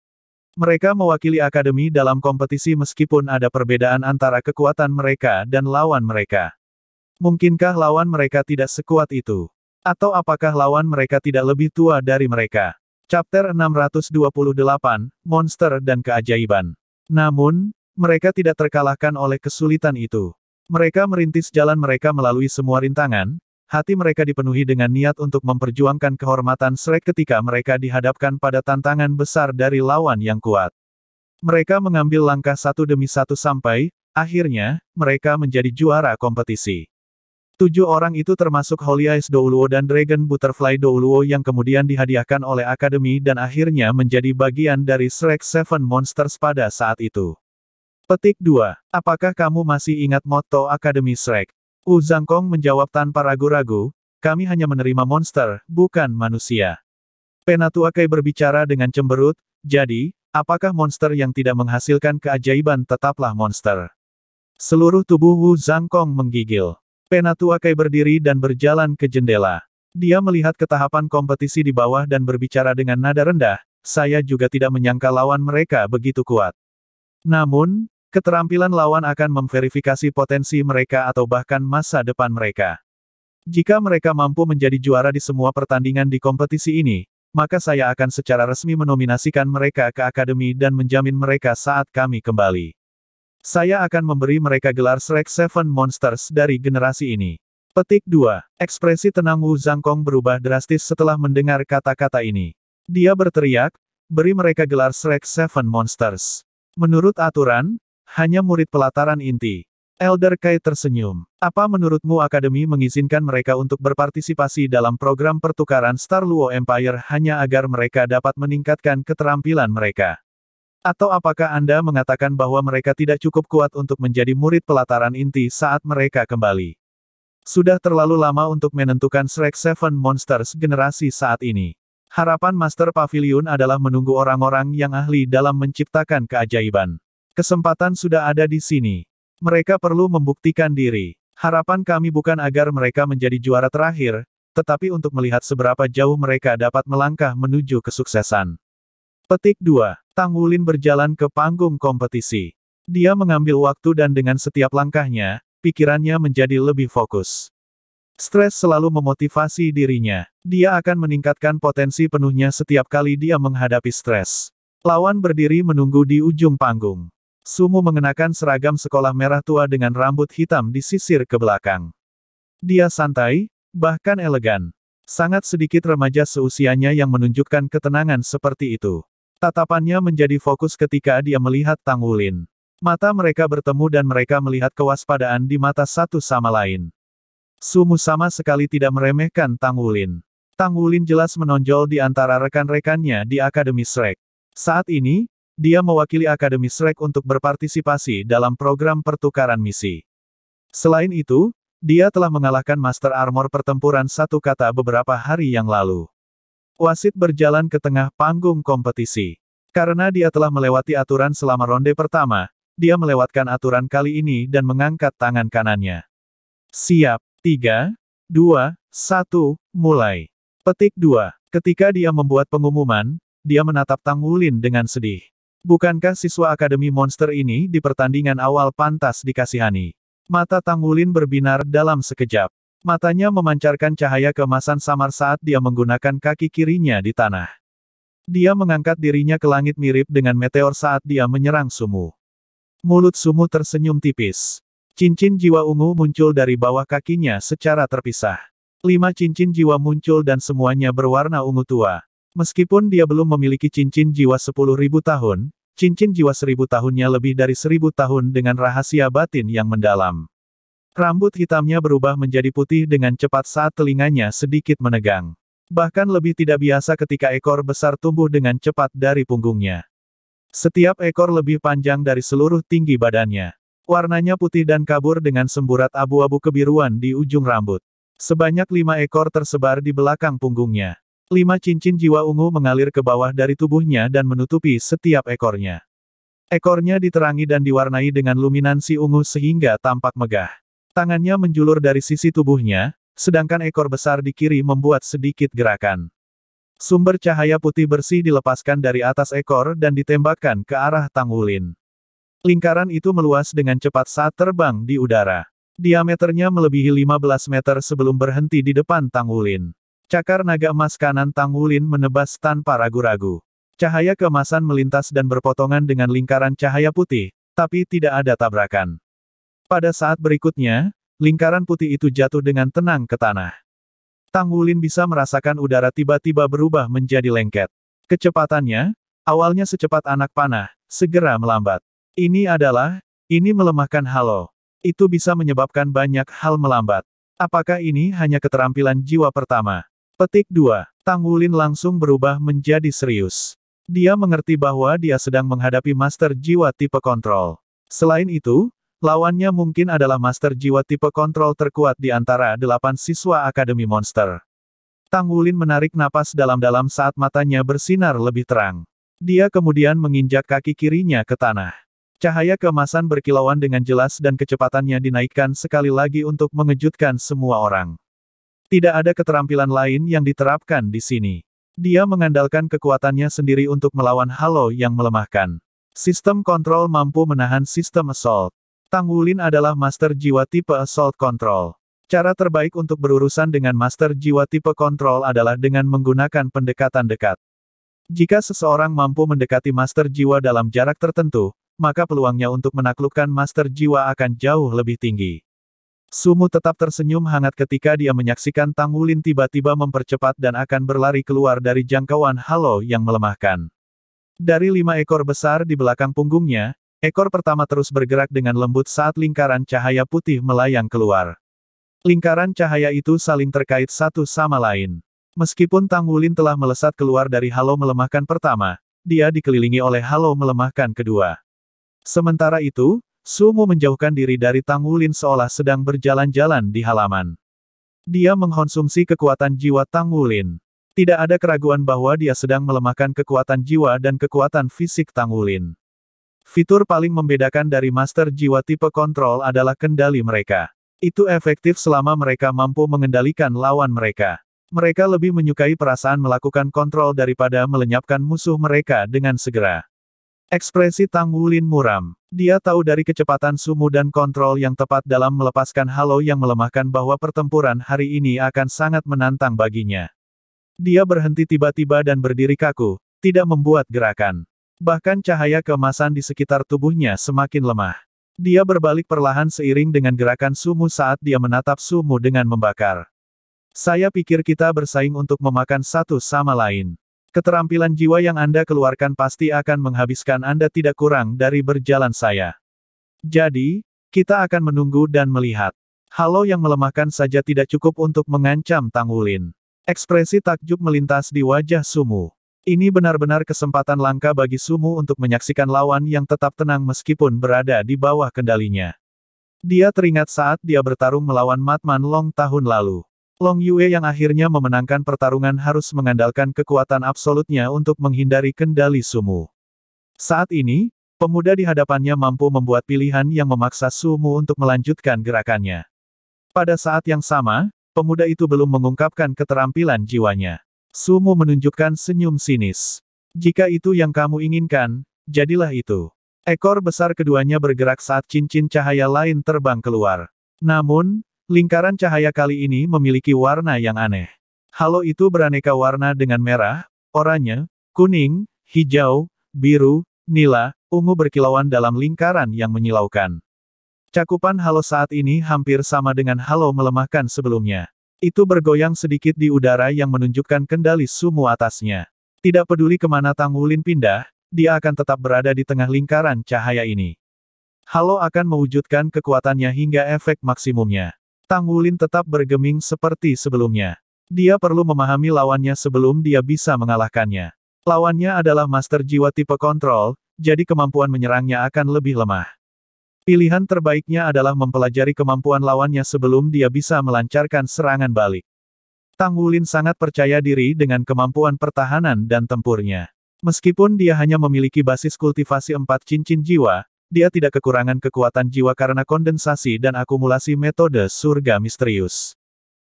[SPEAKER 1] Mereka mewakili akademi dalam kompetisi meskipun ada perbedaan antara kekuatan mereka dan lawan mereka. Mungkinkah lawan mereka tidak sekuat itu? Atau apakah lawan mereka tidak lebih tua dari mereka? Chapter 628, Monster dan Keajaiban. Namun, mereka tidak terkalahkan oleh kesulitan itu. Mereka merintis jalan mereka melalui semua rintangan, hati mereka dipenuhi dengan niat untuk memperjuangkan kehormatan Shrek ketika mereka dihadapkan pada tantangan besar dari lawan yang kuat. Mereka mengambil langkah satu demi satu sampai, akhirnya, mereka menjadi juara kompetisi. Tujuh orang itu termasuk Holy Eyes Douluo dan Dragon Butterfly Douluo yang kemudian dihadiahkan oleh Akademi dan akhirnya menjadi bagian dari Shrek Seven Monsters pada saat itu. Petik 2. Apakah kamu masih ingat motto Akademi Shrek? Wu Zhangkong menjawab tanpa ragu-ragu, kami hanya menerima monster, bukan manusia. Penatua Kai berbicara dengan cemberut, jadi, apakah monster yang tidak menghasilkan keajaiban tetaplah monster? Seluruh tubuh Wu Zhangkong menggigil. Penatua Kai berdiri dan berjalan ke jendela. Dia melihat ketahapan kompetisi di bawah dan berbicara dengan nada rendah, saya juga tidak menyangka lawan mereka begitu kuat. Namun, Keterampilan lawan akan memverifikasi potensi mereka atau bahkan masa depan mereka. Jika mereka mampu menjadi juara di semua pertandingan di kompetisi ini, maka saya akan secara resmi menominasikan mereka ke akademi dan menjamin mereka saat kami kembali. Saya akan memberi mereka gelar Shrek Seven Monsters dari generasi ini. Petik 2. Ekspresi tenang Wu Zhangkong berubah drastis setelah mendengar kata-kata ini. Dia berteriak, beri mereka gelar Shrek Seven Monsters. Menurut aturan, hanya murid pelataran inti. Elder Kai tersenyum. Apa menurutmu Akademi mengizinkan mereka untuk berpartisipasi dalam program pertukaran Star Luo Empire hanya agar mereka dapat meningkatkan keterampilan mereka? Atau apakah Anda mengatakan bahwa mereka tidak cukup kuat untuk menjadi murid pelataran inti saat mereka kembali? Sudah terlalu lama untuk menentukan Shrek Seven Monsters generasi saat ini. Harapan Master Pavilion adalah menunggu orang-orang yang ahli dalam menciptakan keajaiban. Kesempatan sudah ada di sini. Mereka perlu membuktikan diri. Harapan kami bukan agar mereka menjadi juara terakhir, tetapi untuk melihat seberapa jauh mereka dapat melangkah menuju kesuksesan. Petik 2. Tang Wulin berjalan ke panggung kompetisi. Dia mengambil waktu dan dengan setiap langkahnya, pikirannya menjadi lebih fokus. Stres selalu memotivasi dirinya. Dia akan meningkatkan potensi penuhnya setiap kali dia menghadapi stres. Lawan berdiri menunggu di ujung panggung. Sumu mengenakan seragam sekolah merah tua dengan rambut hitam disisir ke belakang. Dia santai, bahkan elegan. Sangat sedikit remaja seusianya yang menunjukkan ketenangan seperti itu. Tatapannya menjadi fokus ketika dia melihat Tang Wulin. Mata mereka bertemu dan mereka melihat kewaspadaan di mata satu sama lain. Sumu sama sekali tidak meremehkan Tang Wulin. Tang Wulin jelas menonjol di antara rekan-rekannya di Akademi Shrek. Saat ini, dia mewakili Akademi Shrek untuk berpartisipasi dalam program pertukaran misi. Selain itu, dia telah mengalahkan Master Armor pertempuran satu kata beberapa hari yang lalu. Wasit berjalan ke tengah panggung kompetisi. Karena dia telah melewati aturan selama ronde pertama, dia melewatkan aturan kali ini dan mengangkat tangan kanannya. Siap, 3, 2, 1, mulai. Petik 2. Ketika dia membuat pengumuman, dia menatap Tang Wulin dengan sedih. Bukankah siswa Akademi Monster ini di pertandingan awal pantas dikasihani? Mata Tang Tangulin berbinar dalam sekejap. Matanya memancarkan cahaya kemasan samar saat dia menggunakan kaki kirinya di tanah. Dia mengangkat dirinya ke langit mirip dengan meteor saat dia menyerang Sumu. Mulut Sumu tersenyum tipis. Cincin jiwa ungu muncul dari bawah kakinya secara terpisah. Lima cincin jiwa muncul dan semuanya berwarna ungu tua. Meskipun dia belum memiliki cincin jiwa ribu tahun, cincin jiwa seribu tahunnya lebih dari seribu tahun dengan rahasia batin yang mendalam. Rambut hitamnya berubah menjadi putih dengan cepat saat telinganya sedikit menegang. Bahkan lebih tidak biasa ketika ekor besar tumbuh dengan cepat dari punggungnya. Setiap ekor lebih panjang dari seluruh tinggi badannya. Warnanya putih dan kabur dengan semburat abu-abu kebiruan di ujung rambut. Sebanyak lima ekor tersebar di belakang punggungnya. Lima cincin jiwa ungu mengalir ke bawah dari tubuhnya dan menutupi setiap ekornya. Ekornya diterangi dan diwarnai dengan luminansi ungu sehingga tampak megah. Tangannya menjulur dari sisi tubuhnya, sedangkan ekor besar di kiri membuat sedikit gerakan. Sumber cahaya putih bersih dilepaskan dari atas ekor dan ditembakkan ke arah Tang Lingkaran itu meluas dengan cepat saat terbang di udara. Diameternya melebihi 15 meter sebelum berhenti di depan Tang Cakar naga emas kanan Tang Wulin menebas tanpa ragu-ragu. Cahaya kemasan melintas dan berpotongan dengan lingkaran cahaya putih, tapi tidak ada tabrakan. Pada saat berikutnya, lingkaran putih itu jatuh dengan tenang ke tanah. Tang Wulin bisa merasakan udara tiba-tiba berubah menjadi lengket. Kecepatannya, awalnya secepat anak panah, segera melambat. Ini adalah, ini melemahkan halo. Itu bisa menyebabkan banyak hal melambat. Apakah ini hanya keterampilan jiwa pertama? Petik 2. Tang Wulin langsung berubah menjadi serius. Dia mengerti bahwa dia sedang menghadapi Master Jiwa tipe kontrol. Selain itu, lawannya mungkin adalah Master Jiwa tipe kontrol terkuat di antara delapan siswa Akademi Monster. Tang Wulin menarik napas dalam-dalam saat matanya bersinar lebih terang. Dia kemudian menginjak kaki kirinya ke tanah. Cahaya kemasan berkilauan dengan jelas dan kecepatannya dinaikkan sekali lagi untuk mengejutkan semua orang. Tidak ada keterampilan lain yang diterapkan di sini. Dia mengandalkan kekuatannya sendiri untuk melawan Halo yang melemahkan. Sistem kontrol mampu menahan sistem assault. Tang Wulin adalah master jiwa tipe assault control. Cara terbaik untuk berurusan dengan master jiwa tipe kontrol adalah dengan menggunakan pendekatan dekat. Jika seseorang mampu mendekati master jiwa dalam jarak tertentu, maka peluangnya untuk menaklukkan master jiwa akan jauh lebih tinggi. Sumu tetap tersenyum hangat ketika dia menyaksikan Tang Wulin tiba-tiba mempercepat dan akan berlari keluar dari jangkauan halo yang melemahkan. Dari lima ekor besar di belakang punggungnya, ekor pertama terus bergerak dengan lembut saat lingkaran cahaya putih melayang keluar. Lingkaran cahaya itu saling terkait satu sama lain. Meskipun Tang Wulin telah melesat keluar dari halo melemahkan pertama, dia dikelilingi oleh halo melemahkan kedua. Sementara itu, Sumo menjauhkan diri dari Tangulin seolah sedang berjalan-jalan di halaman. Dia mengkonsumsi kekuatan jiwa Tangulin. Tidak ada keraguan bahwa dia sedang melemahkan kekuatan jiwa dan kekuatan fisik Tangulin. Fitur paling membedakan dari master jiwa tipe kontrol adalah kendali mereka. Itu efektif selama mereka mampu mengendalikan lawan mereka. Mereka lebih menyukai perasaan melakukan kontrol daripada melenyapkan musuh mereka dengan segera. Ekspresi Tang Wulin muram. Dia tahu dari kecepatan sumu dan kontrol yang tepat dalam melepaskan halo yang melemahkan bahwa pertempuran hari ini akan sangat menantang baginya. Dia berhenti tiba-tiba dan berdiri kaku, tidak membuat gerakan. Bahkan cahaya kemasan di sekitar tubuhnya semakin lemah. Dia berbalik perlahan seiring dengan gerakan sumu saat dia menatap sumu dengan membakar. Saya pikir kita bersaing untuk memakan satu sama lain. Keterampilan jiwa yang Anda keluarkan pasti akan menghabiskan Anda tidak kurang dari berjalan saya. Jadi, kita akan menunggu dan melihat. Halo yang melemahkan saja tidak cukup untuk mengancam Tang Wulin. Ekspresi takjub melintas di wajah Sumu. Ini benar-benar kesempatan langka bagi Sumu untuk menyaksikan lawan yang tetap tenang meskipun berada di bawah kendalinya. Dia teringat saat dia bertarung melawan Matman Long tahun lalu. Long Yue yang akhirnya memenangkan pertarungan harus mengandalkan kekuatan absolutnya untuk menghindari kendali Sumu. Saat ini, pemuda di hadapannya mampu membuat pilihan yang memaksa Sumu untuk melanjutkan gerakannya. Pada saat yang sama, pemuda itu belum mengungkapkan keterampilan jiwanya. Sumu menunjukkan senyum sinis. Jika itu yang kamu inginkan, jadilah itu. Ekor besar keduanya bergerak saat cincin cahaya lain terbang keluar. Namun, Lingkaran cahaya kali ini memiliki warna yang aneh. Halo itu beraneka warna dengan merah, oranye, kuning, hijau, biru, nila, ungu berkilauan dalam lingkaran yang menyilaukan. Cakupan halo saat ini hampir sama dengan halo melemahkan sebelumnya. Itu bergoyang sedikit di udara yang menunjukkan kendali sumu atasnya. Tidak peduli kemana Tang Wulin pindah, dia akan tetap berada di tengah lingkaran cahaya ini. Halo akan mewujudkan kekuatannya hingga efek maksimumnya. Tang Wulin tetap bergeming seperti sebelumnya. Dia perlu memahami lawannya sebelum dia bisa mengalahkannya. Lawannya adalah master jiwa tipe kontrol, jadi kemampuan menyerangnya akan lebih lemah. Pilihan terbaiknya adalah mempelajari kemampuan lawannya sebelum dia bisa melancarkan serangan balik. Tang Wulin sangat percaya diri dengan kemampuan pertahanan dan tempurnya. Meskipun dia hanya memiliki basis kultivasi empat cincin jiwa, dia tidak kekurangan kekuatan jiwa karena kondensasi dan akumulasi metode surga misterius.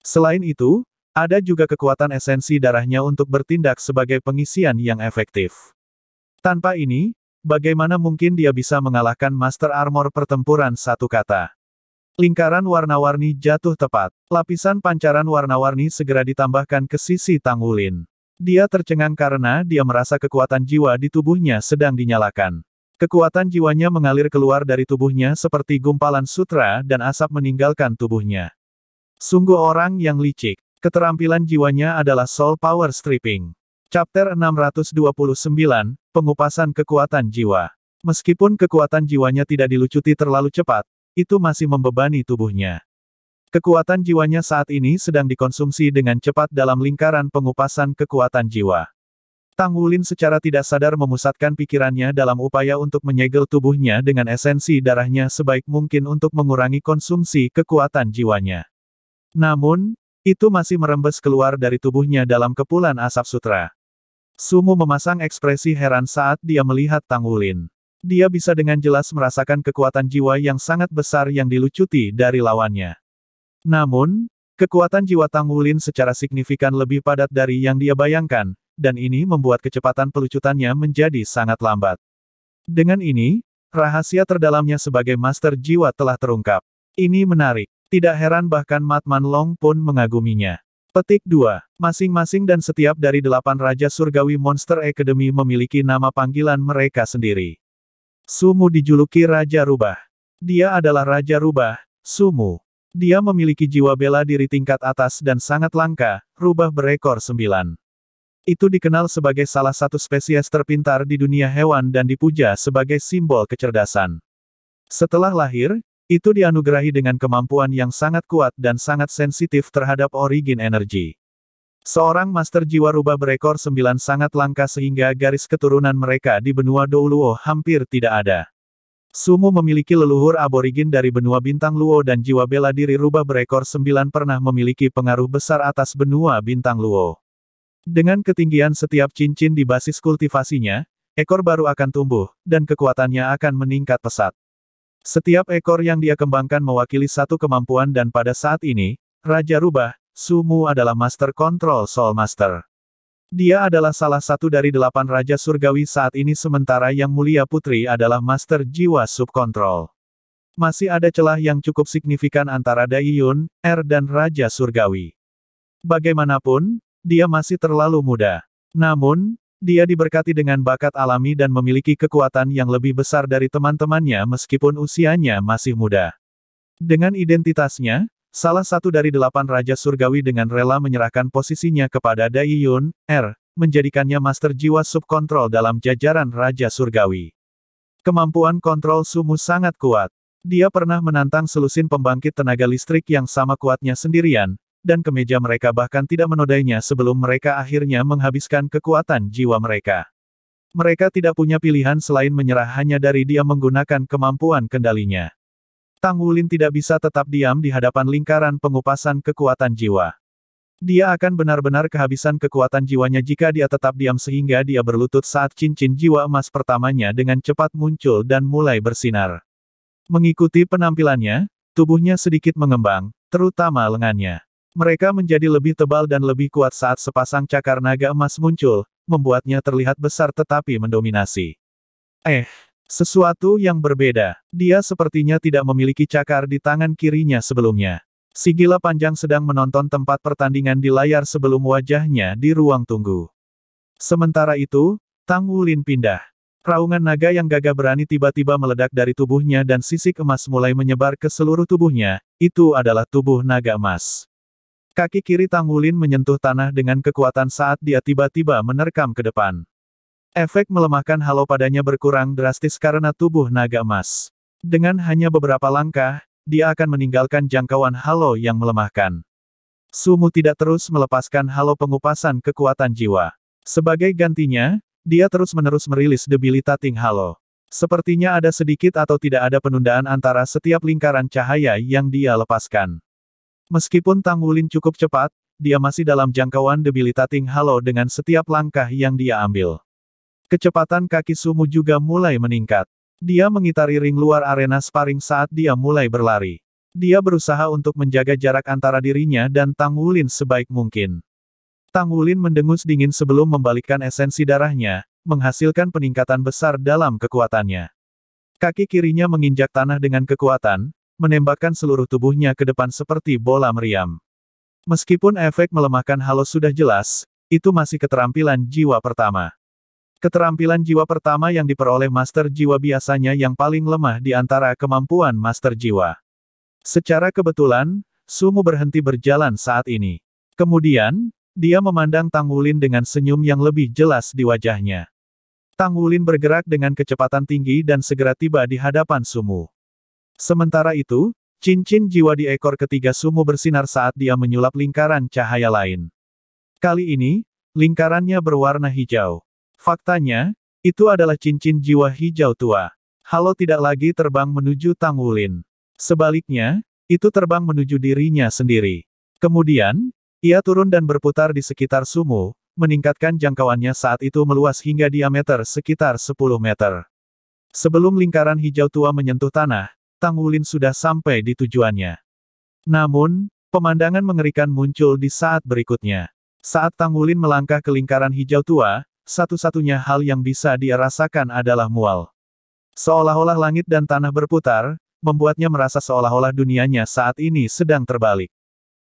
[SPEAKER 1] Selain itu, ada juga kekuatan esensi darahnya untuk bertindak sebagai pengisian yang efektif. Tanpa ini, bagaimana mungkin dia bisa mengalahkan Master Armor pertempuran satu kata? Lingkaran warna-warni jatuh tepat. Lapisan pancaran warna-warni segera ditambahkan ke sisi Tang Dia tercengang karena dia merasa kekuatan jiwa di tubuhnya sedang dinyalakan. Kekuatan jiwanya mengalir keluar dari tubuhnya seperti gumpalan sutra dan asap meninggalkan tubuhnya. Sungguh orang yang licik. Keterampilan jiwanya adalah soul power stripping. Chapter 629, Pengupasan Kekuatan Jiwa. Meskipun kekuatan jiwanya tidak dilucuti terlalu cepat, itu masih membebani tubuhnya. Kekuatan jiwanya saat ini sedang dikonsumsi dengan cepat dalam lingkaran pengupasan kekuatan jiwa. Tang Wulin secara tidak sadar memusatkan pikirannya dalam upaya untuk menyegel tubuhnya dengan esensi darahnya sebaik mungkin untuk mengurangi konsumsi kekuatan jiwanya. Namun, itu masih merembes keluar dari tubuhnya dalam kepulan asap sutra. Sumu memasang ekspresi heran saat dia melihat Tang Wulin. Dia bisa dengan jelas merasakan kekuatan jiwa yang sangat besar yang dilucuti dari lawannya. Namun, Kekuatan jiwa Tang Wulin secara signifikan lebih padat dari yang dia bayangkan, dan ini membuat kecepatan pelucutannya menjadi sangat lambat. Dengan ini, rahasia terdalamnya sebagai master jiwa telah terungkap. Ini menarik. Tidak heran bahkan Matman Long pun mengaguminya. Petik 2. Masing-masing dan setiap dari delapan Raja Surgawi Monster Academy memiliki nama panggilan mereka sendiri. Sumu dijuluki Raja Rubah. Dia adalah Raja Rubah, Sumu. Dia memiliki jiwa bela diri tingkat atas dan sangat langka, rubah berekor sembilan. Itu dikenal sebagai salah satu spesies terpintar di dunia hewan dan dipuja sebagai simbol kecerdasan. Setelah lahir, itu dianugerahi dengan kemampuan yang sangat kuat dan sangat sensitif terhadap origin energi. Seorang master jiwa rubah berekor sembilan sangat langka sehingga garis keturunan mereka di benua Douluo hampir tidak ada. Sumu memiliki leluhur aborigin dari benua bintang Luo dan jiwa bela diri rubah berekor sembilan pernah memiliki pengaruh besar atas benua bintang Luo. Dengan ketinggian setiap cincin di basis kultivasinya, ekor baru akan tumbuh, dan kekuatannya akan meningkat pesat. Setiap ekor yang dia kembangkan mewakili satu kemampuan dan pada saat ini, Raja Rubah, Sumu adalah Master Control Soul Master. Dia adalah salah satu dari delapan Raja Surgawi saat ini sementara Yang Mulia Putri adalah Master Jiwa Subkontrol. Masih ada celah yang cukup signifikan antara Daiyun, Er dan Raja Surgawi. Bagaimanapun, dia masih terlalu muda. Namun, dia diberkati dengan bakat alami dan memiliki kekuatan yang lebih besar dari teman-temannya meskipun usianya masih muda. Dengan identitasnya, salah satu dari delapan Raja Surgawi dengan rela menyerahkan posisinya kepada Dai Yun, R, er, menjadikannya master jiwa subkontrol dalam jajaran Raja Surgawi. Kemampuan kontrol sumu sangat kuat. Dia pernah menantang selusin pembangkit tenaga listrik yang sama kuatnya sendirian, dan kemeja mereka bahkan tidak menodainya sebelum mereka akhirnya menghabiskan kekuatan jiwa mereka. Mereka tidak punya pilihan selain menyerah hanya dari dia menggunakan kemampuan kendalinya. Tang Wulin tidak bisa tetap diam di hadapan lingkaran pengupasan kekuatan jiwa. Dia akan benar-benar kehabisan kekuatan jiwanya jika dia tetap diam sehingga dia berlutut saat cincin jiwa emas pertamanya dengan cepat muncul dan mulai bersinar. Mengikuti penampilannya, tubuhnya sedikit mengembang, terutama lengannya. Mereka menjadi lebih tebal dan lebih kuat saat sepasang cakar naga emas muncul, membuatnya terlihat besar tetapi mendominasi. Eh, sesuatu yang berbeda. Dia sepertinya tidak memiliki cakar di tangan kirinya sebelumnya. Sigila panjang sedang menonton tempat pertandingan di layar sebelum wajahnya di ruang tunggu. Sementara itu, Tang Wulin pindah. Raungan naga yang gagah berani tiba-tiba meledak dari tubuhnya dan sisik emas mulai menyebar ke seluruh tubuhnya, itu adalah tubuh naga emas. Kaki kiri Tangulin menyentuh tanah dengan kekuatan saat dia tiba-tiba menerkam ke depan. Efek melemahkan halo padanya berkurang drastis karena tubuh naga emas. Dengan hanya beberapa langkah, dia akan meninggalkan jangkauan halo yang melemahkan. Sumu tidak terus melepaskan halo pengupasan kekuatan jiwa. Sebagai gantinya, dia terus-menerus merilis debilitating halo. Sepertinya ada sedikit atau tidak ada penundaan antara setiap lingkaran cahaya yang dia lepaskan. Meskipun Tang Wulin cukup cepat, dia masih dalam jangkauan debilitating halo dengan setiap langkah yang dia ambil. Kecepatan kaki Sumu juga mulai meningkat. Dia mengitari ring luar arena sparring saat dia mulai berlari. Dia berusaha untuk menjaga jarak antara dirinya dan Tang Wulin sebaik mungkin. Tang Wulin mendengus dingin sebelum membalikkan esensi darahnya, menghasilkan peningkatan besar dalam kekuatannya. Kaki kirinya menginjak tanah dengan kekuatan, menembakkan seluruh tubuhnya ke depan seperti bola meriam. Meskipun efek melemahkan halo sudah jelas, itu masih keterampilan jiwa pertama. Keterampilan jiwa pertama yang diperoleh master jiwa biasanya yang paling lemah di antara kemampuan master jiwa. Secara kebetulan, Sumu berhenti berjalan saat ini. Kemudian, dia memandang Tang Wulin dengan senyum yang lebih jelas di wajahnya. Tang Wulin bergerak dengan kecepatan tinggi dan segera tiba di hadapan Sumu. Sementara itu, cincin jiwa di ekor ketiga sumo bersinar saat dia menyulap lingkaran cahaya lain. Kali ini, lingkarannya berwarna hijau. Faktanya, itu adalah cincin jiwa hijau tua. Halo tidak lagi terbang menuju Tang Wulin. Sebaliknya, itu terbang menuju dirinya sendiri. Kemudian, ia turun dan berputar di sekitar sumo, meningkatkan jangkauannya saat itu meluas hingga diameter sekitar 10 meter. Sebelum lingkaran hijau tua menyentuh tanah, Tang Wulin sudah sampai di tujuannya. Namun, pemandangan mengerikan muncul di saat berikutnya. Saat Tang Wulin melangkah ke lingkaran hijau tua, satu-satunya hal yang bisa dia rasakan adalah mual. Seolah-olah langit dan tanah berputar, membuatnya merasa seolah-olah dunianya saat ini sedang terbalik.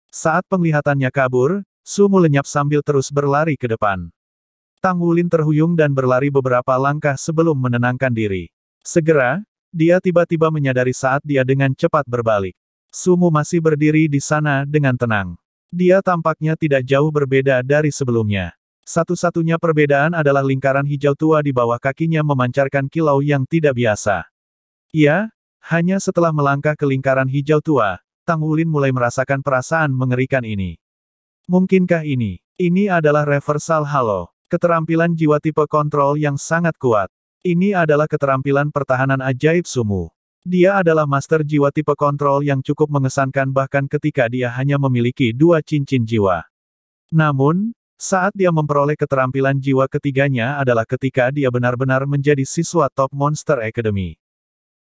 [SPEAKER 1] Saat penglihatannya kabur, Sumu lenyap sambil terus berlari ke depan. Tang Wulin terhuyung dan berlari beberapa langkah sebelum menenangkan diri. Segera, dia tiba-tiba menyadari saat dia dengan cepat berbalik. Sumu masih berdiri di sana dengan tenang. Dia tampaknya tidak jauh berbeda dari sebelumnya. Satu-satunya perbedaan adalah lingkaran hijau tua di bawah kakinya memancarkan kilau yang tidak biasa. Ya, hanya setelah melangkah ke lingkaran hijau tua, Tang Wulin mulai merasakan perasaan mengerikan ini. Mungkinkah ini? Ini adalah reversal halo, keterampilan jiwa tipe kontrol yang sangat kuat. Ini adalah keterampilan pertahanan ajaib Sumu. Dia adalah master jiwa tipe kontrol yang cukup mengesankan bahkan ketika dia hanya memiliki dua cincin jiwa. Namun, saat dia memperoleh keterampilan jiwa ketiganya adalah ketika dia benar-benar menjadi siswa top Monster Academy.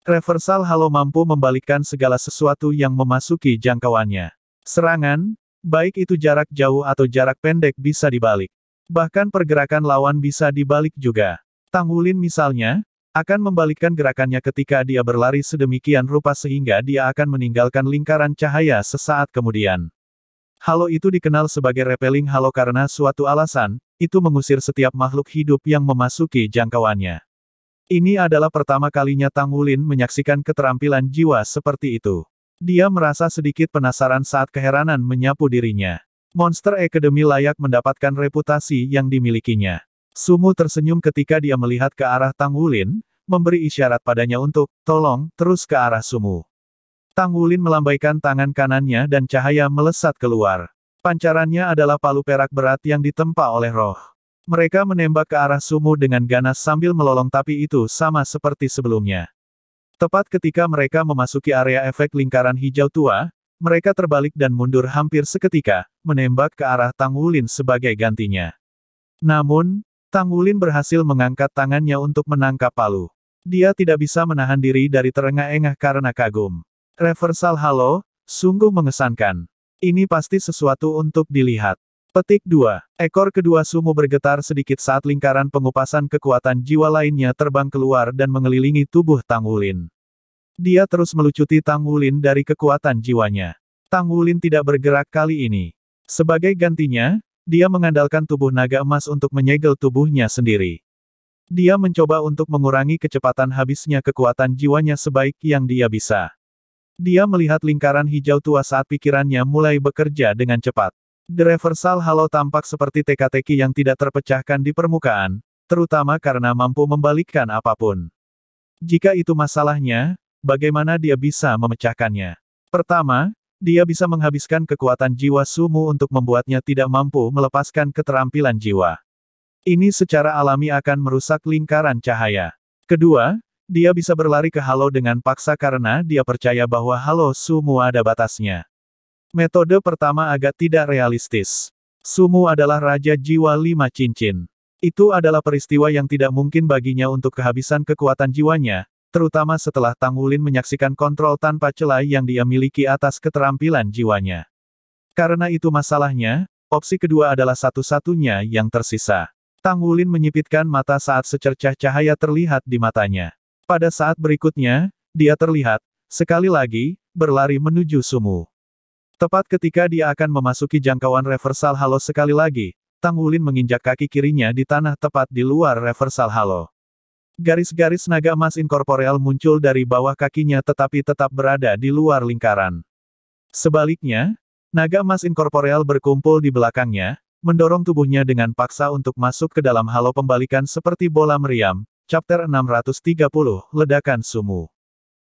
[SPEAKER 1] Reversal Halo mampu membalikkan segala sesuatu yang memasuki jangkauannya. Serangan, baik itu jarak jauh atau jarak pendek bisa dibalik. Bahkan pergerakan lawan bisa dibalik juga. Tang Wulin misalnya, akan membalikkan gerakannya ketika dia berlari sedemikian rupa sehingga dia akan meninggalkan lingkaran cahaya sesaat kemudian. Halo itu dikenal sebagai repelling halo karena suatu alasan, itu mengusir setiap makhluk hidup yang memasuki jangkauannya. Ini adalah pertama kalinya Tang Wulin menyaksikan keterampilan jiwa seperti itu. Dia merasa sedikit penasaran saat keheranan menyapu dirinya. Monster Academy layak mendapatkan reputasi yang dimilikinya. Sumu tersenyum ketika dia melihat ke arah Tang Wulin, memberi isyarat padanya untuk, tolong, terus ke arah Sumu. Tang Wulin melambaikan tangan kanannya dan cahaya melesat keluar. Pancarannya adalah palu perak berat yang ditempa oleh roh. Mereka menembak ke arah Sumu dengan ganas sambil melolong tapi itu sama seperti sebelumnya. Tepat ketika mereka memasuki area efek lingkaran hijau tua, mereka terbalik dan mundur hampir seketika, menembak ke arah Tang Wulin sebagai gantinya. Namun, Tang Wulin berhasil mengangkat tangannya untuk menangkap palu. Dia tidak bisa menahan diri dari terengah-engah karena kagum. Reversal halo, sungguh mengesankan. Ini pasti sesuatu untuk dilihat. Petik 2. Ekor kedua sumu bergetar sedikit saat lingkaran pengupasan kekuatan jiwa lainnya terbang keluar dan mengelilingi tubuh Tang Wulin. Dia terus melucuti Tang Wulin dari kekuatan jiwanya. Tang Wulin tidak bergerak kali ini. Sebagai gantinya, dia mengandalkan tubuh naga emas untuk menyegel tubuhnya sendiri. Dia mencoba untuk mengurangi kecepatan habisnya kekuatan jiwanya sebaik yang dia bisa. Dia melihat lingkaran hijau tua saat pikirannya mulai bekerja dengan cepat. The Reversal Halo tampak seperti teka-teki yang tidak terpecahkan di permukaan, terutama karena mampu membalikkan apapun. Jika itu masalahnya, bagaimana dia bisa memecahkannya? Pertama, dia bisa menghabiskan kekuatan jiwa sumu untuk membuatnya tidak mampu melepaskan keterampilan jiwa. Ini secara alami akan merusak lingkaran cahaya. Kedua, dia bisa berlari ke halo dengan paksa karena dia percaya bahwa halo sumu ada batasnya. Metode pertama agak tidak realistis. Sumu adalah raja jiwa lima cincin. Itu adalah peristiwa yang tidak mungkin baginya untuk kehabisan kekuatan jiwanya, terutama setelah Tang Wulin menyaksikan kontrol tanpa celah yang dia miliki atas keterampilan jiwanya. Karena itu masalahnya, opsi kedua adalah satu-satunya yang tersisa. Tang Wulin menyipitkan mata saat secercah cahaya terlihat di matanya. Pada saat berikutnya, dia terlihat, sekali lagi, berlari menuju sumu. Tepat ketika dia akan memasuki jangkauan reversal halo sekali lagi, Tang Wulin menginjak kaki kirinya di tanah tepat di luar reversal halo. Garis-garis naga emas inkorporeal muncul dari bawah kakinya tetapi tetap berada di luar lingkaran. Sebaliknya, naga emas inkorporeal berkumpul di belakangnya, mendorong tubuhnya dengan paksa untuk masuk ke dalam halo pembalikan seperti bola meriam, Chapter 630, Ledakan Sumu.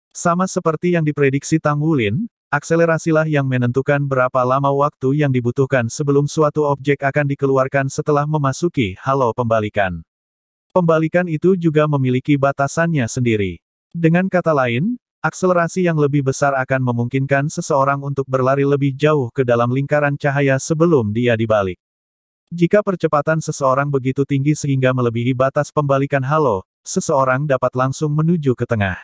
[SPEAKER 1] Sama seperti yang diprediksi Tang Wulin, Akselerasilah yang menentukan berapa lama waktu yang dibutuhkan sebelum suatu objek akan dikeluarkan setelah memasuki halo pembalikan. Pembalikan itu juga memiliki batasannya sendiri. Dengan kata lain, akselerasi yang lebih besar akan memungkinkan seseorang untuk berlari lebih jauh ke dalam lingkaran cahaya sebelum dia dibalik. Jika percepatan seseorang begitu tinggi sehingga melebihi batas pembalikan halo, seseorang dapat langsung menuju ke tengah.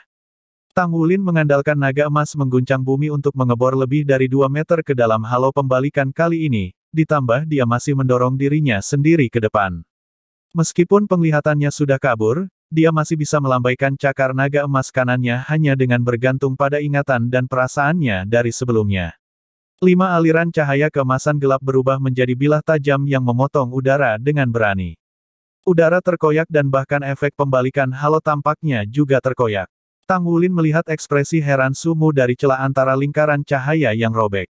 [SPEAKER 1] Tang Wulin mengandalkan naga emas mengguncang bumi untuk mengebor lebih dari 2 meter ke dalam halo pembalikan kali ini, ditambah dia masih mendorong dirinya sendiri ke depan. Meskipun penglihatannya sudah kabur, dia masih bisa melambaikan cakar naga emas kanannya hanya dengan bergantung pada ingatan dan perasaannya dari sebelumnya. Lima aliran cahaya kemasan gelap berubah menjadi bilah tajam yang memotong udara dengan berani. Udara terkoyak dan bahkan efek pembalikan halo tampaknya juga terkoyak. Tang Wulin melihat ekspresi heran Sumu dari celah antara lingkaran cahaya yang robek.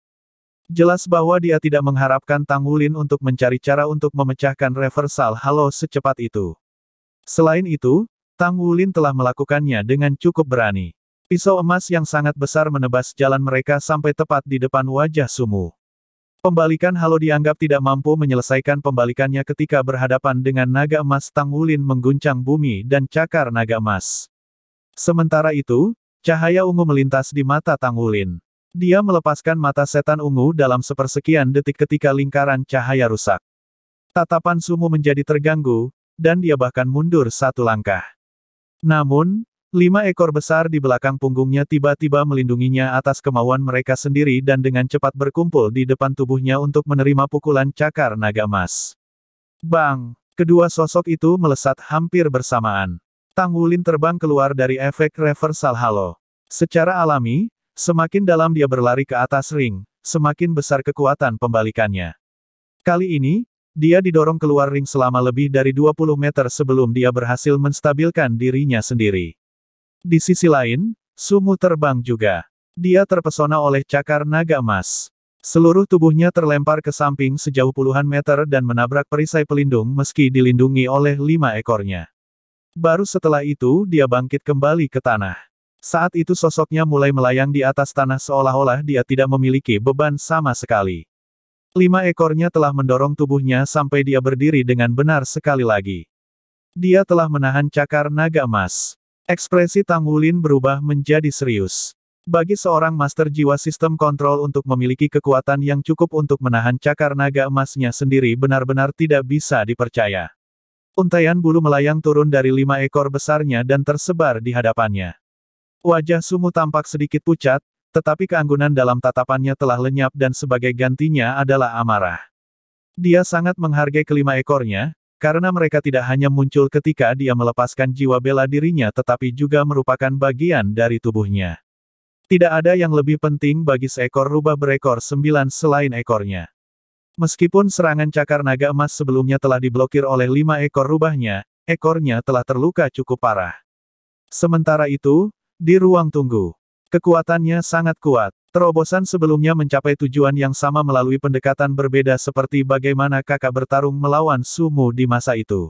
[SPEAKER 1] Jelas bahwa dia tidak mengharapkan Tang Wulin untuk mencari cara untuk memecahkan reversal halo secepat itu. Selain itu, Tang Wulin telah melakukannya dengan cukup berani. Pisau emas yang sangat besar menebas jalan mereka sampai tepat di depan wajah Sumu. Pembalikan halo dianggap tidak mampu menyelesaikan pembalikannya ketika berhadapan dengan naga emas Tang Wulin mengguncang bumi dan cakar naga emas. Sementara itu, cahaya ungu melintas di mata Tang Wulin. Dia melepaskan mata setan ungu dalam sepersekian detik ketika lingkaran cahaya rusak. Tatapan Sumu menjadi terganggu, dan dia bahkan mundur satu langkah. Namun, lima ekor besar di belakang punggungnya tiba-tiba melindunginya atas kemauan mereka sendiri dan dengan cepat berkumpul di depan tubuhnya untuk menerima pukulan cakar naga emas. Bang! Kedua sosok itu melesat hampir bersamaan. Tang Wulin terbang keluar dari efek reversal halo. Secara alami, Semakin dalam dia berlari ke atas ring, semakin besar kekuatan pembalikannya. Kali ini, dia didorong keluar ring selama lebih dari 20 meter sebelum dia berhasil menstabilkan dirinya sendiri. Di sisi lain, Sumu terbang juga. Dia terpesona oleh cakar naga emas. Seluruh tubuhnya terlempar ke samping sejauh puluhan meter dan menabrak perisai pelindung meski dilindungi oleh lima ekornya. Baru setelah itu dia bangkit kembali ke tanah. Saat itu sosoknya mulai melayang di atas tanah seolah-olah dia tidak memiliki beban sama sekali. Lima ekornya telah mendorong tubuhnya sampai dia berdiri dengan benar sekali lagi. Dia telah menahan cakar naga emas. Ekspresi Tang Wulin berubah menjadi serius. Bagi seorang master jiwa sistem kontrol untuk memiliki kekuatan yang cukup untuk menahan cakar naga emasnya sendiri benar-benar tidak bisa dipercaya. Untaian bulu melayang turun dari lima ekor besarnya dan tersebar di hadapannya. Wajah Sumu tampak sedikit pucat, tetapi keanggunan dalam tatapannya telah lenyap dan sebagai gantinya adalah amarah. Dia sangat menghargai kelima ekornya, karena mereka tidak hanya muncul ketika dia melepaskan jiwa bela dirinya tetapi juga merupakan bagian dari tubuhnya. Tidak ada yang lebih penting bagi seekor rubah berekor sembilan selain ekornya. Meskipun serangan cakar naga emas sebelumnya telah diblokir oleh lima ekor rubahnya, ekornya telah terluka cukup parah. Sementara itu, di ruang tunggu, kekuatannya sangat kuat. Terobosan sebelumnya mencapai tujuan yang sama melalui pendekatan berbeda seperti bagaimana kakak bertarung melawan Sumu di masa itu.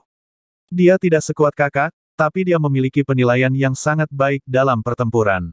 [SPEAKER 1] Dia tidak sekuat kakak, tapi dia memiliki penilaian yang sangat baik dalam pertempuran.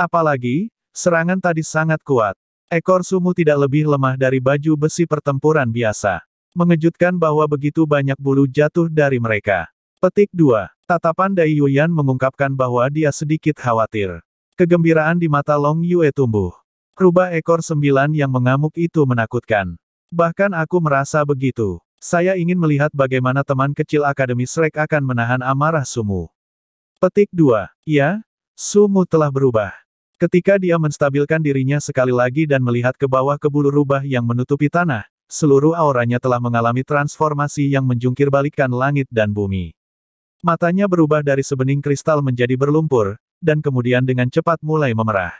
[SPEAKER 1] Apalagi, serangan tadi sangat kuat. Ekor Sumu tidak lebih lemah dari baju besi pertempuran biasa. Mengejutkan bahwa begitu banyak bulu jatuh dari mereka. Petik 2. Tatapan Dai Yuyan mengungkapkan bahwa dia sedikit khawatir. Kegembiraan di mata Long Yue tumbuh. Rubah ekor sembilan yang mengamuk itu menakutkan. Bahkan aku merasa begitu. Saya ingin melihat bagaimana teman kecil Akademi Srek akan menahan amarah Sumu. Petik 2. Ya, Sumu telah berubah. Ketika dia menstabilkan dirinya sekali lagi dan melihat ke bawah ke bulu rubah yang menutupi tanah, seluruh auranya telah mengalami transformasi yang menjungkir balikkan langit dan bumi. Matanya berubah dari sebening kristal menjadi berlumpur, dan kemudian dengan cepat mulai memerah.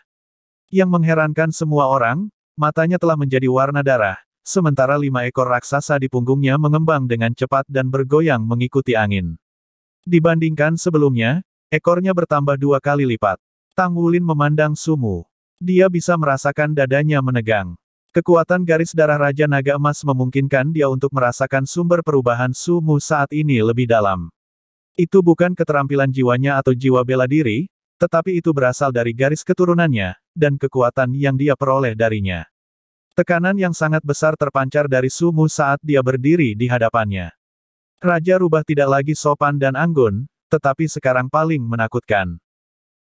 [SPEAKER 1] Yang mengherankan semua orang, matanya telah menjadi warna darah, sementara lima ekor raksasa di punggungnya mengembang dengan cepat dan bergoyang mengikuti angin. Dibandingkan sebelumnya, ekornya bertambah dua kali lipat. Tang Wulin memandang Sumu. Dia bisa merasakan dadanya menegang. Kekuatan garis darah Raja Naga Emas memungkinkan dia untuk merasakan sumber perubahan Sumu saat ini lebih dalam. Itu bukan keterampilan jiwanya atau jiwa bela diri, tetapi itu berasal dari garis keturunannya, dan kekuatan yang dia peroleh darinya. Tekanan yang sangat besar terpancar dari Sumu saat dia berdiri di hadapannya. Raja Rubah tidak lagi sopan dan anggun, tetapi sekarang paling menakutkan.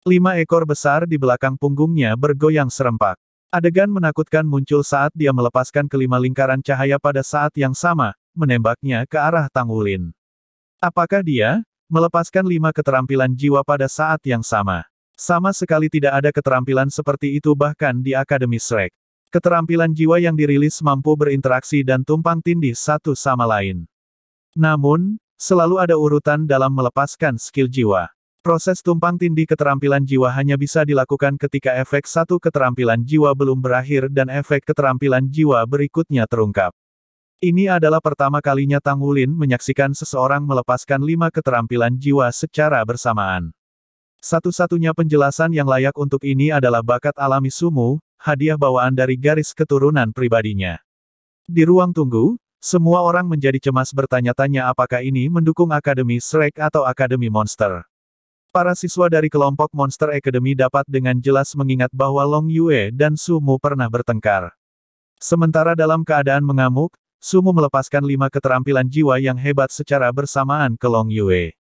[SPEAKER 1] Lima ekor besar di belakang punggungnya bergoyang serempak. Adegan menakutkan muncul saat dia melepaskan kelima lingkaran cahaya pada saat yang sama, menembaknya ke arah Tang Wulin. Apakah dia, Melepaskan lima keterampilan jiwa pada saat yang sama. Sama sekali tidak ada keterampilan seperti itu bahkan di Akademi Shrek. Keterampilan jiwa yang dirilis mampu berinteraksi dan tumpang tindih satu sama lain. Namun, selalu ada urutan dalam melepaskan skill jiwa. Proses tumpang tindih keterampilan jiwa hanya bisa dilakukan ketika efek satu keterampilan jiwa belum berakhir dan efek keterampilan jiwa berikutnya terungkap. Ini adalah pertama kalinya Tang Wulin menyaksikan seseorang melepaskan lima keterampilan jiwa secara bersamaan. Satu-satunya penjelasan yang layak untuk ini adalah bakat alami sumu, hadiah bawaan dari garis keturunan pribadinya. Di ruang tunggu, semua orang menjadi cemas bertanya-tanya apakah ini mendukung Akademi Shrek atau Akademi Monster. Para siswa dari kelompok Monster Academy dapat dengan jelas mengingat bahwa Long Yue dan Sumu pernah bertengkar. Sementara dalam keadaan mengamuk, Sumu melepaskan lima keterampilan jiwa yang hebat secara bersamaan ke Long Yue.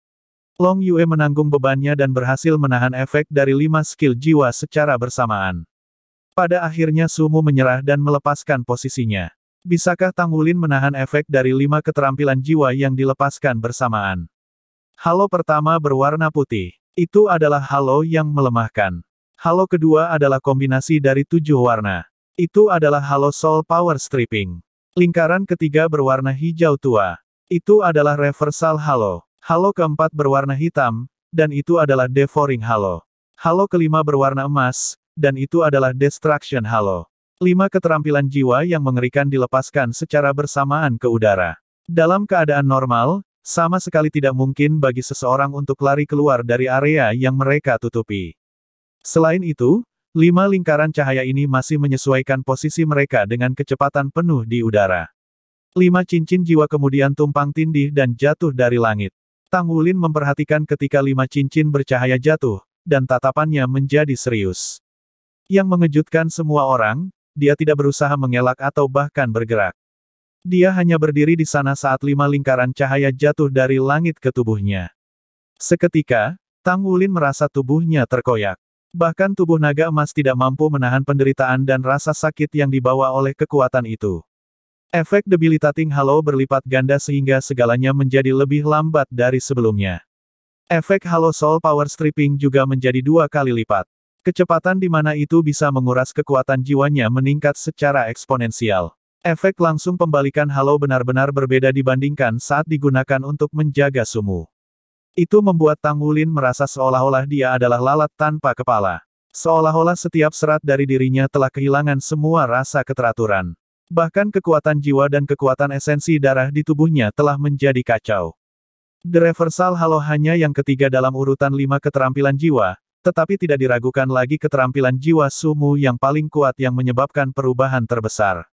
[SPEAKER 1] Long Yue menanggung bebannya dan berhasil menahan efek dari lima skill jiwa secara bersamaan. Pada akhirnya Sumu menyerah dan melepaskan posisinya. Bisakah Tang Wulin menahan efek dari lima keterampilan jiwa yang dilepaskan bersamaan? Halo pertama berwarna putih. Itu adalah halo yang melemahkan. Halo kedua adalah kombinasi dari tujuh warna. Itu adalah halo soul power stripping. Lingkaran ketiga berwarna hijau tua. Itu adalah reversal halo. Halo keempat berwarna hitam, dan itu adalah devouring halo. Halo kelima berwarna emas, dan itu adalah destruction halo. Lima keterampilan jiwa yang mengerikan dilepaskan secara bersamaan ke udara. Dalam keadaan normal, sama sekali tidak mungkin bagi seseorang untuk lari keluar dari area yang mereka tutupi. Selain itu, Lima lingkaran cahaya ini masih menyesuaikan posisi mereka dengan kecepatan penuh di udara. Lima cincin jiwa kemudian tumpang tindih dan jatuh dari langit. Tang Wulin memperhatikan ketika lima cincin bercahaya jatuh, dan tatapannya menjadi serius. Yang mengejutkan semua orang, dia tidak berusaha mengelak atau bahkan bergerak. Dia hanya berdiri di sana saat lima lingkaran cahaya jatuh dari langit ke tubuhnya. Seketika, Tang Wulin merasa tubuhnya terkoyak. Bahkan tubuh naga emas tidak mampu menahan penderitaan dan rasa sakit yang dibawa oleh kekuatan itu. Efek debilitating halo berlipat ganda sehingga segalanya menjadi lebih lambat dari sebelumnya. Efek halo soul power stripping juga menjadi dua kali lipat. Kecepatan di mana itu bisa menguras kekuatan jiwanya meningkat secara eksponensial. Efek langsung pembalikan halo benar-benar berbeda dibandingkan saat digunakan untuk menjaga sumu. Itu membuat Tang Wulin merasa seolah-olah dia adalah lalat tanpa kepala. Seolah-olah setiap serat dari dirinya telah kehilangan semua rasa keteraturan. Bahkan kekuatan jiwa dan kekuatan esensi darah di tubuhnya telah menjadi kacau. The Reversal Halo hanya yang ketiga dalam urutan lima keterampilan jiwa, tetapi tidak diragukan lagi keterampilan jiwa sumu yang paling kuat yang menyebabkan perubahan terbesar.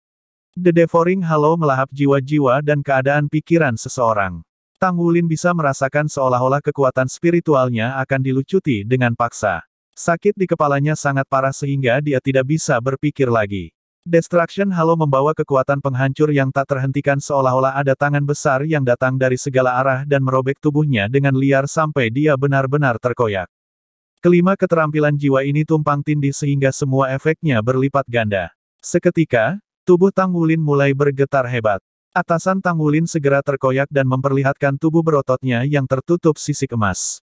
[SPEAKER 1] The Devouring Halo melahap jiwa-jiwa dan keadaan pikiran seseorang. Tang Wulin bisa merasakan seolah-olah kekuatan spiritualnya akan dilucuti dengan paksa. Sakit di kepalanya sangat parah sehingga dia tidak bisa berpikir lagi. Destruction Halo membawa kekuatan penghancur yang tak terhentikan seolah-olah ada tangan besar yang datang dari segala arah dan merobek tubuhnya dengan liar sampai dia benar-benar terkoyak. Kelima keterampilan jiwa ini tumpang tindih sehingga semua efeknya berlipat ganda. Seketika, tubuh Tang Wulin mulai bergetar hebat. Atasan Tangulin segera terkoyak dan memperlihatkan tubuh berototnya yang tertutup sisik emas.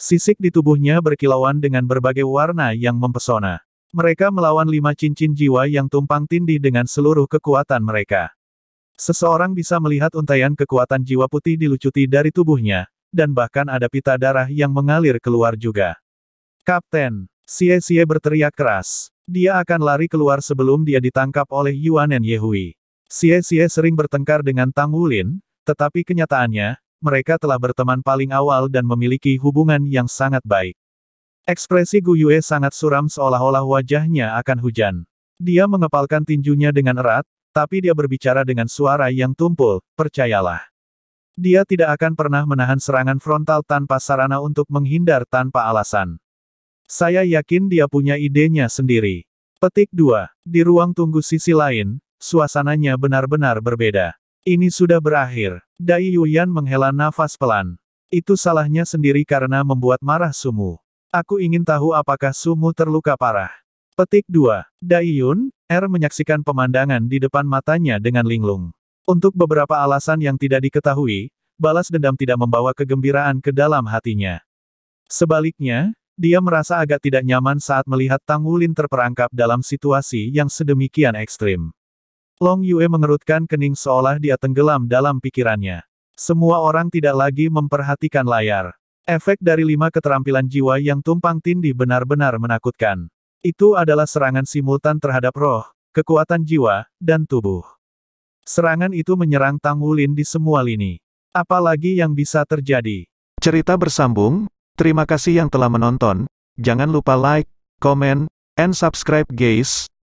[SPEAKER 1] Sisik di tubuhnya berkilauan dengan berbagai warna yang mempesona. Mereka melawan lima cincin jiwa yang tumpang tindih dengan seluruh kekuatan mereka. Seseorang bisa melihat untaian kekuatan jiwa putih dilucuti dari tubuhnya, dan bahkan ada pita darah yang mengalir keluar juga. Kapten, Xie Xie berteriak keras. Dia akan lari keluar sebelum dia ditangkap oleh Yuanen Yehui. Xie Xie sering bertengkar dengan Tang Wulin, tetapi kenyataannya, mereka telah berteman paling awal dan memiliki hubungan yang sangat baik. Ekspresi Gu Yue sangat suram seolah-olah wajahnya akan hujan. Dia mengepalkan tinjunya dengan erat, tapi dia berbicara dengan suara yang tumpul, percayalah. Dia tidak akan pernah menahan serangan frontal tanpa sarana untuk menghindar tanpa alasan. Saya yakin dia punya idenya sendiri. Petik 2. Di ruang tunggu sisi lain, suasananya benar-benar berbeda. Ini sudah berakhir. Dai Yuyan menghela nafas pelan. Itu salahnya sendiri karena membuat marah Sumu. Aku ingin tahu apakah Sumu terluka parah. Petik 2. Dai Yun, R er menyaksikan pemandangan di depan matanya dengan linglung. Untuk beberapa alasan yang tidak diketahui, balas dendam tidak membawa kegembiraan ke dalam hatinya. Sebaliknya, dia merasa agak tidak nyaman saat melihat Tang Wulin terperangkap dalam situasi yang sedemikian ekstrim. Long Yue mengerutkan kening seolah dia tenggelam dalam pikirannya. Semua orang tidak lagi memperhatikan layar. Efek dari lima keterampilan jiwa yang tumpang tindih benar-benar menakutkan. Itu adalah serangan simultan terhadap roh, kekuatan jiwa, dan tubuh. Serangan itu menyerang Tang Wulin di semua lini. Apalagi yang bisa terjadi. Cerita bersambung, terima kasih yang telah menonton, jangan lupa like, komen, and subscribe guys